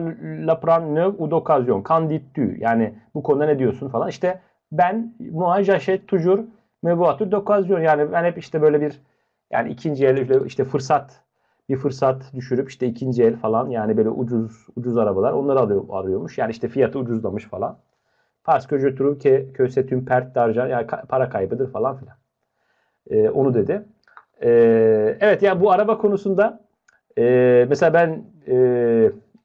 Speaker 1: la prendre ou d'occasion. Can tu. Yani bu konuda ne diyorsun falan. İşte ben moi j'achète toujours mes voitures d'occasion. Yani ben hep işte böyle bir yani ikinci el işte fırsat bir fırsat düşürüp işte ikinci el falan yani böyle ucuz ucuz arabalar onları alıyor, arıyormuş. Yani işte fiyatı ucuzlamış falan. Parce que je trouve que, que c'est une d'argent yani para kaybıdır falan filan. Ee, onu dedi. Ee, evet yani bu araba konusunda e, mesela ben e,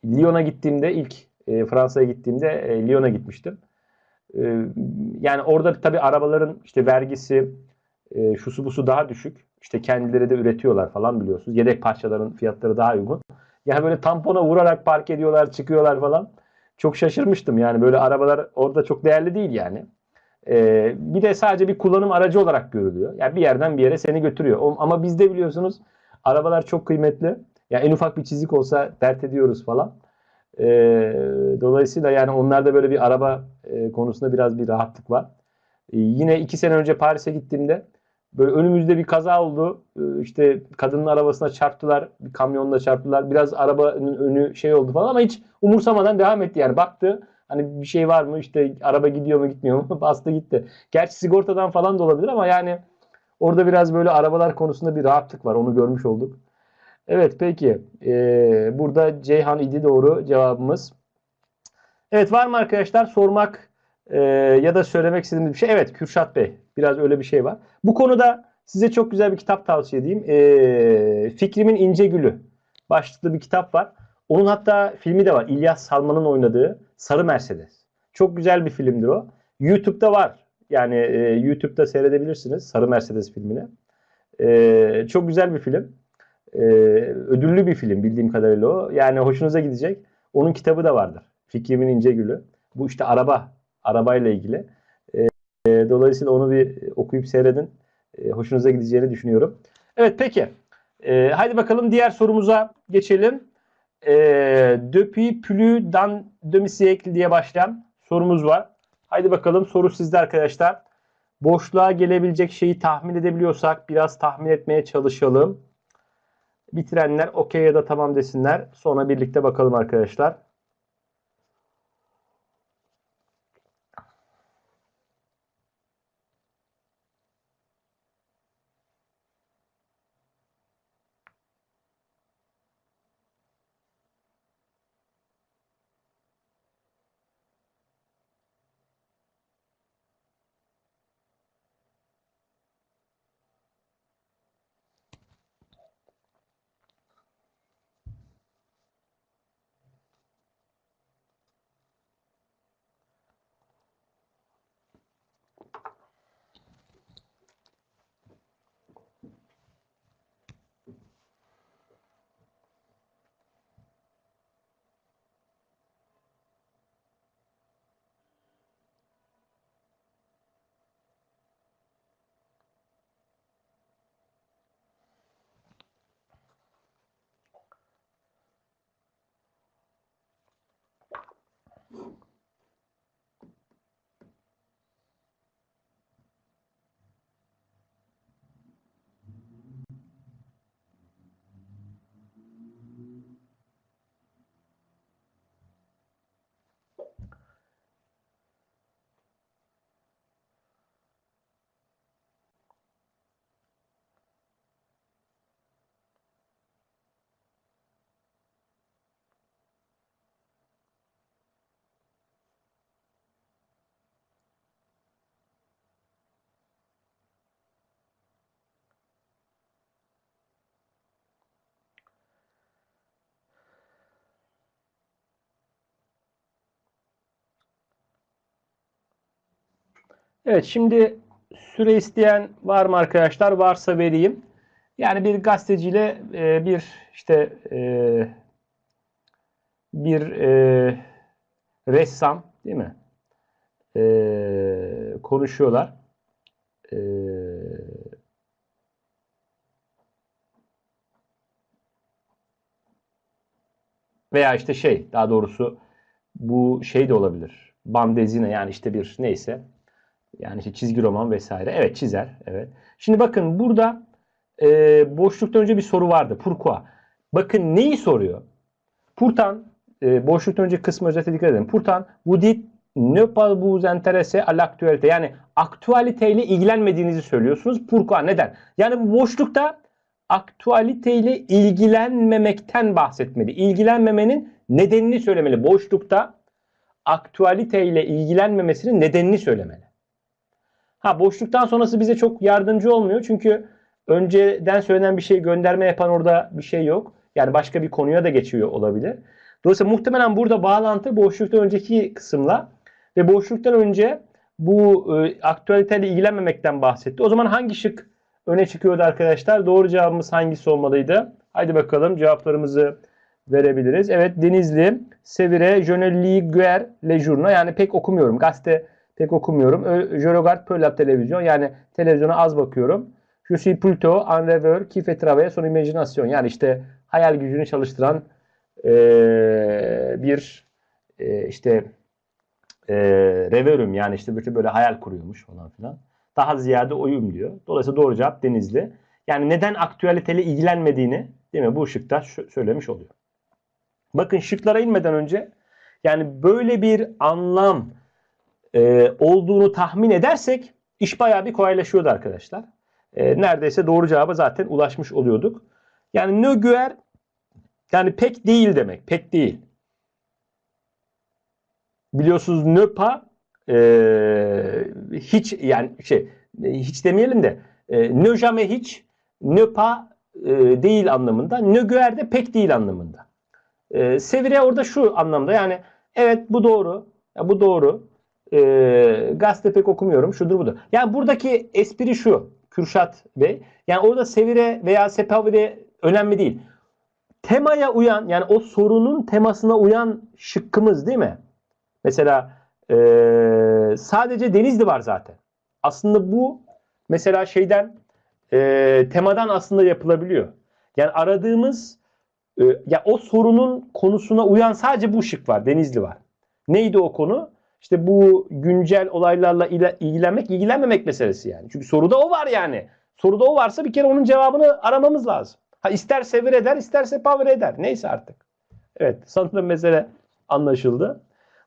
Speaker 1: Lyon'a gittiğimde ilk e, Fransa'ya gittiğimde e, Lyon'a gitmiştim. E, yani orada tabii arabaların işte vergisi e, şusu busu daha düşük. İşte kendileri de üretiyorlar falan biliyorsunuz. Yedek parçaların fiyatları daha uygun. Yani böyle tampona vurarak park ediyorlar, çıkıyorlar falan. Çok şaşırmıştım yani böyle arabalar orada çok değerli değil yani. Ee, bir de sadece bir kullanım aracı olarak görülüyor. Yani bir yerden bir yere seni götürüyor. Ama bizde biliyorsunuz arabalar çok kıymetli. Ya en ufak bir çizik olsa dert ediyoruz falan. E, dolayısıyla yani onlarda böyle bir araba e, konusunda biraz bir rahatlık var. E, yine iki sene önce Paris'e gittiğimde böyle önümüzde bir kaza oldu. E, işte kadının arabasına çarptılar. Bir kamyonla çarptılar. Biraz arabanın önü şey oldu falan ama hiç umursamadan devam etti yani. Baktı hani bir şey var mı işte araba gidiyor mu gitmiyor mu [laughs] bastı gitti. Gerçi sigortadan falan da olabilir ama yani orada biraz böyle arabalar konusunda bir rahatlık var onu görmüş olduk. Evet peki. Ee, burada Ceyhan idi doğru cevabımız. Evet var mı arkadaşlar sormak e, ya da söylemek istediğiniz bir şey? Evet Kürşat Bey biraz öyle bir şey var. Bu konuda size çok güzel bir kitap tavsiye edeyim. E, Fikrimin İnce Gülü başlıklı bir kitap var. Onun hatta filmi de var. İlyas Salman'ın oynadığı Sarı Mercedes. Çok güzel bir filmdir o. YouTube'da var. Yani e, YouTube'da seyredebilirsiniz Sarı Mercedes filmini. E, çok güzel bir film e, ödüllü bir film bildiğim kadarıyla o. Yani hoşunuza gidecek. Onun kitabı da vardır. Fikrimin İnce Gülü. Bu işte araba, arabayla ilgili. E, e dolayısıyla onu bir okuyup seyredin. E, hoşunuza gideceğini düşünüyorum. Evet peki. E, haydi bakalım diğer sorumuza geçelim. E, Depuis plus dans demi diye başlayan sorumuz var. Haydi bakalım soru sizde arkadaşlar. Boşluğa gelebilecek şeyi tahmin edebiliyorsak biraz tahmin etmeye çalışalım. Bitirenler okey ya da tamam desinler. Sonra birlikte bakalım arkadaşlar. Evet şimdi süre isteyen var mı arkadaşlar? Varsa vereyim. Yani bir gazeteciyle e, bir işte e, bir e, ressam değil mi? konuşuyorlar. veya işte şey daha doğrusu bu şey de olabilir. Bandezine yani işte bir neyse yani işte çizgi roman vesaire. Evet çizer. Evet. Şimdi bakın burada e, boşluktan önce bir soru vardı. Pourquoi? Bakın neyi soruyor? Purtan e, boşluktan önce kısmı özete dikkat edin. Purtan. bu did ne pas vous intéresser à l'actualité? Yani aktualiteyle ilgilenmediğinizi söylüyorsunuz. Pourquoi? Neden? Yani bu boşlukta aktualiteyle ilgilenmemekten bahsetmeli. İlgilenmemenin nedenini söylemeli. Boşlukta aktualiteyle ilgilenmemesinin nedenini söylemeli. Ha boşluktan sonrası bize çok yardımcı olmuyor. Çünkü önceden söylenen bir şey gönderme yapan orada bir şey yok. Yani başka bir konuya da geçiyor olabilir. Dolayısıyla muhtemelen burada bağlantı boşluktan önceki kısımla ve boşluktan önce bu e, aktüeliteyle ilgilenmemekten bahsetti. O zaman hangi şık öne çıkıyordu arkadaşlar? Doğru cevabımız hangisi olmalıydı? Haydi bakalım cevaplarımızı verebiliriz. Evet Denizli, Sevire, Jönelli, Guer, Le Journa yani pek okumuyorum. Gazete Pek okumuyorum. Je regarde televizyon. Yani televizyona az bakıyorum. Je suis plutôt un rêveur qui son imagination. Yani işte hayal gücünü çalıştıran ee, bir e, işte e, revörüm yani işte böyle, böyle hayal kuruyormuş falan filan. Daha ziyade oyum diyor. Dolayısıyla doğru cevap Denizli. Yani neden aktüeliteyle ilgilenmediğini değil mi bu şıkta söylemiş oluyor. Bakın şıklara inmeden önce yani böyle bir anlam e, olduğunu tahmin edersek iş bayağı bir kolaylaşıyordu arkadaşlar. E, neredeyse doğru cevaba zaten ulaşmış oluyorduk. Yani nögüer yani pek değil demek. Pek değil. Biliyorsunuz nöpa e, hiç yani şey e, hiç demeyelim de e, nöjame hiç nöpa e, değil anlamında. Nögüer de pek değil anlamında. E, sevire orada şu anlamda yani evet bu doğru. Ya bu doğru. E, gazete pek okumuyorum. Şudur budur. Yani buradaki espri şu. Kürşat Bey. Yani orada Sevire veya sepavide önemli değil. Temaya uyan yani o sorunun temasına uyan şıkkımız değil mi? Mesela e, sadece Denizli var zaten. Aslında bu mesela şeyden e, temadan aslında yapılabiliyor. Yani aradığımız e, ya o sorunun konusuna uyan sadece bu şık var. Denizli var. Neydi o konu? işte bu güncel olaylarla ilgilenmek, ilgilenmemek meselesi yani. Çünkü soruda o var yani. Soruda o varsa bir kere onun cevabını aramamız lazım. Ha ister sevir eder, isterse power eder. Neyse artık. Evet, sanırım mesele anlaşıldı.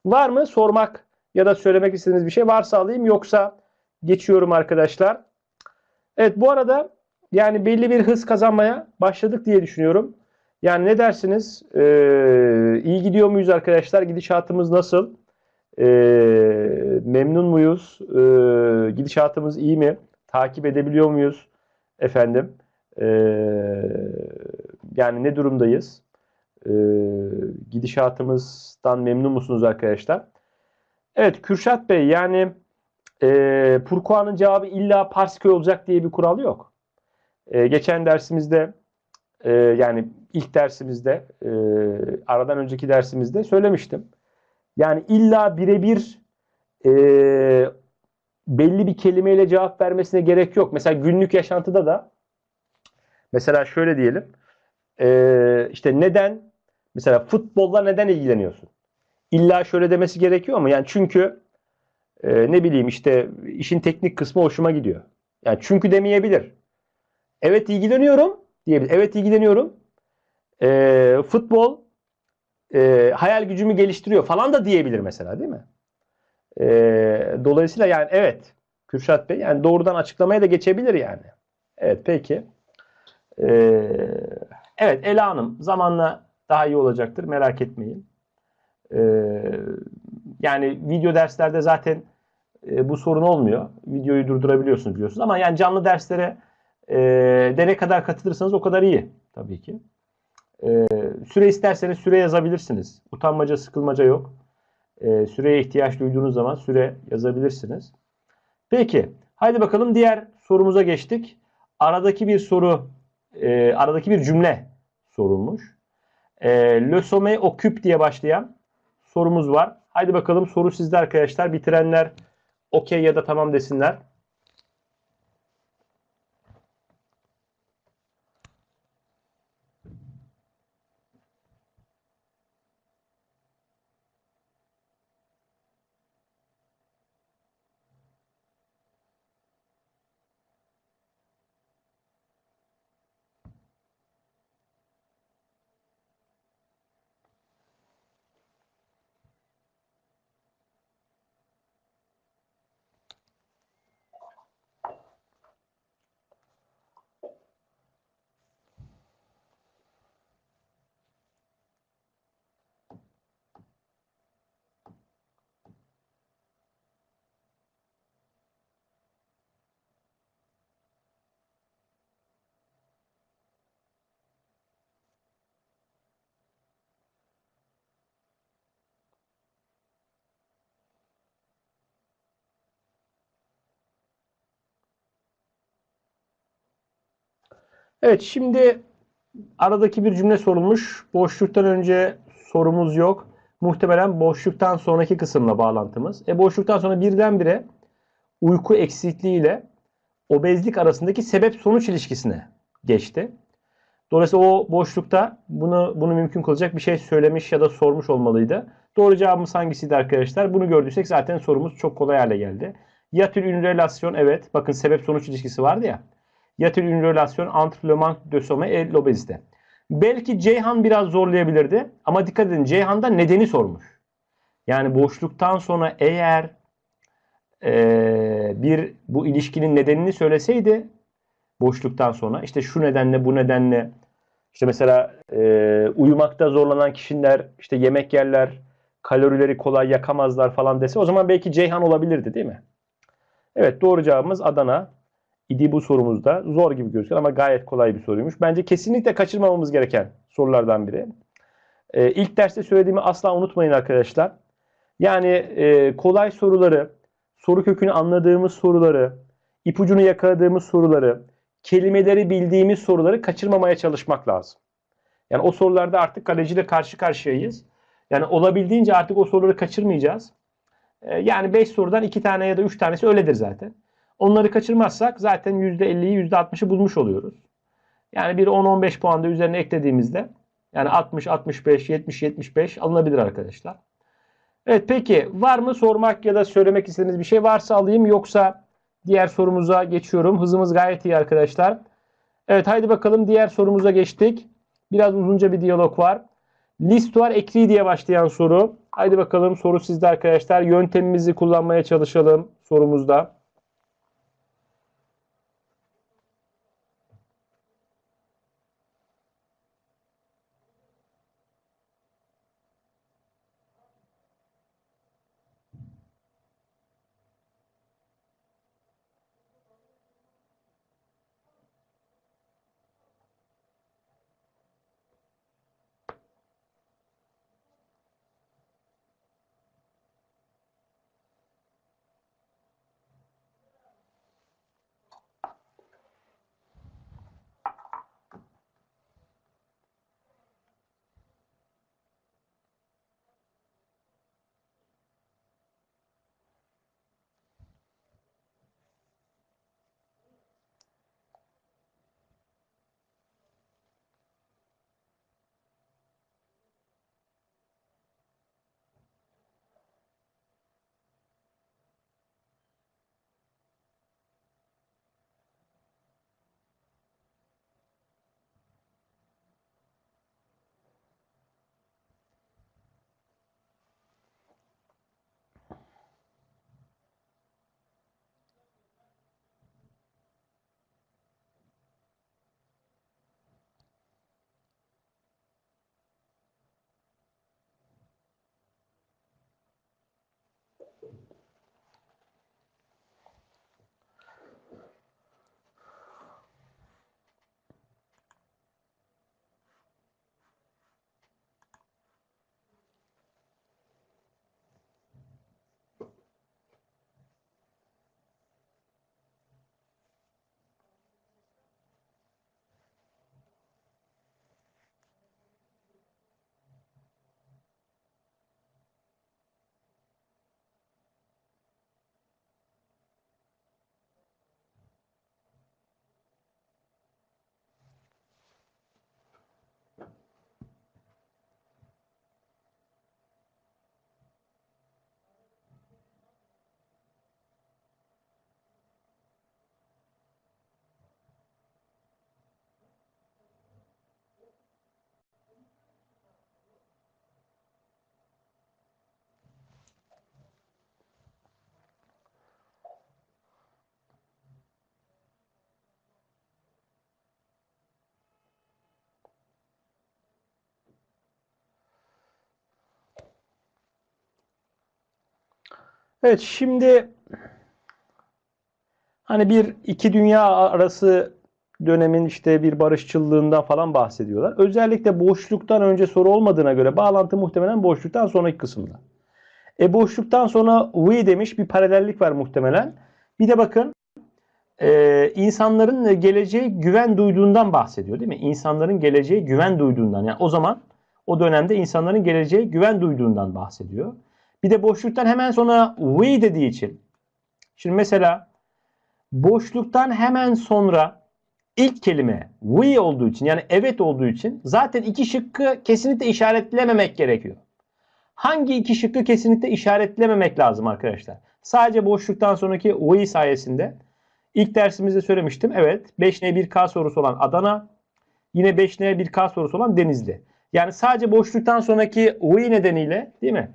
Speaker 1: Var mı sormak ya da söylemek istediğiniz bir şey varsa alayım yoksa geçiyorum arkadaşlar. Evet bu arada yani belli bir hız kazanmaya başladık diye düşünüyorum. Yani ne dersiniz? Ee, iyi gidiyor muyuz arkadaşlar? Gidişatımız nasıl? E, memnun muyuz? E, gidişatımız iyi mi? Takip edebiliyor muyuz? Efendim, e, yani ne durumdayız? E, gidişatımızdan memnun musunuz arkadaşlar? Evet, Kürşat Bey yani e, Purkuan'ın cevabı illa Parsköy olacak diye bir kural yok. E, geçen dersimizde e, yani ilk dersimizde e, aradan önceki dersimizde söylemiştim. Yani illa birebir e, belli bir kelimeyle cevap vermesine gerek yok. Mesela günlük yaşantıda da mesela şöyle diyelim e, işte neden mesela futbolla neden ilgileniyorsun? İlla şöyle demesi gerekiyor mu? Yani çünkü e, ne bileyim işte işin teknik kısmı hoşuma gidiyor. Yani çünkü demeyebilir. Evet ilgileniyorum diyebilir. Evet ilgileniyorum. E, futbol e, hayal gücümü geliştiriyor falan da diyebilir mesela değil mi? E, dolayısıyla yani evet Kürşat Bey yani doğrudan açıklamaya da geçebilir yani. Evet peki. E, evet Ela Hanım zamanla daha iyi olacaktır merak etmeyin. E, yani video derslerde zaten e, bu sorun olmuyor. Videoyu durdurabiliyorsunuz biliyorsunuz ama yani canlı derslere e, de ne kadar katılırsanız o kadar iyi tabii ki. Ee, süre isterseniz süre yazabilirsiniz. Utanmaca, sıkılmaca yok. Ee, süreye ihtiyaç duyduğunuz zaman süre yazabilirsiniz. Peki, haydi bakalım diğer sorumuza geçtik. Aradaki bir soru, e, aradaki bir cümle sorulmuş. E, Le sommet occupe diye başlayan sorumuz var. Haydi bakalım soru sizde arkadaşlar. Bitirenler okey ya da tamam desinler. Evet şimdi aradaki bir cümle sorulmuş. Boşluktan önce sorumuz yok. Muhtemelen boşluktan sonraki kısımla bağlantımız. E boşluktan sonra birdenbire uyku eksikliği ile obezlik arasındaki sebep sonuç ilişkisine geçti. Dolayısıyla o boşlukta bunu bunu mümkün kılacak bir şey söylemiş ya da sormuş olmalıydı. Doğru cevabımız hangisiydi arkadaşlar? Bunu gördüysek zaten sorumuz çok kolay hale geldi. Yatül ünrelasyon evet. Bakın sebep sonuç ilişkisi vardı ya y a-t-il une relation entre le manque de Belki Ceyhan biraz zorlayabilirdi ama dikkat edin Ceyhan da nedeni sormuş. Yani boşluktan sonra eğer e, bir bu ilişkinin nedenini söyleseydi boşluktan sonra işte şu nedenle bu nedenle işte mesela e, uyumakta zorlanan kişiler işte yemek yerler kalorileri kolay yakamazlar falan dese o zaman belki Ceyhan olabilirdi değil mi? Evet doğru cevabımız Adana idi bu sorumuzda. Zor gibi gözüküyor ama gayet kolay bir soruymuş. Bence kesinlikle kaçırmamamız gereken sorulardan biri. E, ilk derste söylediğimi asla unutmayın arkadaşlar. Yani e, kolay soruları, soru kökünü anladığımız soruları, ipucunu yakaladığımız soruları, kelimeleri bildiğimiz soruları kaçırmamaya çalışmak lazım. Yani o sorularda artık kaleciyle karşı karşıyayız. Yani olabildiğince artık o soruları kaçırmayacağız. Ee, yani 5 sorudan 2 tane ya da 3 tanesi öyledir zaten. Onları kaçırmazsak zaten %50'yi %60'ı bulmuş oluyoruz. Yani bir 10-15 puan da üzerine eklediğimizde yani 60, 65, 70, 75 alınabilir arkadaşlar. Evet peki var mı sormak ya da söylemek istediğiniz bir şey varsa alayım yoksa diğer sorumuza geçiyorum. Hızımız gayet iyi arkadaşlar. Evet haydi bakalım diğer sorumuza geçtik. Biraz uzunca bir diyalog var. List var ekri diye başlayan soru. Haydi bakalım soru sizde arkadaşlar. Yöntemimizi kullanmaya çalışalım sorumuzda. Evet şimdi hani bir iki dünya arası dönemin işte bir barışçılığından falan bahsediyorlar. Özellikle boşluktan önce soru olmadığına göre bağlantı muhtemelen boşluktan sonraki kısımda. E boşluktan sonra we demiş bir paralellik var muhtemelen. Bir de bakın e, insanların geleceğe güven duyduğundan bahsediyor değil mi? İnsanların geleceğe güven duyduğundan. Yani o zaman o dönemde insanların geleceğe güven duyduğundan bahsediyor. Bir de boşluktan hemen sonra we dediği için. Şimdi mesela boşluktan hemen sonra ilk kelime we olduğu için yani evet olduğu için zaten iki şıkkı kesinlikle işaretlememek gerekiyor. Hangi iki şıkkı kesinlikle işaretlememek lazım arkadaşlar? Sadece boşluktan sonraki we sayesinde ilk dersimizde söylemiştim. Evet 5N1K sorusu olan Adana yine 5N1K sorusu olan Denizli. Yani sadece boşluktan sonraki we nedeniyle değil mi?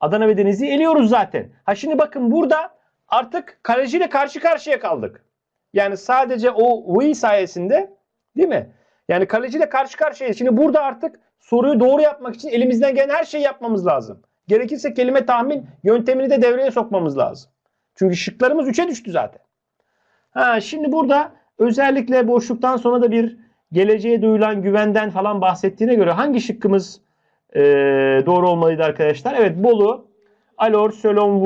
Speaker 1: Adana ve Denizli'yi eliyoruz zaten. Ha şimdi bakın burada artık kaleciyle karşı karşıya kaldık. Yani sadece o Wii sayesinde değil mi? Yani kaleciyle karşı karşıya. Şimdi burada artık soruyu doğru yapmak için elimizden gelen her şeyi yapmamız lazım. Gerekirse kelime tahmin yöntemini de devreye sokmamız lazım. Çünkü şıklarımız 3'e düştü zaten. Ha, şimdi burada özellikle boşluktan sonra da bir geleceğe duyulan güvenden falan bahsettiğine göre hangi şıkkımız e, doğru olmalıydı arkadaşlar. Evet Bolu, Alor, Selon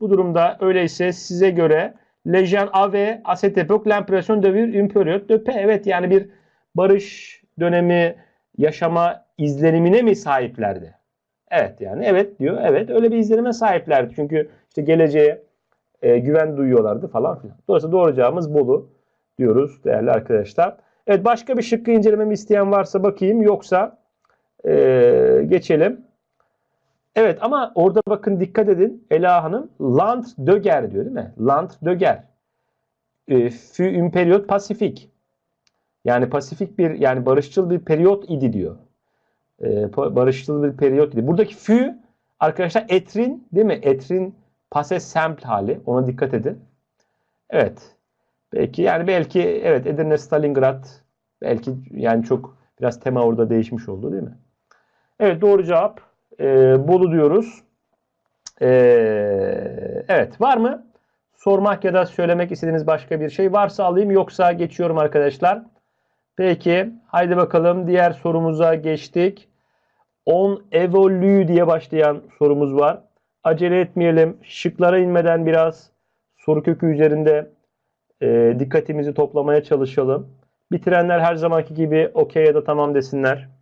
Speaker 1: bu durumda öyleyse size göre Legion A ve cette époque l'impression de vivre une de paix. Evet yani bir barış dönemi yaşama izlenimine mi sahiplerdi? Evet yani evet diyor. Evet öyle bir izlenime sahiplerdi. Çünkü işte geleceğe e, güven duyuyorlardı falan filan. Dolayısıyla doğuracağımız Bolu diyoruz değerli arkadaşlar. Evet başka bir şıkkı incelememi isteyen varsa bakayım. Yoksa ee, geçelim. Evet ama orada bakın dikkat edin. Ela Hanım Land Döger diyor değil mi? Land Döger. E, fü un pasifik. Yani pasifik bir yani barışçıl bir periyot idi diyor. E, barışçıl bir periyot idi. Buradaki fü arkadaşlar etrin değil mi? Etrin pase semple hali. Ona dikkat edin. Evet. Belki yani belki evet Edirne Stalingrad belki yani çok biraz tema orada değişmiş oldu değil mi? Evet doğru cevap e, Bolu diyoruz. E, evet var mı? Sormak ya da söylemek istediğiniz başka bir şey varsa alayım yoksa geçiyorum arkadaşlar. Peki haydi bakalım diğer sorumuza geçtik. On evolü diye başlayan sorumuz var. Acele etmeyelim. Şıklara inmeden biraz soru kökü üzerinde e, dikkatimizi toplamaya çalışalım. Bitirenler her zamanki gibi okey ya da tamam desinler.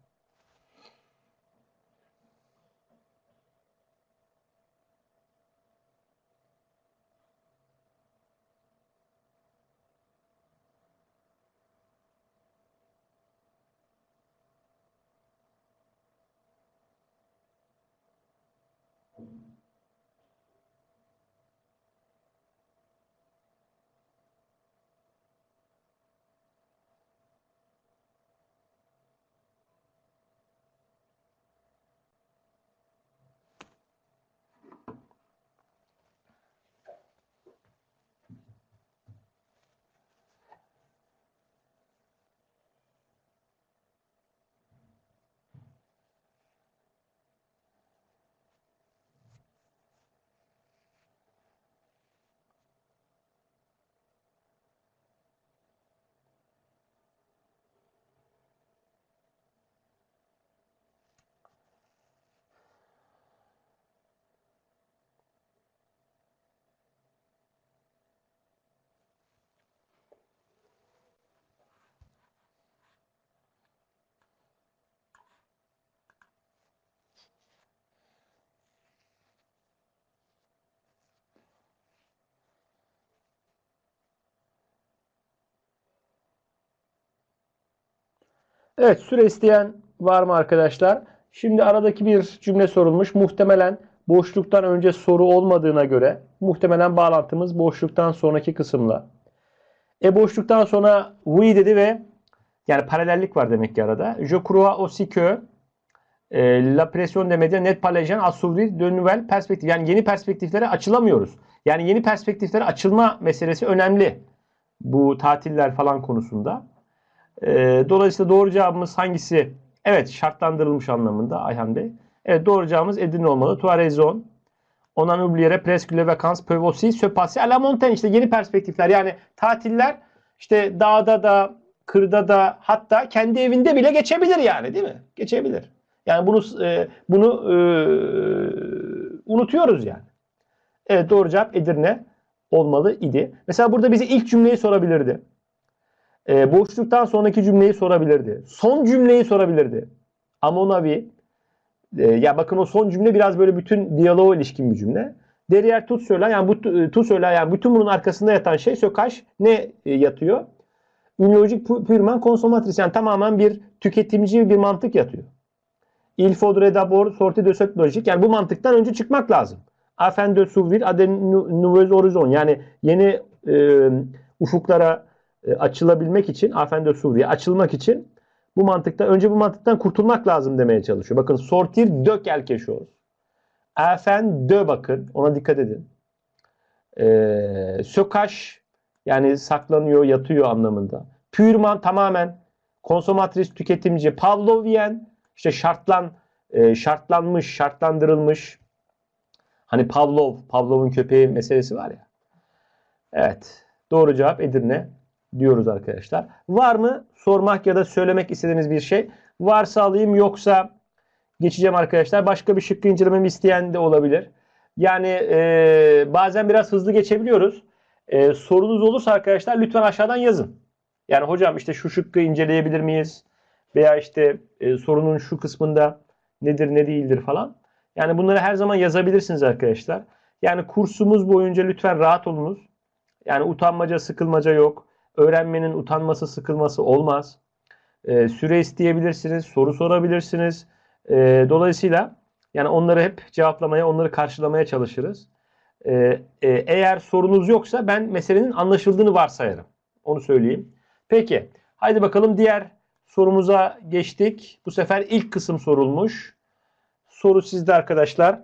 Speaker 1: Evet süre isteyen var mı arkadaşlar? Şimdi aradaki bir cümle sorulmuş. Muhtemelen boşluktan önce soru olmadığına göre muhtemelen bağlantımız boşluktan sonraki kısımla. E boşluktan sonra we dedi ve yani paralellik var demek ki arada. Je crois aussi que e, la pression de média net palajen assouvri de nouvelle perspektif. Yani yeni perspektiflere açılamıyoruz. Yani yeni perspektiflere açılma meselesi önemli. Bu tatiller falan konusunda. E, dolayısıyla doğru cevabımız hangisi? Evet şartlandırılmış anlamında Ayhan Bey. Evet doğru cevabımız Edirne olmalı. Tuarezon. Onan oubliere presque le vacances peuvent aussi se passer à la montagne. İşte yeni perspektifler. Yani tatiller işte dağda da, kırda da hatta kendi evinde bile geçebilir yani değil mi? Geçebilir. Yani bunu e, bunu e, unutuyoruz yani. Evet doğru cevap Edirne olmalı idi. Mesela burada bize ilk cümleyi sorabilirdi. E, boşluktan sonraki cümleyi sorabilirdi. Son cümleyi sorabilirdi. Ama ona bir e, ya bakın o son cümle biraz böyle bütün diyaloğa ilişkin bir cümle. Derrière tut söyle yani bu tut e, söyle yani bütün bunun arkasında yatan şey sökaş ne e, yatıyor? Ünlolojik pürmen konsomatris yani tamamen bir tüketimci bir mantık yatıyor. Il faudrait d'abord sortir de cette logique. Yani bu mantıktan önce çıkmak lazım. Afin de s'ouvrir à de nouveaux horizons. Yani yeni e, ufuklara e, açılabilmek için Afende Suriye açılmak için bu mantıkta önce bu mantıktan kurtulmak lazım demeye çalışıyor. Bakın sortir dök elkeşoğuz. Afen dö bakın ona dikkat edin. Ee, sökaş yani saklanıyor yatıyor anlamında. Pürman tamamen konsomatris tüketimci. Pavlovyen işte şartlan e, şartlanmış şartlandırılmış. Hani Pavlov Pavlov'un köpeği meselesi var ya. Evet doğru cevap Edirne diyoruz arkadaşlar. Var mı sormak ya da söylemek istediğiniz bir şey? Varsa alayım yoksa geçeceğim arkadaşlar. Başka bir şıkkı incelememi isteyen de olabilir. Yani e, bazen biraz hızlı geçebiliyoruz. E, sorunuz olursa arkadaşlar lütfen aşağıdan yazın. Yani hocam işte şu şıkkı inceleyebilir miyiz? Veya işte e, sorunun şu kısmında nedir ne değildir falan. Yani bunları her zaman yazabilirsiniz arkadaşlar. Yani kursumuz boyunca lütfen rahat olunuz. Yani utanmaca, sıkılmaca yok. Öğrenmenin utanması, sıkılması olmaz. E, süre isteyebilirsiniz, soru sorabilirsiniz. E, dolayısıyla yani onları hep cevaplamaya, onları karşılamaya çalışırız. E, e, eğer sorunuz yoksa ben meselenin anlaşıldığını varsayarım. Onu söyleyeyim. Peki, haydi bakalım diğer sorumuza geçtik. Bu sefer ilk kısım sorulmuş. Soru sizde arkadaşlar.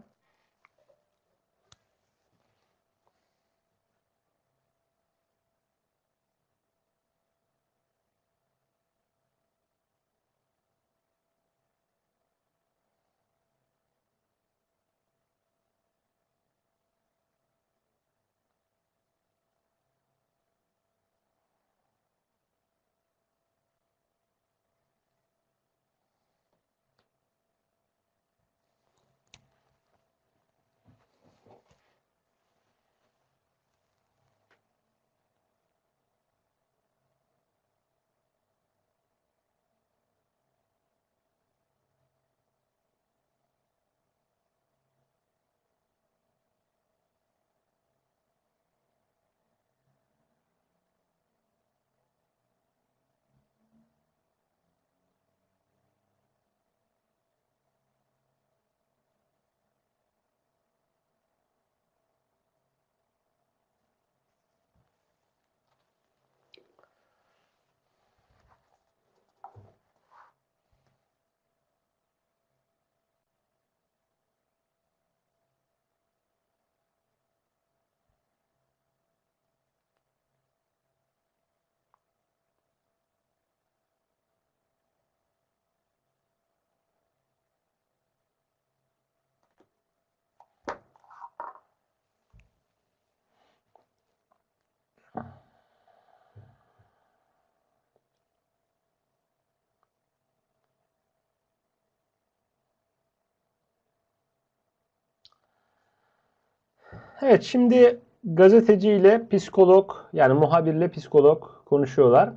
Speaker 1: Evet şimdi gazeteci ile psikolog yani muhabirle psikolog konuşuyorlar.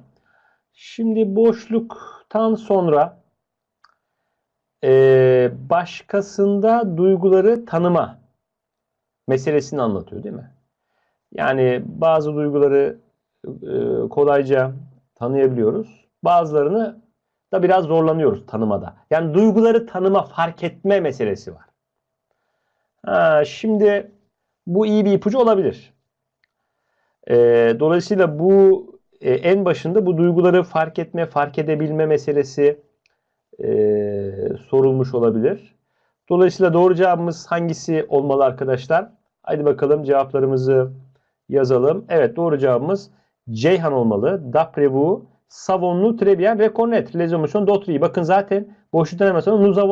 Speaker 1: Şimdi boşluktan sonra e, başkasında duyguları tanıma meselesini anlatıyor değil mi? Yani bazı duyguları e, kolayca tanıyabiliyoruz. Bazılarını da biraz zorlanıyoruz tanımada. Yani duyguları tanıma, fark etme meselesi var. Ha, şimdi bu iyi bir ipucu olabilir. E, dolayısıyla bu e, en başında bu duyguları fark etme, fark edebilme meselesi e, sorulmuş olabilir. Dolayısıyla doğru cevabımız hangisi olmalı arkadaşlar? Haydi bakalım cevaplarımızı yazalım. Evet doğru cevabımız Ceyhan olmalı. D'après vous, savonlu très bien reconnaître les émotions d'autrui. Bakın zaten boşluktan hemen sonra Nusavon,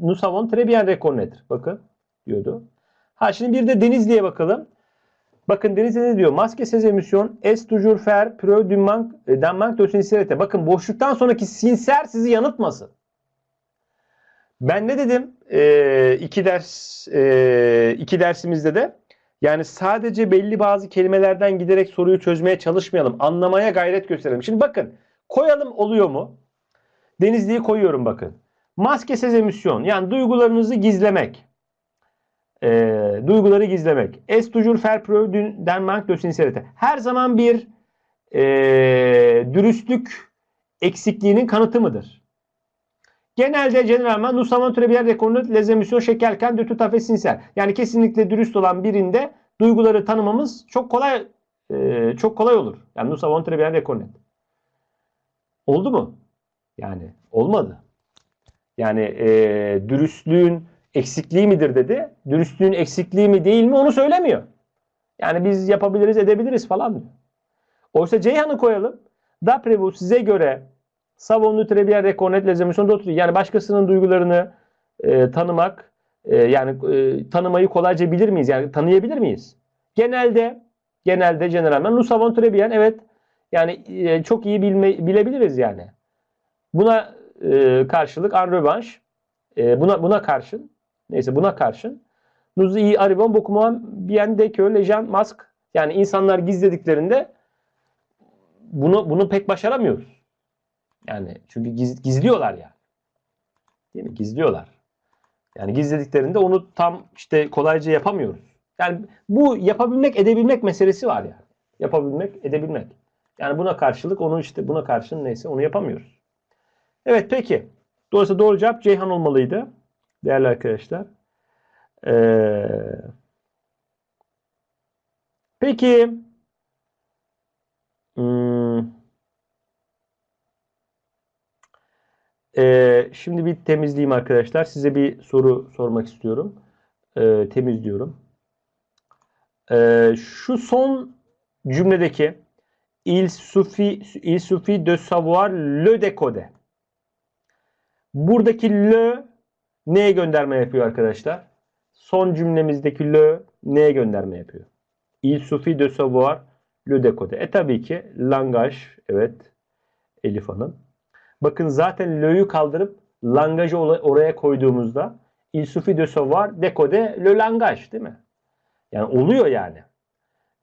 Speaker 1: avons, nous savons Bakın diyordu. Ha şimdi bir de Denizli'ye bakalım. Bakın Denizli ne diyor? Maske ses emisyon es toujours fer, pro d'un manque, d'un manque de Bakın boşluktan sonraki sinser sizi yanıltmasın. Ben ne dedim e, iki ders e, iki dersimizde de yani sadece belli bazı kelimelerden giderek soruyu çözmeye çalışmayalım. Anlamaya gayret gösterelim. Şimdi bakın koyalım oluyor mu? Denizli'yi koyuyorum bakın. Maske ses emisyon yani duygularınızı gizlemek. E, duyguları gizlemek. Es toujours faire preuve d'un de sincérité. Her zaman bir e, dürüstlük eksikliğinin kanıtı mıdır? Genelde generalman nous savons très bien reconnaître les émotions de tout à Yani kesinlikle dürüst olan birinde duyguları tanımamız çok kolay e, çok kolay olur. Yani nous savons très bien reconnaître. Oldu mu? Yani olmadı. Yani e, dürüstlüğün eksikliği midir dedi. Dürüstlüğün eksikliği mi değil mi onu söylemiyor. Yani biz yapabiliriz edebiliriz falan diyor. Oysa Ceyhan'ı koyalım. da bu size göre savunlu trebiyer rekonet lezemisyon oturuyor. Yani başkasının duygularını e, tanımak e, yani e, tanımayı kolayca bilir miyiz? Yani tanıyabilir miyiz? Genelde genelde generalmen nu savon trebiyen evet yani e, çok iyi bilme, bilebiliriz yani. Buna e, karşılık en revanche e, buna buna karşın Neyse buna karşın nous iyi arrivons beaucoup moins bien de que les yani insanlar gizlediklerinde bunu bunu pek başaramıyoruz. Yani çünkü giz, gizliyorlar ya Değil mi? Gizliyorlar. Yani gizlediklerinde onu tam işte kolayca yapamıyoruz. Yani bu yapabilmek edebilmek meselesi var yani. Yapabilmek edebilmek. Yani buna karşılık onu işte buna karşın neyse onu yapamıyoruz. Evet peki. Dolayısıyla doğru cevap Ceyhan olmalıydı değerli arkadaşlar. Ee, peki hmm, e, şimdi bir temizleyeyim arkadaşlar. Size bir soru sormak istiyorum. E, temizliyorum. E, şu son cümledeki il suffit, il suffit de savoir le décoder. Buradaki le Neye gönderme yapıyor arkadaşlar? Son cümlemizdeki le neye gönderme yapıyor? Il suffit de savoir le décoder. E tabii ki langaj. Evet Elif Hanım. Bakın zaten le'yü kaldırıp langajı oraya koyduğumuzda il suffit de savoir décoder le langaj değil mi? Yani oluyor yani.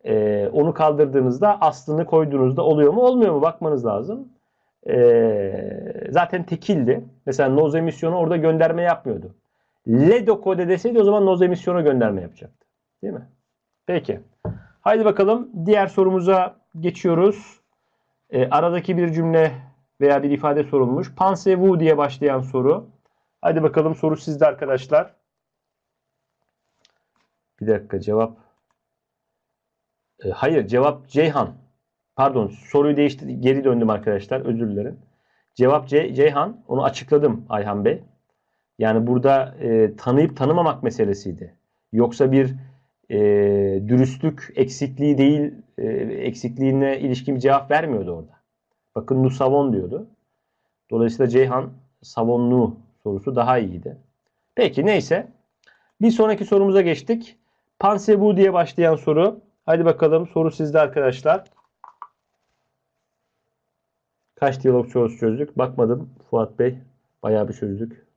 Speaker 1: Ee, onu kaldırdığınızda aslını koyduğunuzda oluyor mu olmuyor mu bakmanız lazım. Ee, zaten tekildi. Mesela noz emisyonu orada gönderme yapmıyordu. Ledo kode deseydi o zaman noz emisyonu gönderme yapacaktı. Değil mi? Peki. Haydi bakalım diğer sorumuza geçiyoruz. E, aradaki bir cümle veya bir ifade sorulmuş. Pansevu diye başlayan soru. Haydi bakalım soru sizde arkadaşlar. Bir dakika cevap. E, hayır cevap Ceyhan. Pardon soruyu değişti geri döndüm arkadaşlar özür dilerim. Cevap C, Ceyhan. Onu açıkladım Ayhan Bey. Yani burada e, tanıyıp tanımamak meselesiydi. Yoksa bir e, dürüstlük eksikliği değil e, eksikliğine ilişkin bir cevap vermiyordu orada. Bakın nu savon diyordu. Dolayısıyla Ceyhan savonlu sorusu daha iyiydi. Peki neyse. Bir sonraki sorumuza geçtik. Pansebu diye başlayan soru. Hadi bakalım soru sizde arkadaşlar. Kaç diyalog sorusu çözdük? Bakmadım Fuat Bey. Bayağı bir çözdük.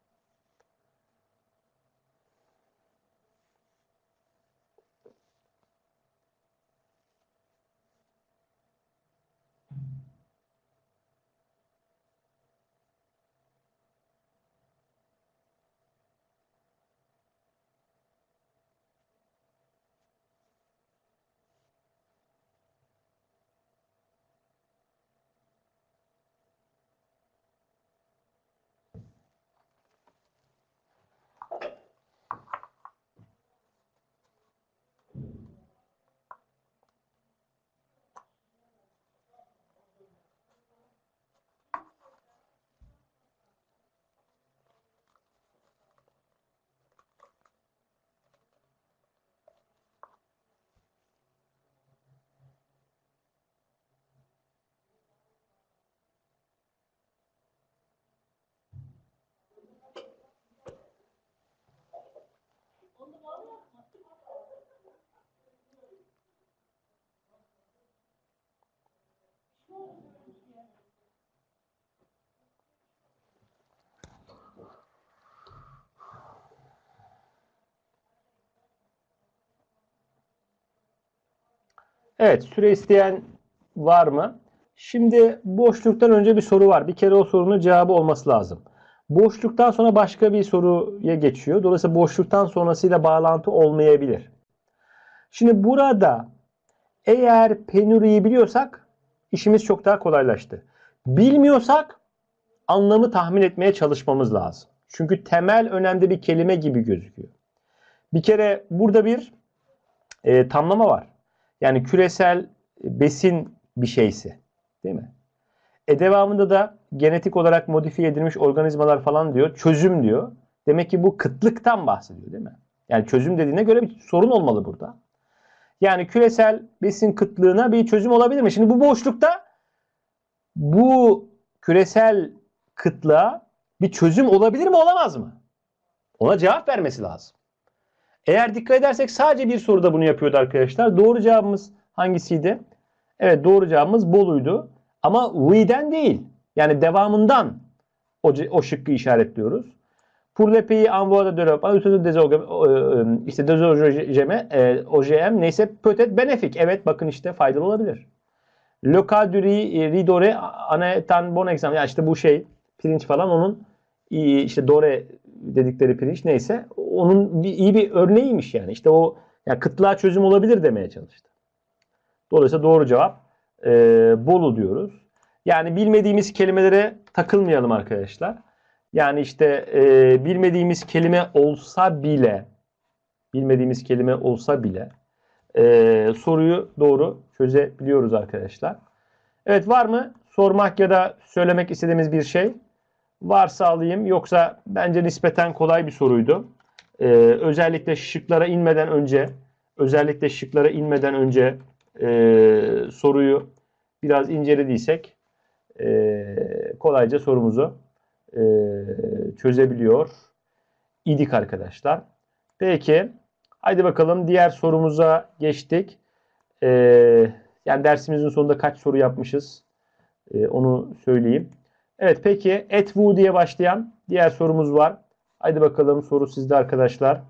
Speaker 1: Evet, süre isteyen var mı? Şimdi boşluktan önce bir soru var. Bir kere o sorunun cevabı olması lazım. Boşluktan sonra başka bir soruya geçiyor. Dolayısıyla boşluktan sonrasıyla bağlantı olmayabilir. Şimdi burada eğer penuriyi biliyorsak işimiz çok daha kolaylaştı. Bilmiyorsak anlamı tahmin etmeye çalışmamız lazım. Çünkü temel önemli bir kelime gibi gözüküyor. Bir kere burada bir e, tamlama var. Yani küresel besin bir şeysi. Değil mi? E devamında da genetik olarak modifiye edilmiş organizmalar falan diyor. Çözüm diyor. Demek ki bu kıtlıktan bahsediyor değil mi? Yani çözüm dediğine göre bir sorun olmalı burada. Yani küresel besin kıtlığına bir çözüm olabilir mi? Şimdi bu boşlukta bu küresel kıtlığa bir çözüm olabilir mi olamaz mı? Ona cevap vermesi lazım. Eğer dikkat edersek sadece bir soruda bunu yapıyordu arkadaşlar. Doğru cevabımız hangisiydi? Evet doğru cevabımız Bolu'ydu. Ama V'den değil. Yani devamından o, o şıkkı işaretliyoruz. Pour le pays envoi de l'Europe, en des işte des OGM, OGM neyse peut benefik, Evet bakın işte faydalı olabilir. Le cas du riz e, doré bon exemple. Ya işte bu şey pirinç falan onun işte dore dedikleri pirinç neyse onun bir, iyi bir örneğiymiş yani. İşte o ya kıtlığa çözüm olabilir demeye çalıştı. Dolayısıyla doğru cevap e, Bolu diyoruz. Yani bilmediğimiz kelimelere takılmayalım arkadaşlar. Yani işte e, bilmediğimiz kelime olsa bile, bilmediğimiz kelime olsa bile e, soruyu doğru çözebiliyoruz arkadaşlar. Evet var mı sormak ya da söylemek istediğimiz bir şey? Varsa alayım yoksa bence nispeten kolay bir soruydu. E, özellikle şıklara inmeden önce, özellikle şıklara inmeden önce e, soruyu biraz incelediysek e, kolayca sorumuzu e, çözebiliyor idik arkadaşlar. Peki haydi bakalım diğer sorumuza geçtik. E, yani dersimizin sonunda kaç soru yapmışız e, onu söyleyeyim. Evet peki et diye başlayan diğer sorumuz var. Haydi bakalım soru sizde arkadaşlar.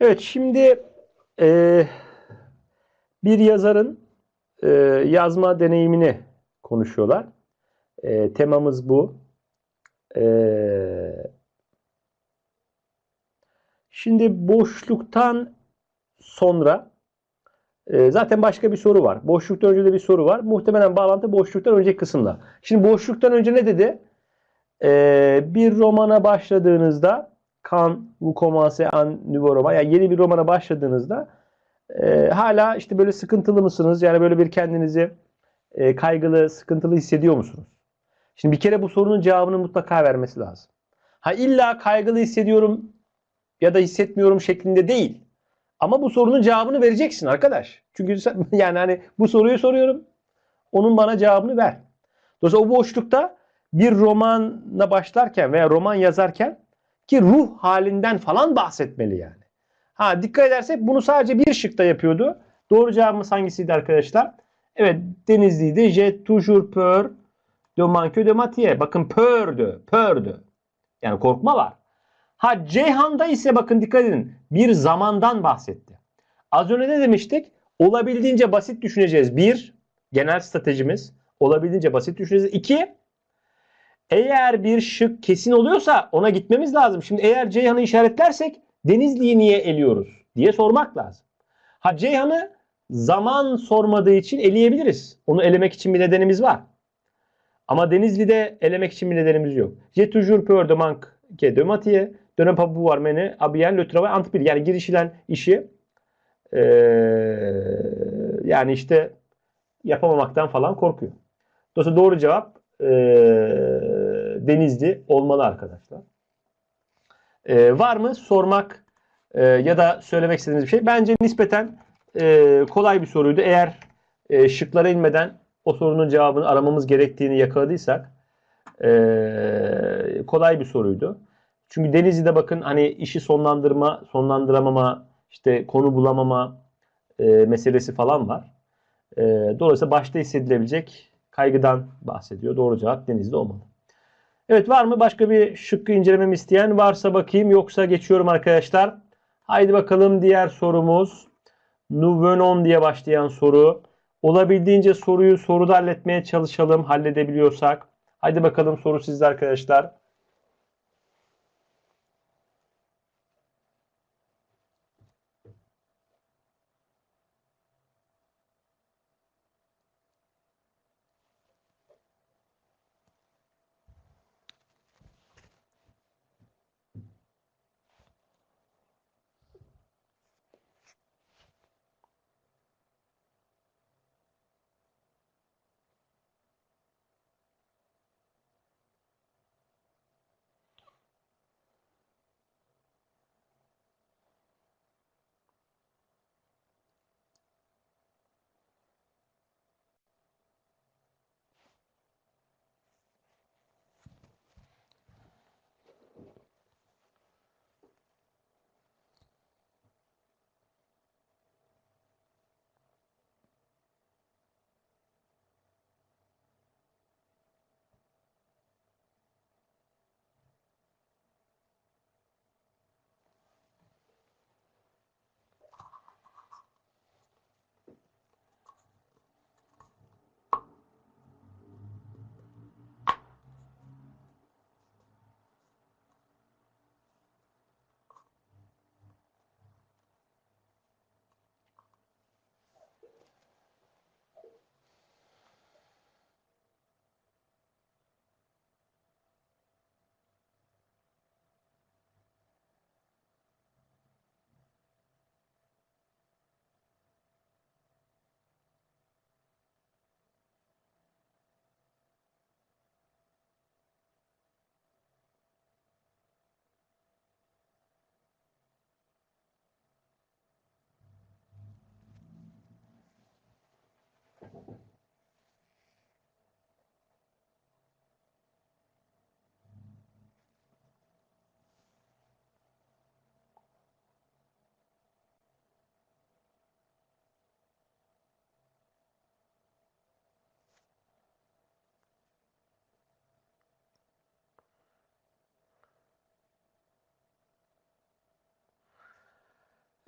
Speaker 1: Evet şimdi e, bir yazarın e, yazma deneyimini konuşuyorlar. E, temamız bu. E, şimdi boşluktan sonra e, zaten başka bir soru var. Boşluktan önce de bir soru var. Muhtemelen bağlantı boşluktan önceki kısımda. Şimdi boşluktan önce ne dedi? E, bir romana başladığınızda Kan, Wu Commence an Nouveau Roman. Yani yeni bir romana başladığınızda e, hala işte böyle sıkıntılı mısınız? Yani böyle bir kendinizi e, kaygılı, sıkıntılı hissediyor musunuz? Şimdi bir kere bu sorunun cevabını mutlaka vermesi lazım. Ha illa kaygılı hissediyorum ya da hissetmiyorum şeklinde değil. Ama bu sorunun cevabını vereceksin arkadaş. Çünkü sen, [laughs] yani hani bu soruyu soruyorum. Onun bana cevabını ver. Dolayısıyla o boşlukta bir romana başlarken veya roman yazarken ki ruh halinden falan bahsetmeli yani. Ha dikkat edersek bunu sadece bir şıkta yapıyordu. Doğru cevabımız hangisiydi arkadaşlar? Evet Denizli'ydi. Je toujours peur de manque de matière. Bakın pördü, pördü. Yani korkma var. Ha Ceyhan'da ise bakın dikkat edin bir zamandan bahsetti. Az önce ne demiştik? Olabildiğince basit düşüneceğiz. Bir, genel stratejimiz. Olabildiğince basit düşüneceğiz. İki, eğer bir şık kesin oluyorsa ona gitmemiz lazım. Şimdi eğer Ceyhan'ı işaretlersek Denizli'yi niye eliyoruz diye sormak lazım. Ha Ceyhan'ı zaman sormadığı için eleyebiliriz. Onu elemek için bir nedenimiz var. Ama Denizli'de elemek için bir nedenimiz yok. Je toujours peur de manque que de matière. De ne pas pouvoir mener à bien le travail antipil. Yani girişilen işi ee, yani işte yapamamaktan falan korkuyor. Dolayısıyla doğru cevap ee, Denizli olmalı arkadaşlar. E, var mı sormak e, ya da söylemek istediğiniz bir şey? Bence nispeten e, kolay bir soruydu. Eğer e, şıklara inmeden o sorunun cevabını aramamız gerektiğini yakaladıysak e, kolay bir soruydu. Çünkü Denizli'de bakın hani işi sonlandırma, sonlandıramama, işte konu bulamama e, meselesi falan var. E, dolayısıyla başta hissedilebilecek kaygıdan bahsediyor. Doğru cevap Denizli olmalı. Evet var mı başka bir şıkkı incelememi isteyen? Varsa bakayım yoksa geçiyorum arkadaşlar. Haydi bakalım diğer sorumuz. Nuvenon diye başlayan soru. Olabildiğince soruyu soruda halletmeye çalışalım halledebiliyorsak. Haydi bakalım soru sizde arkadaşlar.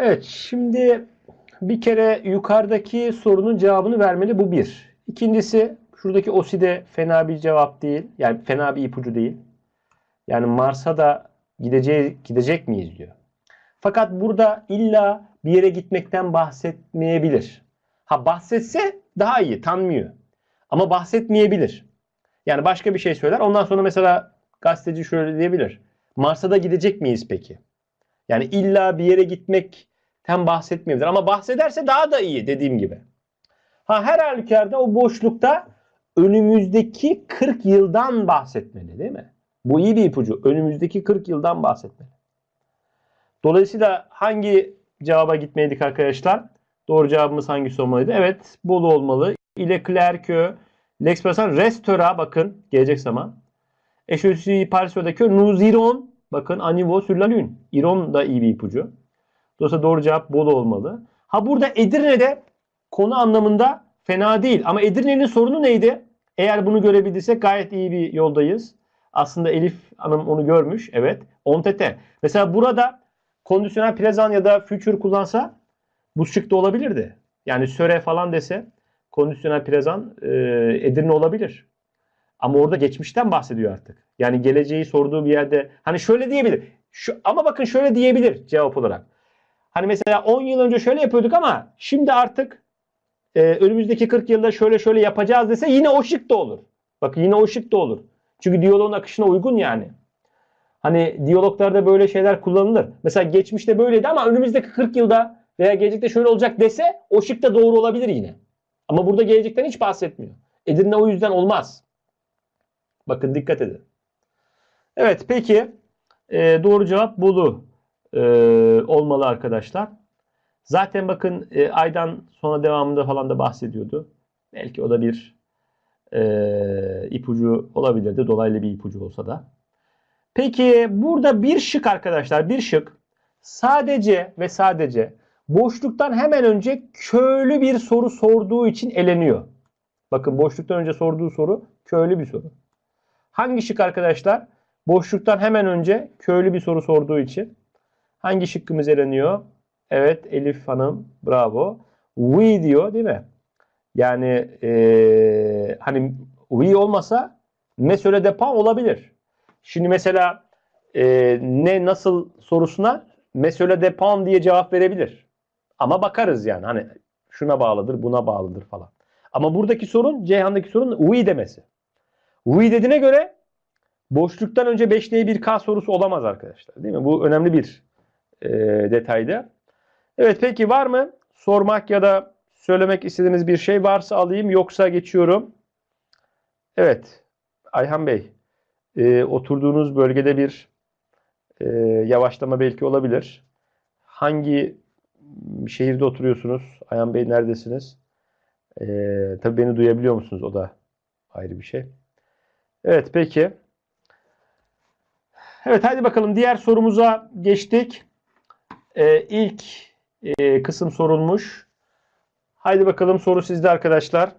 Speaker 1: Evet şimdi bir kere yukarıdaki sorunun cevabını vermeli bu bir. İkincisi şuradaki osi de fena bir cevap değil. Yani fena bir ipucu değil. Yani Mars'a da gideceğiz, gidecek miyiz diyor. Fakat burada illa bir yere gitmekten bahsetmeyebilir. Ha bahsetse daha iyi tanmıyor. Ama bahsetmeyebilir. Yani başka bir şey söyler. Ondan sonra mesela gazeteci şöyle diyebilir. Mars'a da gidecek miyiz peki? Yani illa bir yere gitmek ten bahsetmeyebilir. Ama bahsederse daha da iyi dediğim gibi. Ha her halükarda o boşlukta önümüzdeki 40 yıldan bahsetmeli değil mi? Bu iyi bir ipucu. Önümüzdeki 40 yıldan bahsetmeli. Dolayısıyla hangi cevaba gitmeydik arkadaşlar? Doğru cevabımız hangisi olmalıydı? Evet Bolu olmalı. İle Clercö, Lex Restora bakın gelecek zaman. Eşösi Paris Ödekö, Nuziron bakın Anivo Sürlalün. İron da iyi bir ipucu. Dolayısıyla doğru cevap Bolu olmalı. Ha burada Edirne'de konu anlamında fena değil. Ama Edirne'nin sorunu neydi? Eğer bunu görebildiysek gayet iyi bir yoldayız. Aslında Elif Hanım onu görmüş. Evet. Ontete. Mesela burada kondisyonel plezan ya da future kullansa bu şıkta olabilirdi. Yani söre falan dese kondisyonel plezan e, Edirne olabilir. Ama orada geçmişten bahsediyor artık. Yani geleceği sorduğu bir yerde hani şöyle diyebilir. Şu, ama bakın şöyle diyebilir cevap olarak. Hani mesela 10 yıl önce şöyle yapıyorduk ama şimdi artık e, önümüzdeki 40 yılda şöyle şöyle yapacağız dese yine o şık da olur. Bakın yine o şık da olur. Çünkü diyaloğun akışına uygun yani. Hani diyaloglarda böyle şeyler kullanılır. Mesela geçmişte böyleydi ama önümüzdeki 40 yılda veya gelecekte şöyle olacak dese o şık da doğru olabilir yine. Ama burada gelecekten hiç bahsetmiyor. Edirne o yüzden olmaz. Bakın dikkat edin. Evet peki e, doğru cevap Bolu e, olmalı arkadaşlar. Zaten bakın e, aydan sonra devamında falan da bahsediyordu. Belki o da bir e, ipucu olabilirdi. Dolaylı bir ipucu olsa da. Peki burada bir şık arkadaşlar bir şık sadece ve sadece boşluktan hemen önce köylü bir soru sorduğu için eleniyor. Bakın boşluktan önce sorduğu soru köylü bir soru. Hangi şık arkadaşlar? Boşluktan hemen önce köylü bir soru sorduğu için. Hangi şıkkımız eleniyor? Evet Elif Hanım bravo. We diyor değil mi? Yani e, hani we olmasa mesela depa olabilir. Şimdi mesela e, ne nasıl sorusuna mesela depan diye cevap verebilir. Ama bakarız yani hani şuna bağlıdır buna bağlıdır falan. Ama buradaki sorun Ceyhan'daki sorun we demesi. We dediğine göre boşluktan önce 5D 1K sorusu olamaz arkadaşlar. Değil mi? Bu önemli bir e, detayda. Evet peki var mı sormak ya da söylemek istediğiniz bir şey varsa alayım yoksa geçiyorum. Evet Ayhan Bey e, oturduğunuz bölgede bir e, yavaşlama belki olabilir. Hangi şehirde oturuyorsunuz? Ayhan Bey neredesiniz? E, tabii beni duyabiliyor musunuz? O da ayrı bir şey. Evet peki. Evet hadi bakalım diğer sorumuza geçtik. E, ilk e, kısım sorulmuş. Haydi bakalım soru sizde arkadaşlar.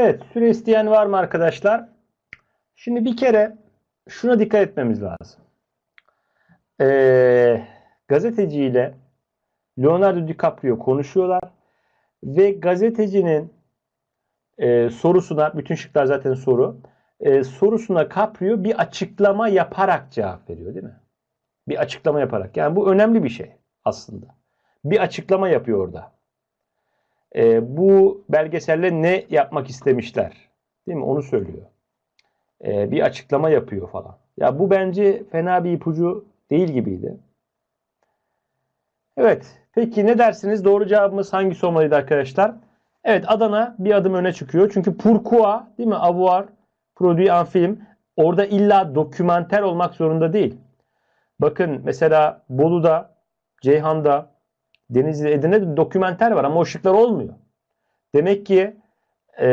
Speaker 1: Evet süre isteyen var mı arkadaşlar? Şimdi bir kere şuna dikkat etmemiz lazım. Ee, gazeteciyle Leonardo DiCaprio konuşuyorlar ve gazetecinin e, sorusuna, bütün şıklar zaten soru, e, sorusuna Caprio bir açıklama yaparak cevap veriyor değil mi? Bir açıklama yaparak. Yani bu önemli bir şey aslında. Bir açıklama yapıyor orada e, bu belgeselle ne yapmak istemişler? Değil mi? Onu söylüyor. E, bir açıklama yapıyor falan. Ya bu bence fena bir ipucu değil gibiydi. Evet. Peki ne dersiniz? Doğru cevabımız hangisi olmalıydı arkadaşlar? Evet Adana bir adım öne çıkıyor. Çünkü Pourquoi değil mi? Avoir, Produit en film. Orada illa dokümanter olmak zorunda değil. Bakın mesela Bolu'da, Ceyhan'da, Denizli Edirne dokümenter var ama o şıklar olmuyor. Demek ki e,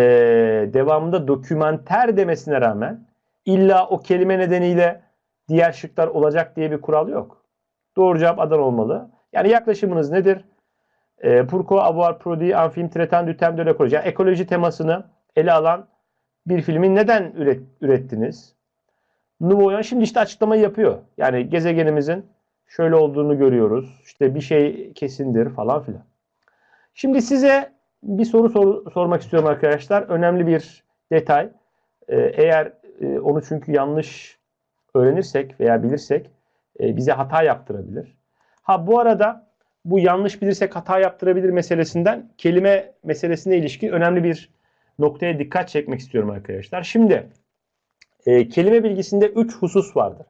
Speaker 1: devamında dokümenter demesine rağmen illa o kelime nedeniyle diğer şıklar olacak diye bir kural yok. Doğru cevap adan olmalı. Yani yaklaşımınız nedir? E, Pourquoi avoir produit un film traitant du de Yani ekoloji temasını ele alan bir filmi neden üret, ürettiniz? Nouveau şimdi işte açıklamayı yapıyor. Yani gezegenimizin şöyle olduğunu görüyoruz. İşte bir şey kesindir falan filan. Şimdi size bir soru sor, sormak istiyorum arkadaşlar. Önemli bir detay. Ee, eğer e, onu çünkü yanlış öğrenirsek veya bilirsek e, bize hata yaptırabilir. Ha bu arada bu yanlış bilirsek hata yaptırabilir meselesinden kelime meselesine ilişkin önemli bir noktaya dikkat çekmek istiyorum arkadaşlar. Şimdi e, kelime bilgisinde 3 husus vardır.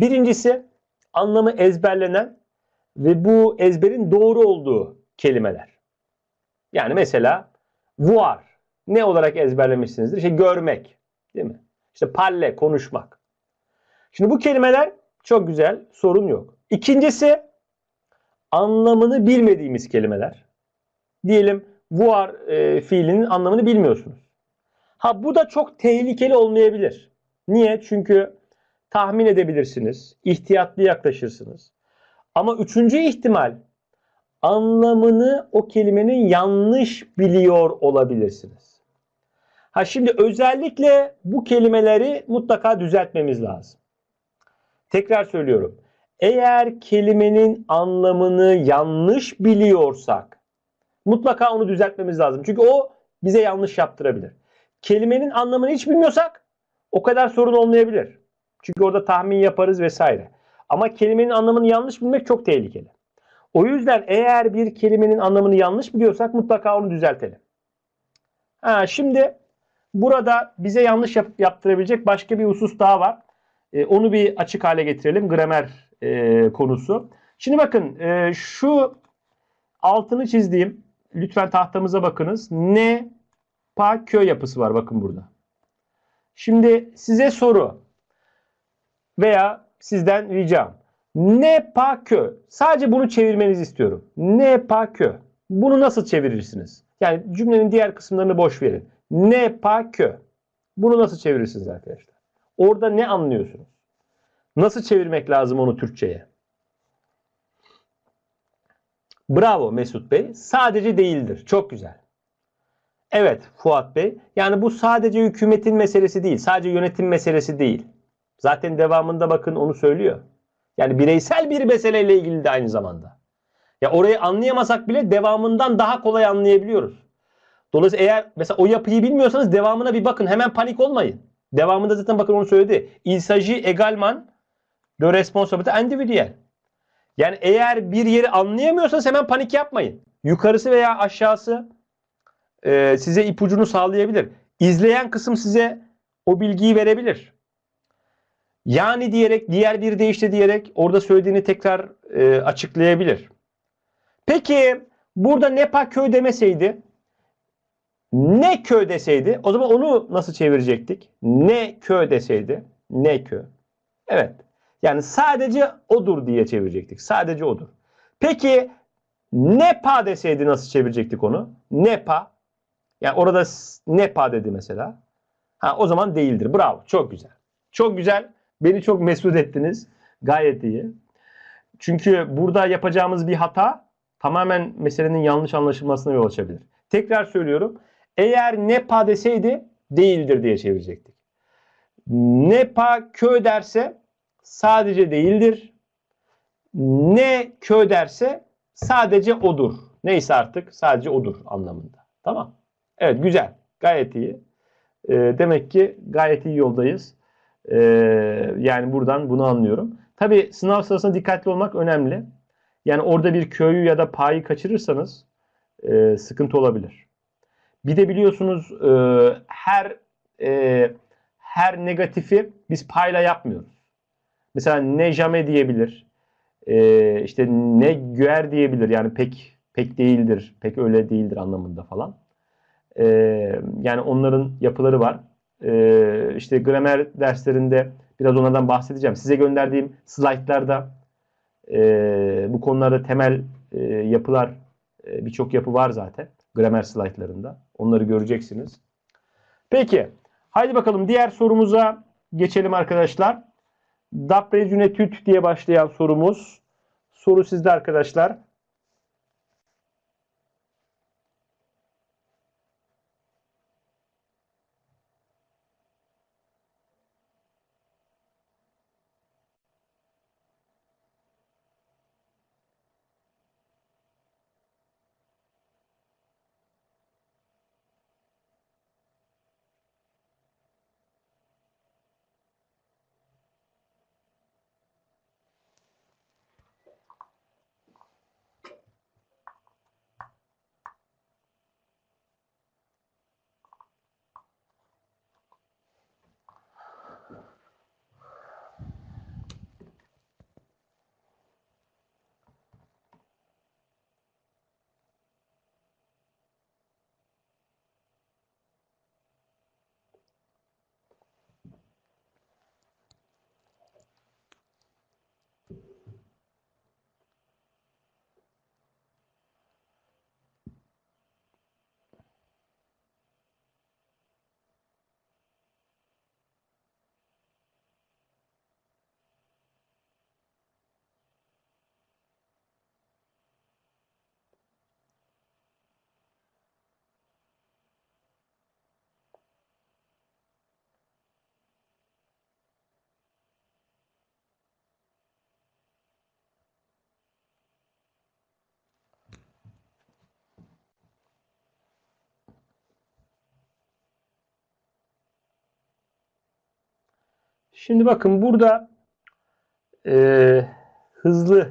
Speaker 1: Birincisi anlamı ezberlenen ve bu ezberin doğru olduğu kelimeler. Yani mesela voir ne olarak ezberlemişsinizdir? İşte görmek değil mi? İşte palle konuşmak. Şimdi bu kelimeler çok güzel sorun yok. İkincisi anlamını bilmediğimiz kelimeler. Diyelim voir e, fiilinin anlamını bilmiyorsunuz. Ha bu da çok tehlikeli olmayabilir. Niye? Çünkü tahmin edebilirsiniz. İhtiyatlı yaklaşırsınız. Ama üçüncü ihtimal anlamını o kelimenin yanlış biliyor olabilirsiniz. Ha şimdi özellikle bu kelimeleri mutlaka düzeltmemiz lazım. Tekrar söylüyorum. Eğer kelimenin anlamını yanlış biliyorsak mutlaka onu düzeltmemiz lazım. Çünkü o bize yanlış yaptırabilir. Kelimenin anlamını hiç bilmiyorsak o kadar sorun olmayabilir. Çünkü orada tahmin yaparız vesaire. Ama kelimenin anlamını yanlış bilmek çok tehlikeli. O yüzden eğer bir kelimenin anlamını yanlış biliyorsak mutlaka onu düzeltelim. Ha, şimdi burada bize yanlış yap yaptırabilecek başka bir husus daha var. E, onu bir açık hale getirelim. Gramer e, konusu. Şimdi bakın e, şu altını çizdiğim lütfen tahtamıza bakınız. Ne pa kö yapısı var bakın burada. Şimdi size soru veya sizden ricam. Ne pa kö. Sadece bunu çevirmenizi istiyorum. Ne pa kö. Bunu nasıl çevirirsiniz? Yani cümlenin diğer kısımlarını boş verin. Ne pa kö. Bunu nasıl çevirirsiniz arkadaşlar? Orada ne anlıyorsunuz? Nasıl çevirmek lazım onu Türkçe'ye? Bravo Mesut Bey. Sadece değildir. Çok güzel. Evet Fuat Bey. Yani bu sadece hükümetin meselesi değil. Sadece yönetim meselesi değil. Zaten devamında bakın onu söylüyor. Yani bireysel bir meseleyle ilgili de aynı zamanda. Ya orayı anlayamasak bile devamından daha kolay anlayabiliyoruz. Dolayısıyla eğer mesela o yapıyı bilmiyorsanız devamına bir bakın. Hemen panik olmayın. Devamında zaten bakın onu söyledi. Il s'agit également de responsabilité individuelle. Yani eğer bir yeri anlayamıyorsanız hemen panik yapmayın. Yukarısı veya aşağısı e, size ipucunu sağlayabilir. İzleyen kısım size o bilgiyi verebilir yani diyerek diğer bir deyişle diyerek orada söylediğini tekrar e, açıklayabilir. Peki burada nepa köy demeseydi ne kö deseydi o zaman onu nasıl çevirecektik? Ne kö deseydi ne kö. Evet yani sadece odur diye çevirecektik. Sadece odur. Peki nepa deseydi nasıl çevirecektik onu? Nepa yani orada nepa dedi mesela. Ha, o zaman değildir. Bravo. Çok güzel. Çok güzel. Beni çok mesut ettiniz. Gayet iyi. Çünkü burada yapacağımız bir hata tamamen meselenin yanlış anlaşılmasına yol açabilir. Tekrar söylüyorum. Eğer nepa deseydi değildir diye çevirecektik. Nepa kö derse sadece değildir. Ne kö derse sadece odur. Neyse artık sadece odur anlamında. Tamam. Evet güzel. Gayet iyi. E, demek ki gayet iyi yoldayız. E, yani buradan bunu anlıyorum. Tabi sınav sırasında dikkatli olmak önemli. Yani orada bir köyü ya da payı kaçırırsanız e, sıkıntı olabilir. Bir de biliyorsunuz e, her e, her negatifi biz payla yapmıyoruz. Mesela ne jame diyebilir, e, işte ne güer diyebilir. Yani pek pek değildir, pek öyle değildir anlamında falan. E, yani onların yapıları var e, işte gramer derslerinde biraz onlardan bahsedeceğim. Size gönderdiğim slaytlarda e, bu konularda temel e, yapılar e, birçok yapı var zaten gramer slaytlarında. Onları göreceksiniz. Peki haydi bakalım diğer sorumuza geçelim arkadaşlar. Daprez Unetüt diye başlayan sorumuz. Soru sizde arkadaşlar. Şimdi bakın burada e, hızlı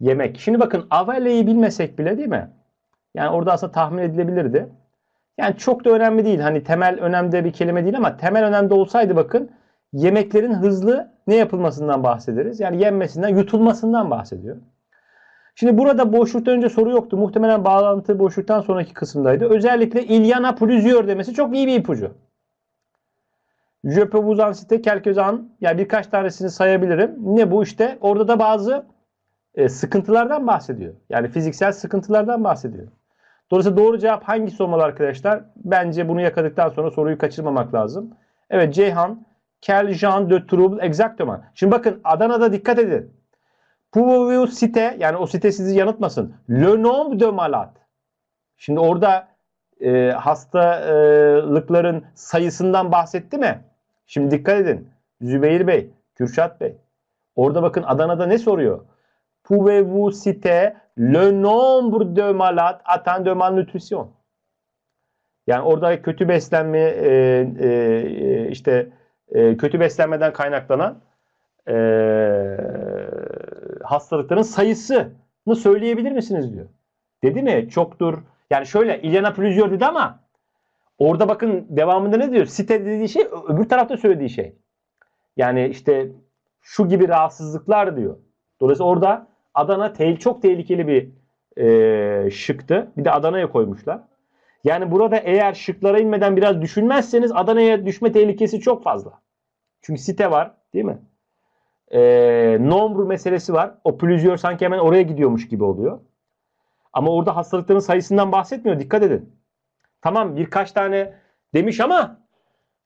Speaker 1: yemek. Şimdi bakın avaleyi bilmesek bile değil mi? Yani orada aslında tahmin edilebilirdi. Yani çok da önemli değil. Hani temel önemde bir kelime değil ama temel önemde olsaydı bakın yemeklerin hızlı ne yapılmasından bahsederiz. Yani yenmesinden, yutulmasından bahsediyor. Şimdi burada boşluktan önce soru yoktu. Muhtemelen bağlantı boşluktan sonraki kısımdaydı. Özellikle İlyana Plüzyor demesi çok iyi bir ipucu. Je peux site en an. Yani birkaç tanesini sayabilirim. Ne bu işte? Orada da bazı e, sıkıntılardan bahsediyor. Yani fiziksel sıkıntılardan bahsediyor. Dolayısıyla doğru cevap hangisi olmalı arkadaşlar? Bence bunu yakaladıktan sonra soruyu kaçırmamak lazım. Evet Ceyhan, quel genre de trouble exactement? Şimdi bakın Adana'da dikkat edin. pouvez site yani o site sizi yanıtmasın. Le nombre de malade. Şimdi orada e, hastalıkların sayısından bahsetti mi? Şimdi dikkat edin. Zübeyir Bey, Kürşat Bey. Orada bakın Adana'da ne soruyor? Pouvez-vous citer le nombre de malades atteints de malnutrition? Yani orada kötü beslenme e, e, e, işte e, kötü beslenmeden kaynaklanan e, hastalıkların sayısını söyleyebilir misiniz diyor. Dedi mi? Çoktur. Yani şöyle il y dedi ama Orada bakın devamında ne diyor? Site dediği şey öbür tarafta söylediği şey. Yani işte şu gibi rahatsızlıklar diyor. Dolayısıyla orada Adana tehl çok tehlikeli bir e, şıktı. Bir de Adana'ya koymuşlar. Yani burada eğer şıklara inmeden biraz düşünmezseniz Adana'ya düşme tehlikesi çok fazla. Çünkü site var değil mi? E, Nomru meselesi var. O plüzyor sanki hemen oraya gidiyormuş gibi oluyor. Ama orada hastalıkların sayısından bahsetmiyor. Dikkat edin. Tamam birkaç tane demiş ama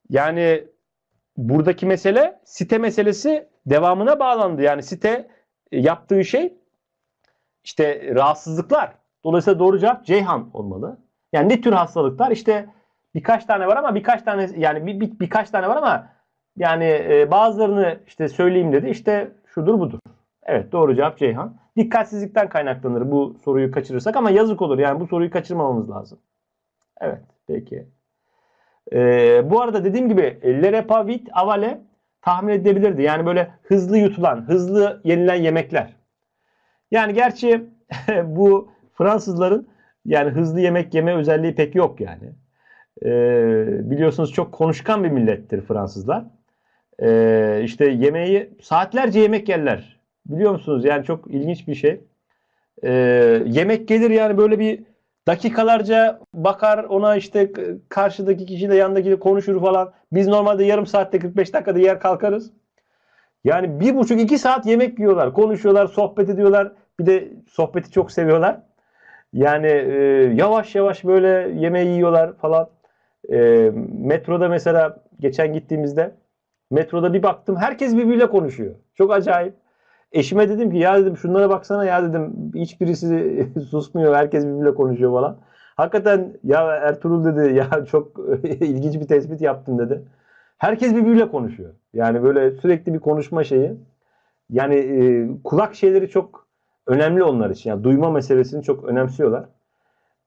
Speaker 1: yani buradaki mesele site meselesi devamına bağlandı. Yani site e, yaptığı şey işte rahatsızlıklar. Dolayısıyla doğru cevap Ceyhan olmalı. Yani ne tür hastalıklar? İşte birkaç tane var ama birkaç tane yani bir, bir birkaç tane var ama yani e, bazılarını işte söyleyeyim dedi. İşte şudur budur. Evet doğru cevap Ceyhan. Dikkatsizlikten kaynaklanır bu soruyu kaçırırsak ama yazık olur. Yani bu soruyu kaçırmamamız lazım. Evet. Peki. Ee, bu arada dediğim gibi e, Lerepavit Avale tahmin edilebilirdi. Yani böyle hızlı yutulan, hızlı yenilen yemekler. Yani gerçi [laughs] bu Fransızların yani hızlı yemek yeme özelliği pek yok yani. Ee, biliyorsunuz çok konuşkan bir millettir Fransızlar. Ee, işte yemeği saatlerce yemek yerler. Biliyor musunuz? Yani çok ilginç bir şey. Ee, yemek gelir yani böyle bir dakikalarca bakar ona işte karşıdaki kişiyle yandakiyle konuşur falan. Biz normalde yarım saatte 45 dakikada yer kalkarız. Yani bir buçuk iki saat yemek yiyorlar. Konuşuyorlar, sohbet ediyorlar. Bir de sohbeti çok seviyorlar. Yani e, yavaş yavaş böyle yemeği yiyorlar falan. E, metroda mesela geçen gittiğimizde metroda bir baktım herkes birbiriyle konuşuyor. Çok acayip. Eşime dedim ki ya dedim şunlara baksana ya dedim hiçbirisi [laughs] susmuyor herkes birbirle konuşuyor falan. Hakikaten ya Ertuğrul dedi [laughs] ya çok [laughs] ilginç bir tespit yaptım dedi. Herkes birbirle konuşuyor. Yani böyle sürekli bir konuşma şeyi. Yani e, kulak şeyleri çok önemli onlar için. Yani duyma meselesini çok önemsiyorlar.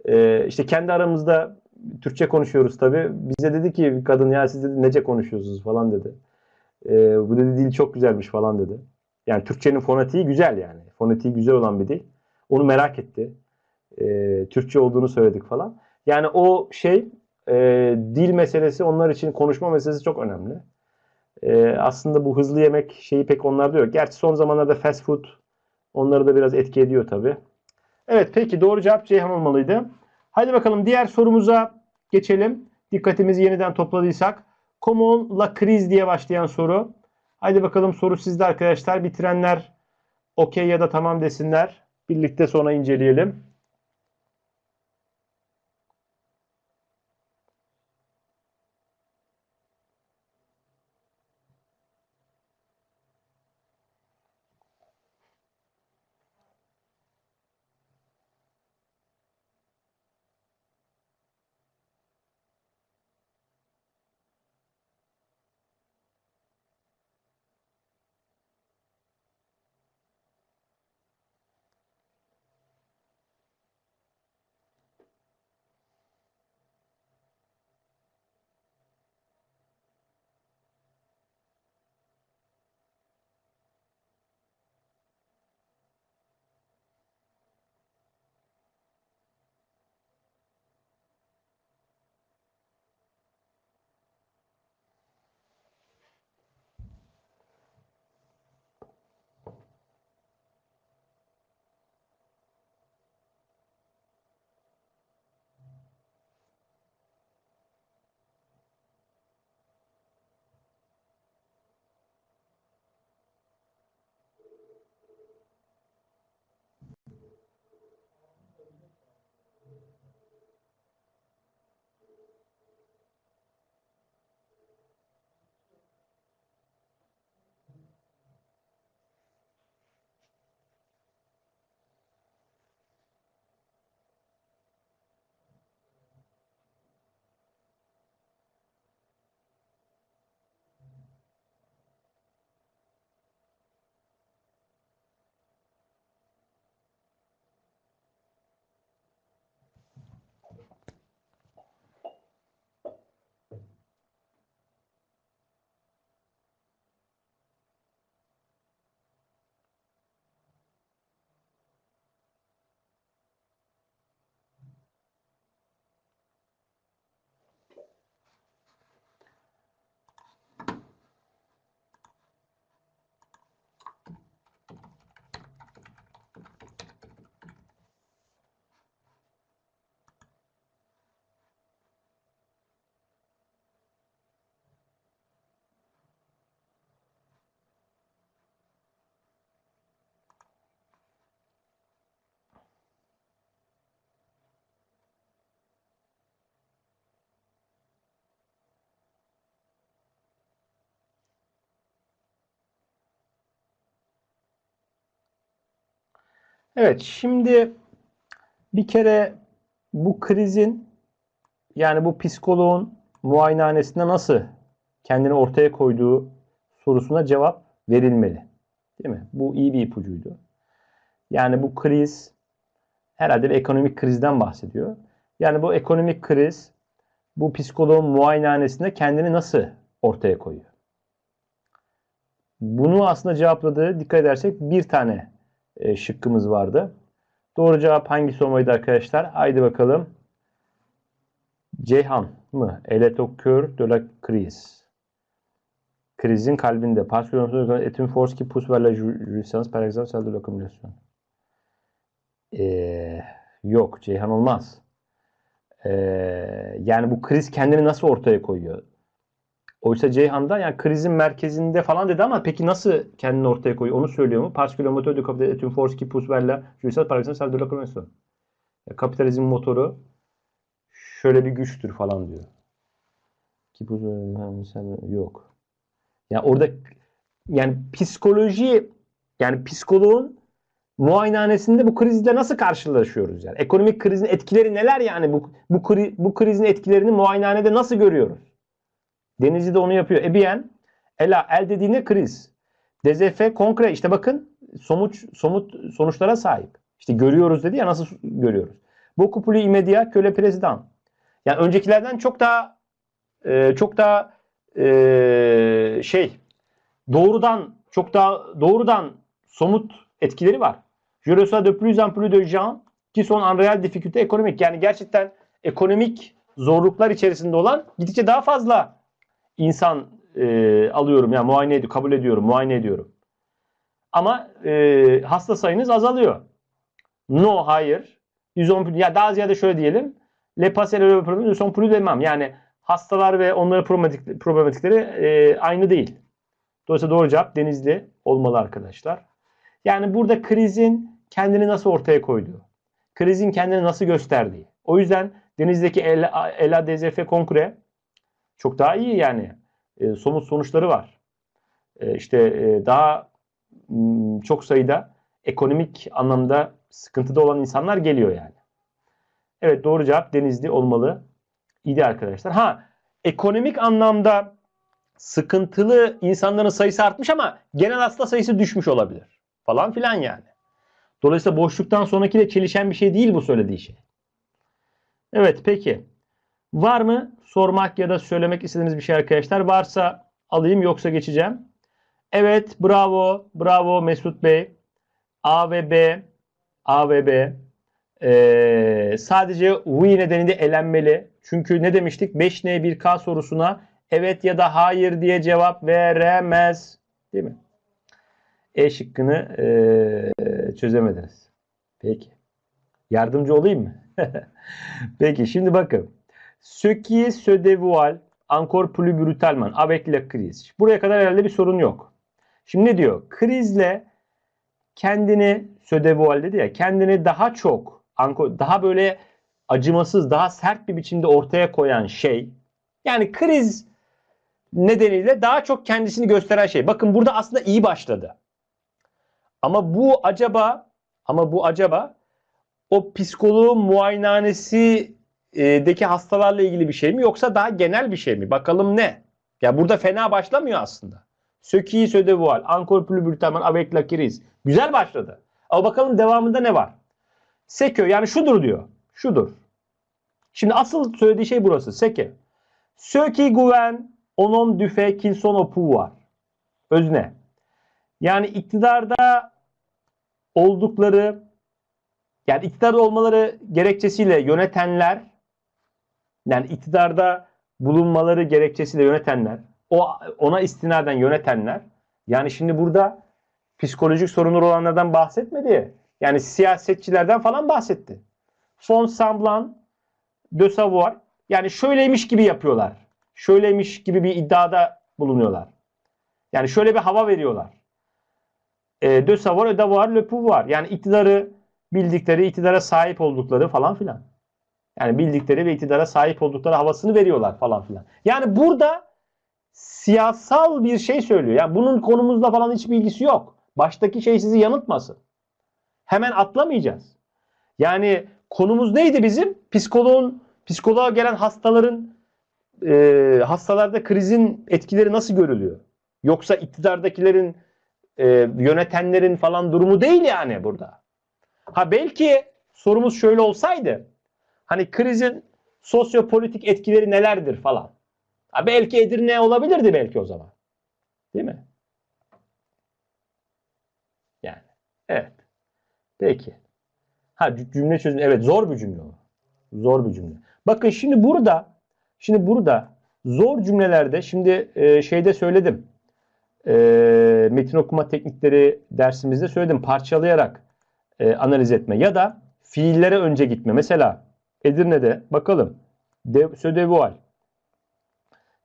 Speaker 1: E, işte kendi aramızda Türkçe konuşuyoruz tabii. Bize dedi ki bir kadın ya siz dedi nece konuşuyorsunuz falan dedi. E, bu dedi dil çok güzelmiş falan dedi. Yani Türkçenin fonetiği güzel yani. Fonetiği güzel olan bir dil. Onu merak etti. E, Türkçe olduğunu söyledik falan. Yani o şey e, dil meselesi onlar için konuşma meselesi çok önemli. E, aslında bu hızlı yemek şeyi pek onlarda yok. Gerçi son zamanlarda fast food onları da biraz etki ediyor tabii. Evet peki doğru cevap Ceyhan olmalıydı. Hadi bakalım diğer sorumuza geçelim. Dikkatimizi yeniden topladıysak. Common la kriz diye başlayan soru. Haydi bakalım soru sizde arkadaşlar. Bitirenler okey ya da tamam desinler. Birlikte sonra inceleyelim. Evet şimdi bir kere bu krizin yani bu psikoloğun muayenehanesinde nasıl kendini ortaya koyduğu sorusuna cevap verilmeli. Değil mi? Bu iyi bir ipucuydu. Yani bu kriz herhalde bir ekonomik krizden bahsediyor. Yani bu ekonomik kriz bu psikoloğun muayenehanesinde kendini nasıl ortaya koyuyor? Bunu aslında cevapladığı dikkat edersek bir tane e, şıkkımız vardı. Doğru cevap hangisi olmalıydı arkadaşlar? Haydi bakalım. Ceyhan mı? Eletokör de la kriz. Krizin kalbinde. Parce que nous et une force qui pousse vers la jouissance par exemple de l'accumulation. E, yok Ceyhan olmaz. Ee, yani bu kriz kendini nasıl ortaya koyuyor? Oysa Ceyhan'da yani krizin merkezinde falan dedi ama peki nasıl kendini ortaya koyuyor onu söylüyor mu? Parce que le de capitalisme tüm force qui pousse vers la jouissance par exemple de Kapitalizm motoru şöyle bir güçtür falan diyor. Ki bu yani sen yok. Ya orada yani psikoloji yani psikoloğun muayenehanesinde bu krizle nasıl karşılaşıyoruz yani? Ekonomik krizin etkileri neler yani? Bu bu, kri, bu krizin etkilerini muayenehanede nasıl görüyoruz? Denizli de onu yapıyor. EBN, ELA, el dediğine kriz. Dezefe, Konkre. İşte bakın somut, somut sonuçlara sahip. İşte görüyoruz dedi ya nasıl görüyoruz. Bokupuli imedia köle prezident. Yani öncekilerden çok daha e, çok daha e, şey doğrudan çok daha doğrudan somut etkileri var. Je reçois de plus en plus de gens qui sont en réel difficulté économique. Yani gerçekten ekonomik zorluklar içerisinde olan gittikçe daha fazla insan e, alıyorum yani muayene ediyorum, kabul ediyorum, muayene ediyorum. Ama e, hasta sayınız azalıyor. No, hayır. 110 ya daha ziyade şöyle diyelim. Le passer le son plus demem. Yani hastalar ve onların problematik, problematikleri e, aynı değil. Dolayısıyla doğru cevap Denizli olmalı arkadaşlar. Yani burada krizin kendini nasıl ortaya koyduğu, krizin kendini nasıl gösterdiği. O yüzden denizdeki ELA, ELA DZF konkure çok daha iyi yani. E, somut sonuçları var. E, işte e, daha çok sayıda ekonomik anlamda sıkıntıda olan insanlar geliyor yani. Evet doğru cevap Denizli olmalı. İyiydi arkadaşlar. Ha ekonomik anlamda sıkıntılı insanların sayısı artmış ama genel hasta sayısı düşmüş olabilir. Falan filan yani. Dolayısıyla boşluktan sonraki de çelişen bir şey değil bu söylediği şey. Evet peki. Var mı sormak ya da söylemek istediğiniz bir şey arkadaşlar varsa alayım yoksa geçeceğim. Evet bravo bravo Mesut Bey. A ve B A ve B ee, sadece we nedeniyle elenmeli. Çünkü ne demiştik? 5N1K sorusuna evet ya da hayır diye cevap veremez. Değil mi? E şıkkını e, çözemediniz. Peki. Yardımcı olayım mı? [laughs] Peki şimdi bakın. Ce qui se dévoile encore plus brutalement avec la crise. Buraya kadar herhalde bir sorun yok. Şimdi ne diyor? Krizle kendini se dévoile dedi ya kendini daha çok daha böyle acımasız, daha sert bir biçimde ortaya koyan şey yani kriz nedeniyle daha çok kendisini gösteren şey. Bakın burada aslında iyi başladı. Ama bu acaba ama bu acaba o psikoloğun muayenehanesi e, deki hastalarla ilgili bir şey mi yoksa daha genel bir şey mi? Bakalım ne? Ya burada fena başlamıyor aslında. Sökiyi söde vual, ankor plübürtamen, avec la crise. Güzel başladı. Ama bakalım devamında ne var? Sekö yani şudur diyor. Şudur. Şimdi asıl söylediği şey burası. Seke. Söki güven onom düfe kinson opu var. Özne. Yani iktidarda oldukları yani iktidar olmaları gerekçesiyle yönetenler yani iktidarda bulunmaları gerekçesiyle yönetenler, o ona istinaden yönetenler yani şimdi burada psikolojik sorunları olanlardan bahsetmedi. Yani siyasetçilerden falan bahsetti. Son samblan de savoir yani şöyleymiş gibi yapıyorlar. Şöyleymiş gibi bir iddiada bulunuyorlar. Yani şöyle bir hava veriyorlar. E, de savoir, de voir, le pouvoir. Yani iktidarı bildikleri, iktidara sahip oldukları falan filan. Yani bildikleri ve iktidara sahip oldukları havasını veriyorlar falan filan. Yani burada siyasal bir şey söylüyor. Yani bunun konumuzla falan hiçbir ilgisi yok. Baştaki şey sizi yanıltmasın. Hemen atlamayacağız. Yani konumuz neydi bizim? Psikoloğun, psikoloğa gelen hastaların e, hastalarda krizin etkileri nasıl görülüyor? Yoksa iktidardakilerin e, yönetenlerin falan durumu değil yani burada. Ha belki sorumuz şöyle olsaydı. Hani krizin sosyopolitik etkileri nelerdir falan. Ha belki Edirne olabilirdi belki o zaman. Değil mi? Yani. Evet. Peki. Ha cümle çözün. Evet zor bir cümle o. Zor bir cümle. Bakın şimdi burada şimdi burada zor cümlelerde şimdi e, şeyde söyledim. E, metin okuma teknikleri dersimizde söyledim. Parçalayarak e, analiz etme ya da fiillere önce gitme. Mesela Edirne'de bakalım. De, Södevual.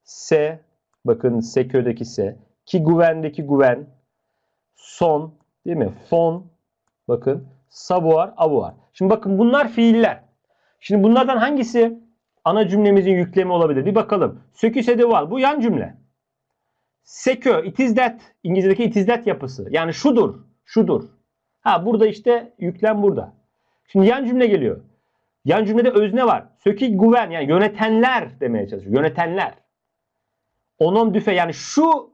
Speaker 1: S. Bakın Sekö'deki S. Ki güvendeki güven. Son. Değil mi? Fon. Bakın. Savuar, avuar. Şimdi bakın bunlar fiiller. Şimdi bunlardan hangisi ana cümlemizin yüklemi olabilir? Bir bakalım. Sökü sedeval. Bu yan cümle. Sekö, it is that. İngilizce'deki it is that yapısı. Yani şudur, şudur. Ha burada işte yüklem burada. Şimdi yan cümle geliyor. Yan cümlede özne var. Söki güven yani yönetenler demeye çalışıyor. Yönetenler. onun düfe yani şu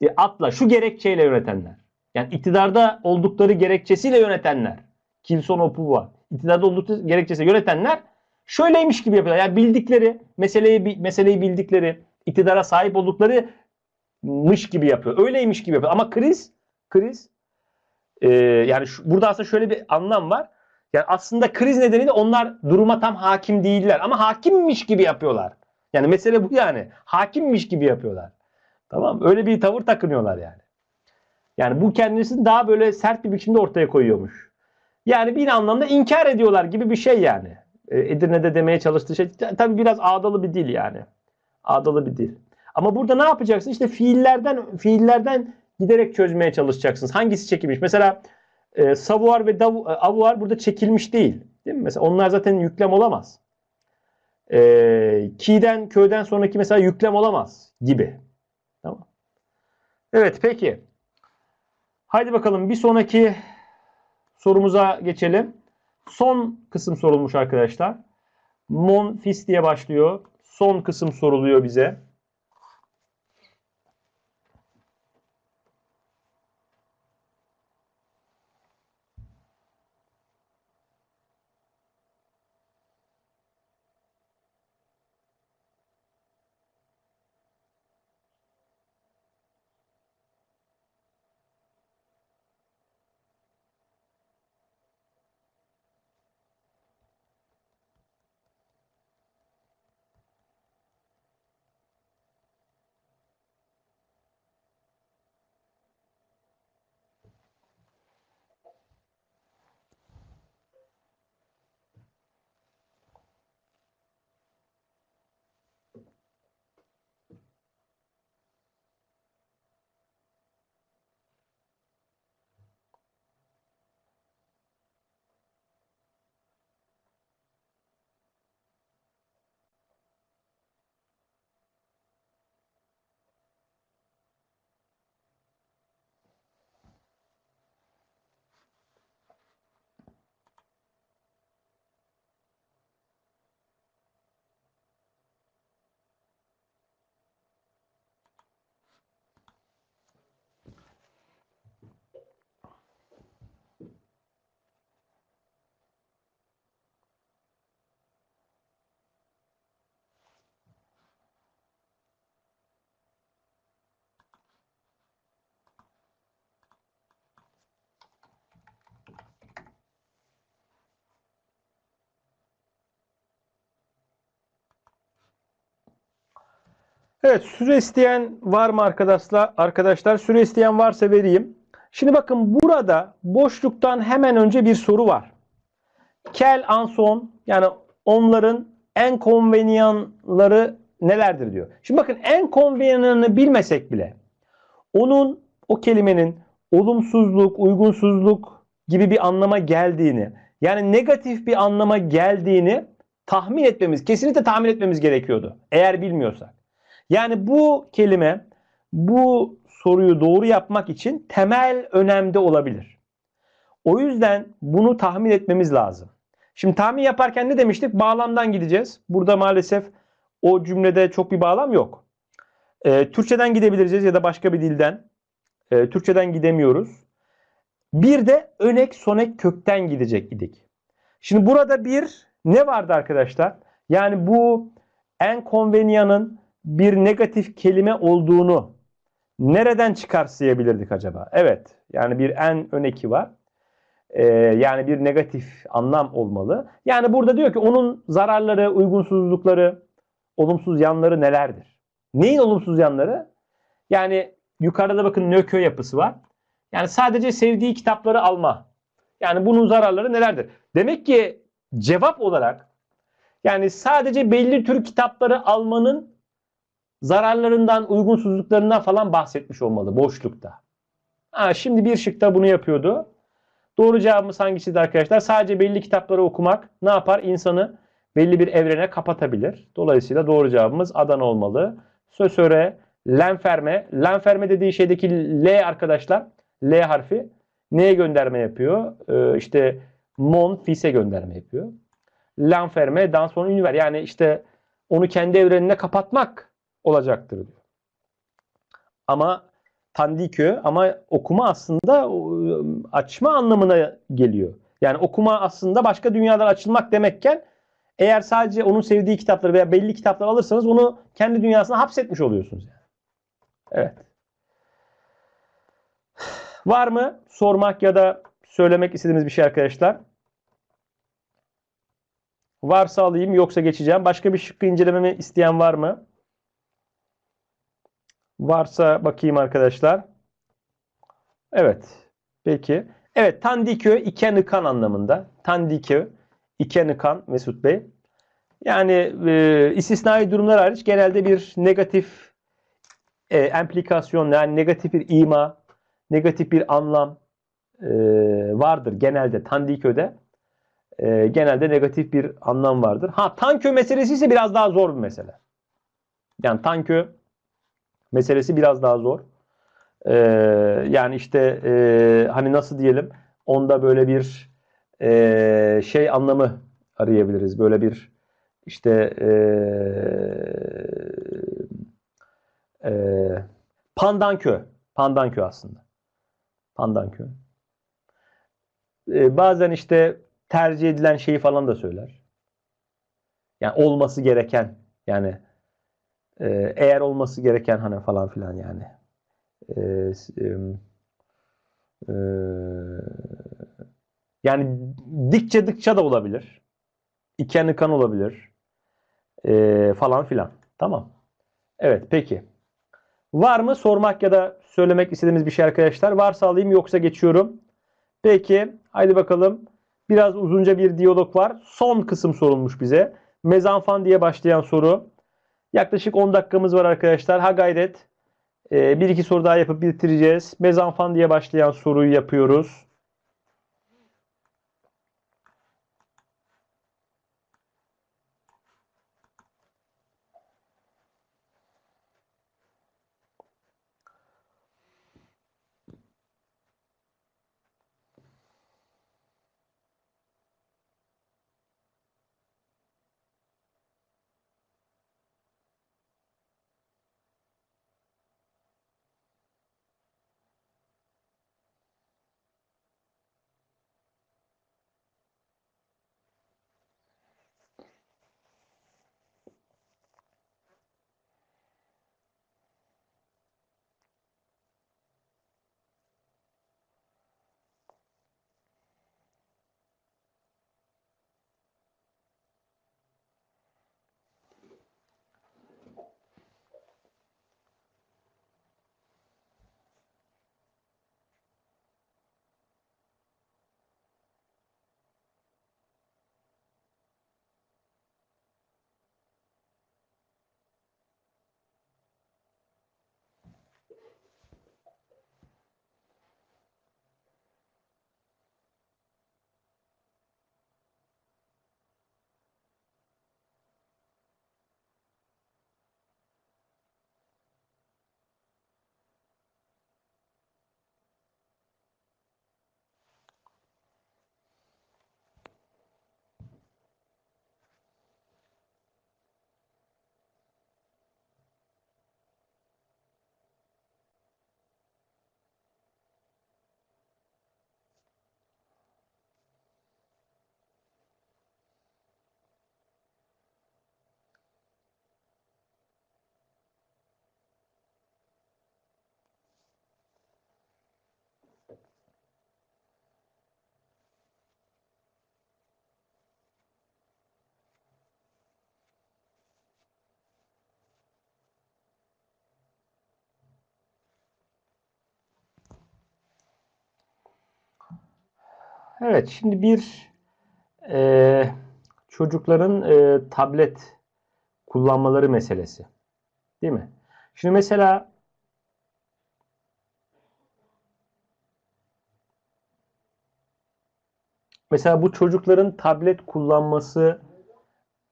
Speaker 1: e, atla, şu gerekçeyle yönetenler. Yani iktidarda oldukları gerekçesiyle yönetenler. Kilson Opuva. İktidarda oldukları gerekçesiyle yönetenler şöyleymiş gibi yapıyorlar. Yani bildikleri, meseleyi, meseleyi bildikleri, iktidara sahip oldukları mış gibi yapıyor. Öyleymiş gibi yapıyor. Ama kriz, kriz e, yani şu, burada aslında şöyle bir anlam var. Yani aslında kriz nedeniyle onlar duruma tam hakim değiller ama hakimmiş gibi yapıyorlar. Yani mesele bu yani. Hakimmiş gibi yapıyorlar. Tamam Öyle bir tavır takınıyorlar yani. Yani bu kendisini daha böyle sert bir biçimde ortaya koyuyormuş. Yani bir anlamda inkar ediyorlar gibi bir şey yani. E, Edirne'de demeye çalıştığı şey tabii biraz ağdalı bir dil yani. Ağdalı bir dil. Ama burada ne yapacaksın? İşte fiillerden fiillerden giderek çözmeye çalışacaksınız. Hangisi çekilmiş? Mesela e, savuar ve dav, e, avuar burada çekilmiş değil. Değil mi? Mesela onlar zaten yüklem olamaz. E, ki'den, köyden sonraki mesela yüklem olamaz gibi. Tamam. Evet peki. Haydi bakalım bir sonraki sorumuza geçelim. Son kısım sorulmuş arkadaşlar. Monfis diye başlıyor. Son kısım soruluyor bize. Evet süre isteyen var mı arkadaşlar? Arkadaşlar süre isteyen varsa vereyim. Şimdi bakın burada boşluktan hemen önce bir soru var. Kel anson yani onların en konveniyanları nelerdir diyor. Şimdi bakın en konveniyanını bilmesek bile onun o kelimenin olumsuzluk, uygunsuzluk gibi bir anlama geldiğini yani negatif bir anlama geldiğini tahmin etmemiz, kesinlikle tahmin etmemiz gerekiyordu eğer bilmiyorsak. Yani bu kelime bu soruyu doğru yapmak için temel önemde olabilir. O yüzden bunu tahmin etmemiz lazım. Şimdi tahmin yaparken ne demiştik? Bağlamdan gideceğiz. Burada maalesef o cümlede çok bir bağlam yok. Ee, Türkçeden gidebiliriz ya da başka bir dilden. Ee, Türkçeden gidemiyoruz. Bir de önek sonek kökten gidecek idik. Şimdi burada bir ne vardı arkadaşlar? Yani bu en konvenyanın bir negatif kelime olduğunu nereden çıkarsayabilirdik acaba? Evet yani bir en öneki var. Ee, yani bir negatif anlam olmalı. Yani burada diyor ki onun zararları, uygunsuzlukları, olumsuz yanları nelerdir? Neyin olumsuz yanları? Yani yukarıda bakın nökö yapısı var. Yani sadece sevdiği kitapları alma. Yani bunun zararları nelerdir? Demek ki cevap olarak yani sadece belli tür kitapları almanın zararlarından, uygunsuzluklarından falan bahsetmiş olmalı boşlukta. Ha, şimdi bir şıkta bunu yapıyordu. Doğru cevabımız hangisiydi arkadaşlar? Sadece belli kitapları okumak ne yapar? İnsanı belli bir evrene kapatabilir. Dolayısıyla doğru cevabımız Adan olmalı. Sösöre, lenferme. Lenferme dediği şeydeki L arkadaşlar, L harfi neye gönderme yapıyor? Ee, işte mon fise gönderme yapıyor. Lenferme, dans sonra ünver. Yani işte onu kendi evrenine kapatmak olacaktır diyor. Ama tandikö ama okuma aslında açma anlamına geliyor. Yani okuma aslında başka dünyadan açılmak demekken eğer sadece onun sevdiği kitapları veya belli kitapları alırsanız onu kendi dünyasına hapsetmiş oluyorsunuz. Yani. Evet. Var mı sormak ya da söylemek istediğimiz bir şey arkadaşlar? Varsa alayım yoksa geçeceğim. Başka bir şıkkı incelememi isteyen var mı? Varsa bakayım arkadaşlar. Evet. Peki. Evet Tandikö iken ıkan anlamında. Tandikö iken ıkan Mesut Bey. Yani e, istisnai durumlar hariç genelde bir negatif e, emplikasyon yani negatif bir ima, negatif bir anlam e, vardır genelde Tandiköy'de. E, genelde negatif bir anlam vardır. Ha Tankö meselesi ise biraz daha zor bir mesele. Yani Tankö meselesi biraz daha zor. Ee, yani işte e, hani nasıl diyelim onda böyle bir e, şey anlamı arayabiliriz. Böyle bir işte e, e, pandankö. Pandankö aslında. Pandankö. E, bazen işte tercih edilen şeyi falan da söyler. Yani olması gereken yani ee, eğer olması gereken hani falan filan yani. Ee, e, yani dikçe dikçe de olabilir. İken kan olabilir. Ee, falan filan. Tamam. Evet peki. Var mı sormak ya da söylemek istediğimiz bir şey arkadaşlar? Varsa alayım yoksa geçiyorum. Peki haydi bakalım. Biraz uzunca bir diyalog var. Son kısım sorulmuş bize. Mezanfan diye başlayan soru. Yaklaşık 10 dakikamız var arkadaşlar. Ha gayret. Ee, bir iki soru daha yapıp bitireceğiz. Mezanfan diye başlayan soruyu yapıyoruz. Evet şimdi bir e, çocukların e, tablet kullanmaları meselesi. Değil mi? Şimdi mesela mesela bu çocukların tablet kullanması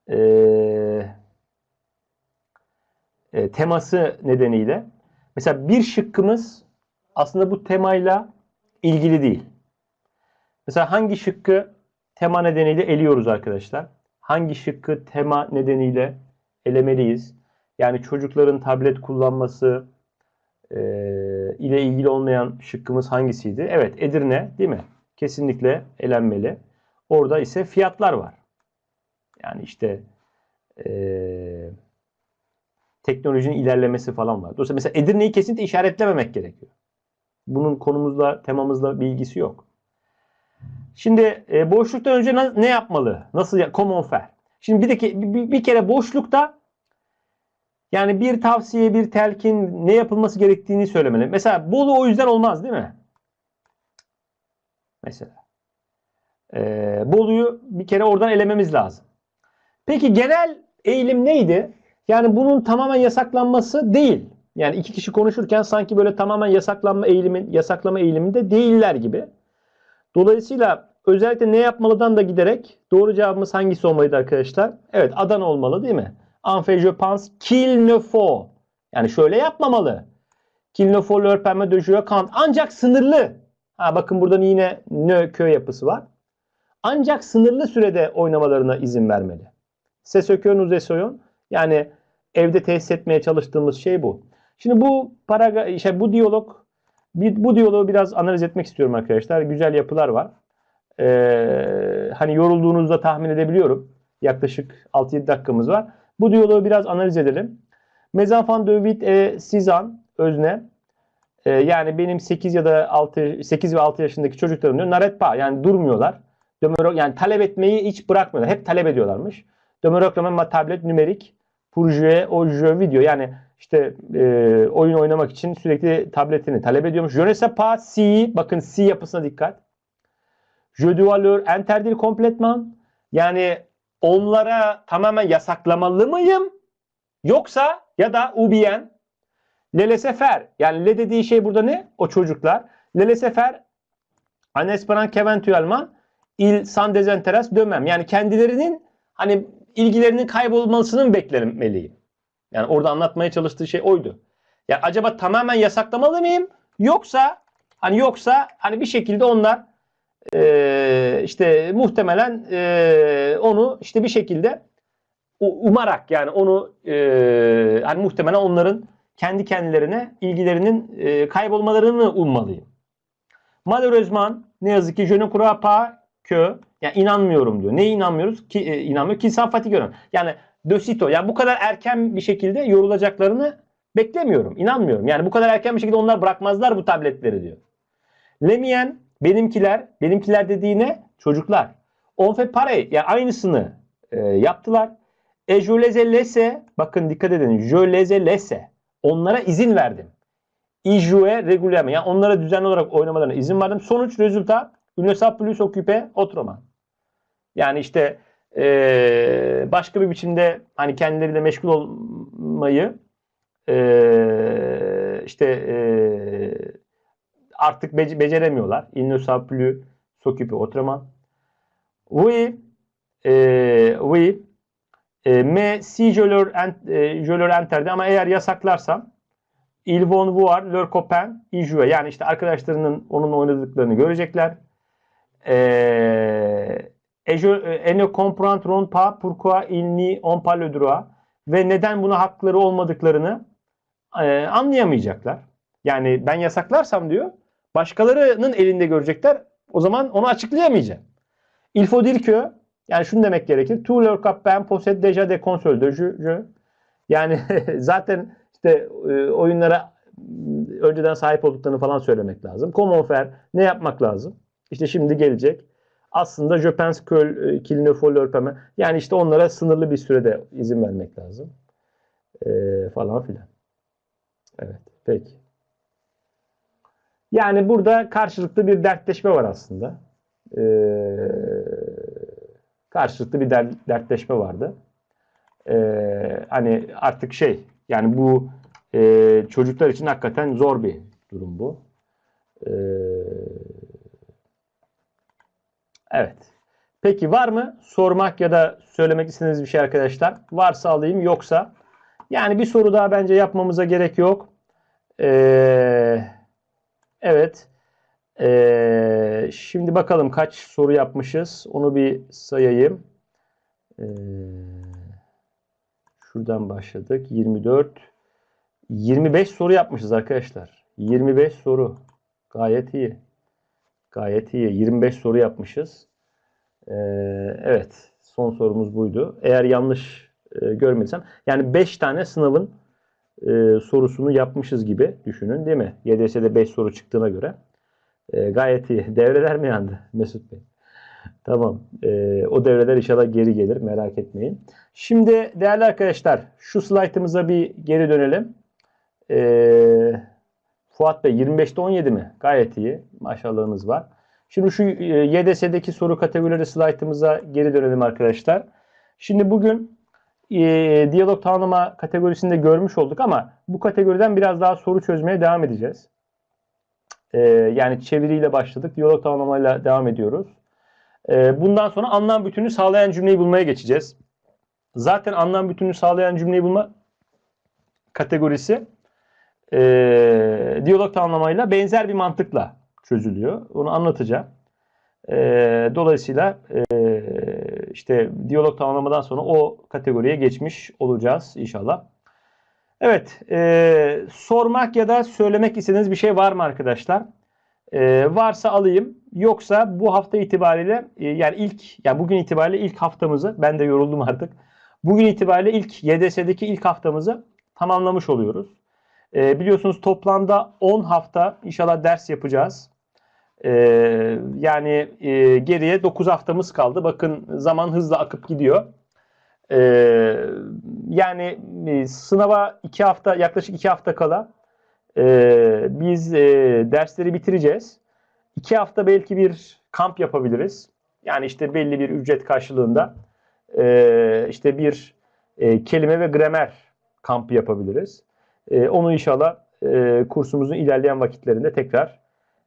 Speaker 1: e, e, teması nedeniyle mesela bir şıkkımız aslında bu temayla ilgili değil. Mesela hangi şıkkı tema nedeniyle eliyoruz arkadaşlar? Hangi şıkkı tema nedeniyle elemeliyiz? Yani çocukların tablet kullanması e, ile ilgili olmayan şıkkımız hangisiydi? Evet Edirne değil mi? Kesinlikle elenmeli. Orada ise fiyatlar var. Yani işte e, teknolojinin ilerlemesi falan var. Dolayısıyla mesela Edirne'yi kesinlikle işaretlememek gerekiyor. Bunun konumuzla, temamızla bir ilgisi yok. Şimdi e, boşluktan önce na, ne yapmalı? Nasıl ya, common fair? Şimdi bir, de, bir, bir kere boşlukta yani bir tavsiye, bir telkin ne yapılması gerektiğini söylemeli. Mesela Bolu o yüzden olmaz değil mi? Mesela. Ee, Bolu'yu bir kere oradan elememiz lazım. Peki genel eğilim neydi? Yani bunun tamamen yasaklanması değil. Yani iki kişi konuşurken sanki böyle tamamen yasaklanma eğilimin, yasaklama eğiliminde değiller gibi. Dolayısıyla özellikle ne yapmalıdan da giderek doğru cevabımız hangisi olmalıydı arkadaşlar? Evet Adana olmalı değil mi? En je pense ne Yani şöyle yapmamalı. Qu'il ne faut leur de jouer Ancak sınırlı. Ha bakın buradan yine nö kö yapısı var. Ancak sınırlı sürede oynamalarına izin vermeli. Ses ökön uzesoyon. Yani evde tesis etmeye çalıştığımız şey bu. Şimdi bu paragraf, şey, bu diyalog bir, bu diyaloğu biraz analiz etmek istiyorum arkadaşlar. Güzel yapılar var. Ee, hani yorulduğunuzu da tahmin edebiliyorum. Yaklaşık 6-7 dakikamız var. Bu diyaloğu biraz analiz edelim. Mezanfan de e Sizan özne e, yani benim 8 ya da 6 8 ve 6 yaşındaki çocuklarım diyor naretpa yani durmuyorlar. Dömerok yani talep etmeyi hiç bırakmıyorlar. Hep talep ediyorlarmış. Dömerok tablet nümerik Proje, jouer o jeu video yani işte e, oyun oynamak için sürekli tabletini talep ediyormuş. Je ne sais pas si bakın si yapısına dikkat. Je du valeur interdit complètement yani onlara tamamen yasaklamalı mıyım? Yoksa ya da ubiyen lele sefer yani le dediği şey burada ne? O çocuklar. Lele sefer en espérant qu'éventuellement il s'en désintéresse dömem. Yani kendilerinin hani ilgilerinin kaybolmasının beklemeliyim. Yani orada anlatmaya çalıştığı şey oydu. Ya acaba tamamen yasaklamalı mıyım? Yoksa hani yoksa hani bir şekilde onlar e, işte muhtemelen e, onu işte bir şekilde umarak yani onu e, hani muhtemelen onların kendi kendilerine ilgilerinin e, kaybolmalarını ummalıyım. Özman ne yazık ki je Kurapa kö yani inanmıyorum diyor. Neye inanmıyoruz? Ki e, inanmıyor. Kinsan fatih gören. Yani dösito. Yani bu kadar erken bir şekilde yorulacaklarını beklemiyorum. İnanmıyorum. Yani bu kadar erken bir şekilde onlar bırakmazlar bu tabletleri diyor. Lemiyen benimkiler, benimkiler dediğine çocuklar. Onfe pare yani aynısını e, yaptılar. E lese bakın dikkat edin. Jöleze lese onlara izin verdim. Ijue regularme yani onlara düzenli olarak oynamalarına izin verdim. Sonuç rezultat une ça plus occupe autrement. Yani işte e, başka bir biçimde hani kendileriyle meşgul olmayı e, işte e, artık be beceremiyorlar. Il ne sait plus s'occuper autrement. Oui, e, oui, e, mais si je leur, ent, e, je leur interdis ama eğer yasaklarsam ils vont voir leur copain y jouer. Yani işte arkadaşlarının onun oynadıklarını görecekler. Euh, et je et e, ne comprendront pas pourquoi ils n'y ont pas le droit ve neden buna hakları olmadıklarını e, anlayamayacaklar. Yani ben yasaklarsam diyor, başkalarının elinde görecekler. O zaman onu açıklayamayacağım. Il faut dire que yani şunu demek gerekir. Tout leur cap ben possède déjà des consoles de jeu. jeu. Yani [laughs] zaten işte e, oyunlara önceden sahip olduklarını falan söylemek lazım. Comment faire? Ne yapmak lazım? İşte şimdi gelecek. Aslında Jöpens, Köl, e, Kilinöfol, Örpeme. Yani işte onlara sınırlı bir sürede izin vermek lazım. E, falan filan. Evet. Peki. Yani burada karşılıklı bir dertleşme var aslında. E, karşılıklı bir der, dertleşme vardı. E, hani artık şey yani bu e, çocuklar için hakikaten zor bir durum bu. Eee Evet. Peki var mı sormak ya da söylemek istediğiniz bir şey arkadaşlar? Varsa alayım yoksa. Yani bir soru daha bence yapmamıza gerek yok. Ee, evet. Ee, şimdi bakalım kaç soru yapmışız. Onu bir sayayım. Ee, şuradan başladık. 24. 25 soru yapmışız arkadaşlar. 25 soru. Gayet iyi. Gayet iyi. 25 soru yapmışız. Ee, evet. Son sorumuz buydu. Eğer yanlış e, görmediysem. Yani 5 tane sınavın e, sorusunu yapmışız gibi düşünün değil mi? YDS'de 5 soru çıktığına göre. E, gayet iyi. [laughs] Devreler mi yandı Mesut Bey? Tamam. E, o devreler inşallah geri gelir. Merak etmeyin. Şimdi değerli arkadaşlar şu slaytımıza bir geri dönelim. Eee Fuat Bey 25'te 17 mi? Gayet iyi. Maşallahınız var. Şimdi şu e, YDS'deki soru kategorileri slaytımıza geri dönelim arkadaşlar. Şimdi bugün e, diyalog tanımlama kategorisinde görmüş olduk ama bu kategoriden biraz daha soru çözmeye devam edeceğiz. E, yani çeviriyle başladık. Diyalog tanımlamayla devam ediyoruz. E, bundan sonra anlam bütünü sağlayan cümleyi bulmaya geçeceğiz. Zaten anlam bütünü sağlayan cümleyi bulma kategorisi e, diyalog tamlamayla benzer bir mantıkla çözülüyor. Onu anlatacağım. E, dolayısıyla e, işte diyalog tamamlamadan sonra o kategoriye geçmiş olacağız inşallah. Evet, e, sormak ya da söylemek istediğiniz bir şey var mı arkadaşlar? E, varsa alayım. Yoksa bu hafta itibariyle e, yani ilk yani bugün itibariyle ilk haftamızı ben de yoruldum artık. Bugün itibariyle ilk YDS'deki ilk haftamızı tamamlamış oluyoruz. E, biliyorsunuz toplamda 10 hafta inşallah ders yapacağız. E, yani e, geriye 9 haftamız kaldı. Bakın zaman hızla akıp gidiyor. E, yani e, sınava 2 hafta yaklaşık 2 hafta kala e, biz e, dersleri bitireceğiz. 2 hafta belki bir kamp yapabiliriz. Yani işte belli bir ücret karşılığında e, işte bir e, kelime ve gramer kampı yapabiliriz. E, onu inşallah e, kursumuzun ilerleyen vakitlerinde tekrar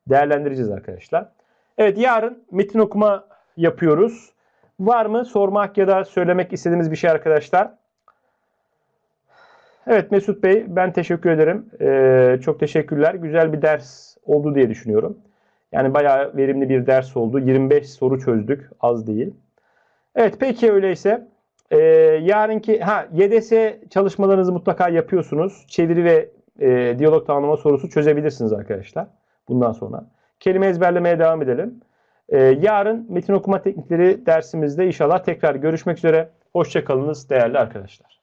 Speaker 1: değerlendireceğiz arkadaşlar. Evet yarın metin okuma yapıyoruz. Var mı sormak ya da söylemek istediğimiz bir şey arkadaşlar? Evet Mesut Bey ben teşekkür ederim. E, çok teşekkürler. Güzel bir ders oldu diye düşünüyorum. Yani bayağı verimli bir ders oldu. 25 soru çözdük. Az değil. Evet peki öyleyse. E, yarınki ha YDS çalışmalarınızı mutlaka yapıyorsunuz. Çeviri ve e, diyalog tanımlama sorusu çözebilirsiniz arkadaşlar. Bundan sonra. Kelime ezberlemeye devam edelim. E, yarın metin okuma teknikleri dersimizde inşallah tekrar görüşmek üzere. Hoşçakalınız değerli arkadaşlar.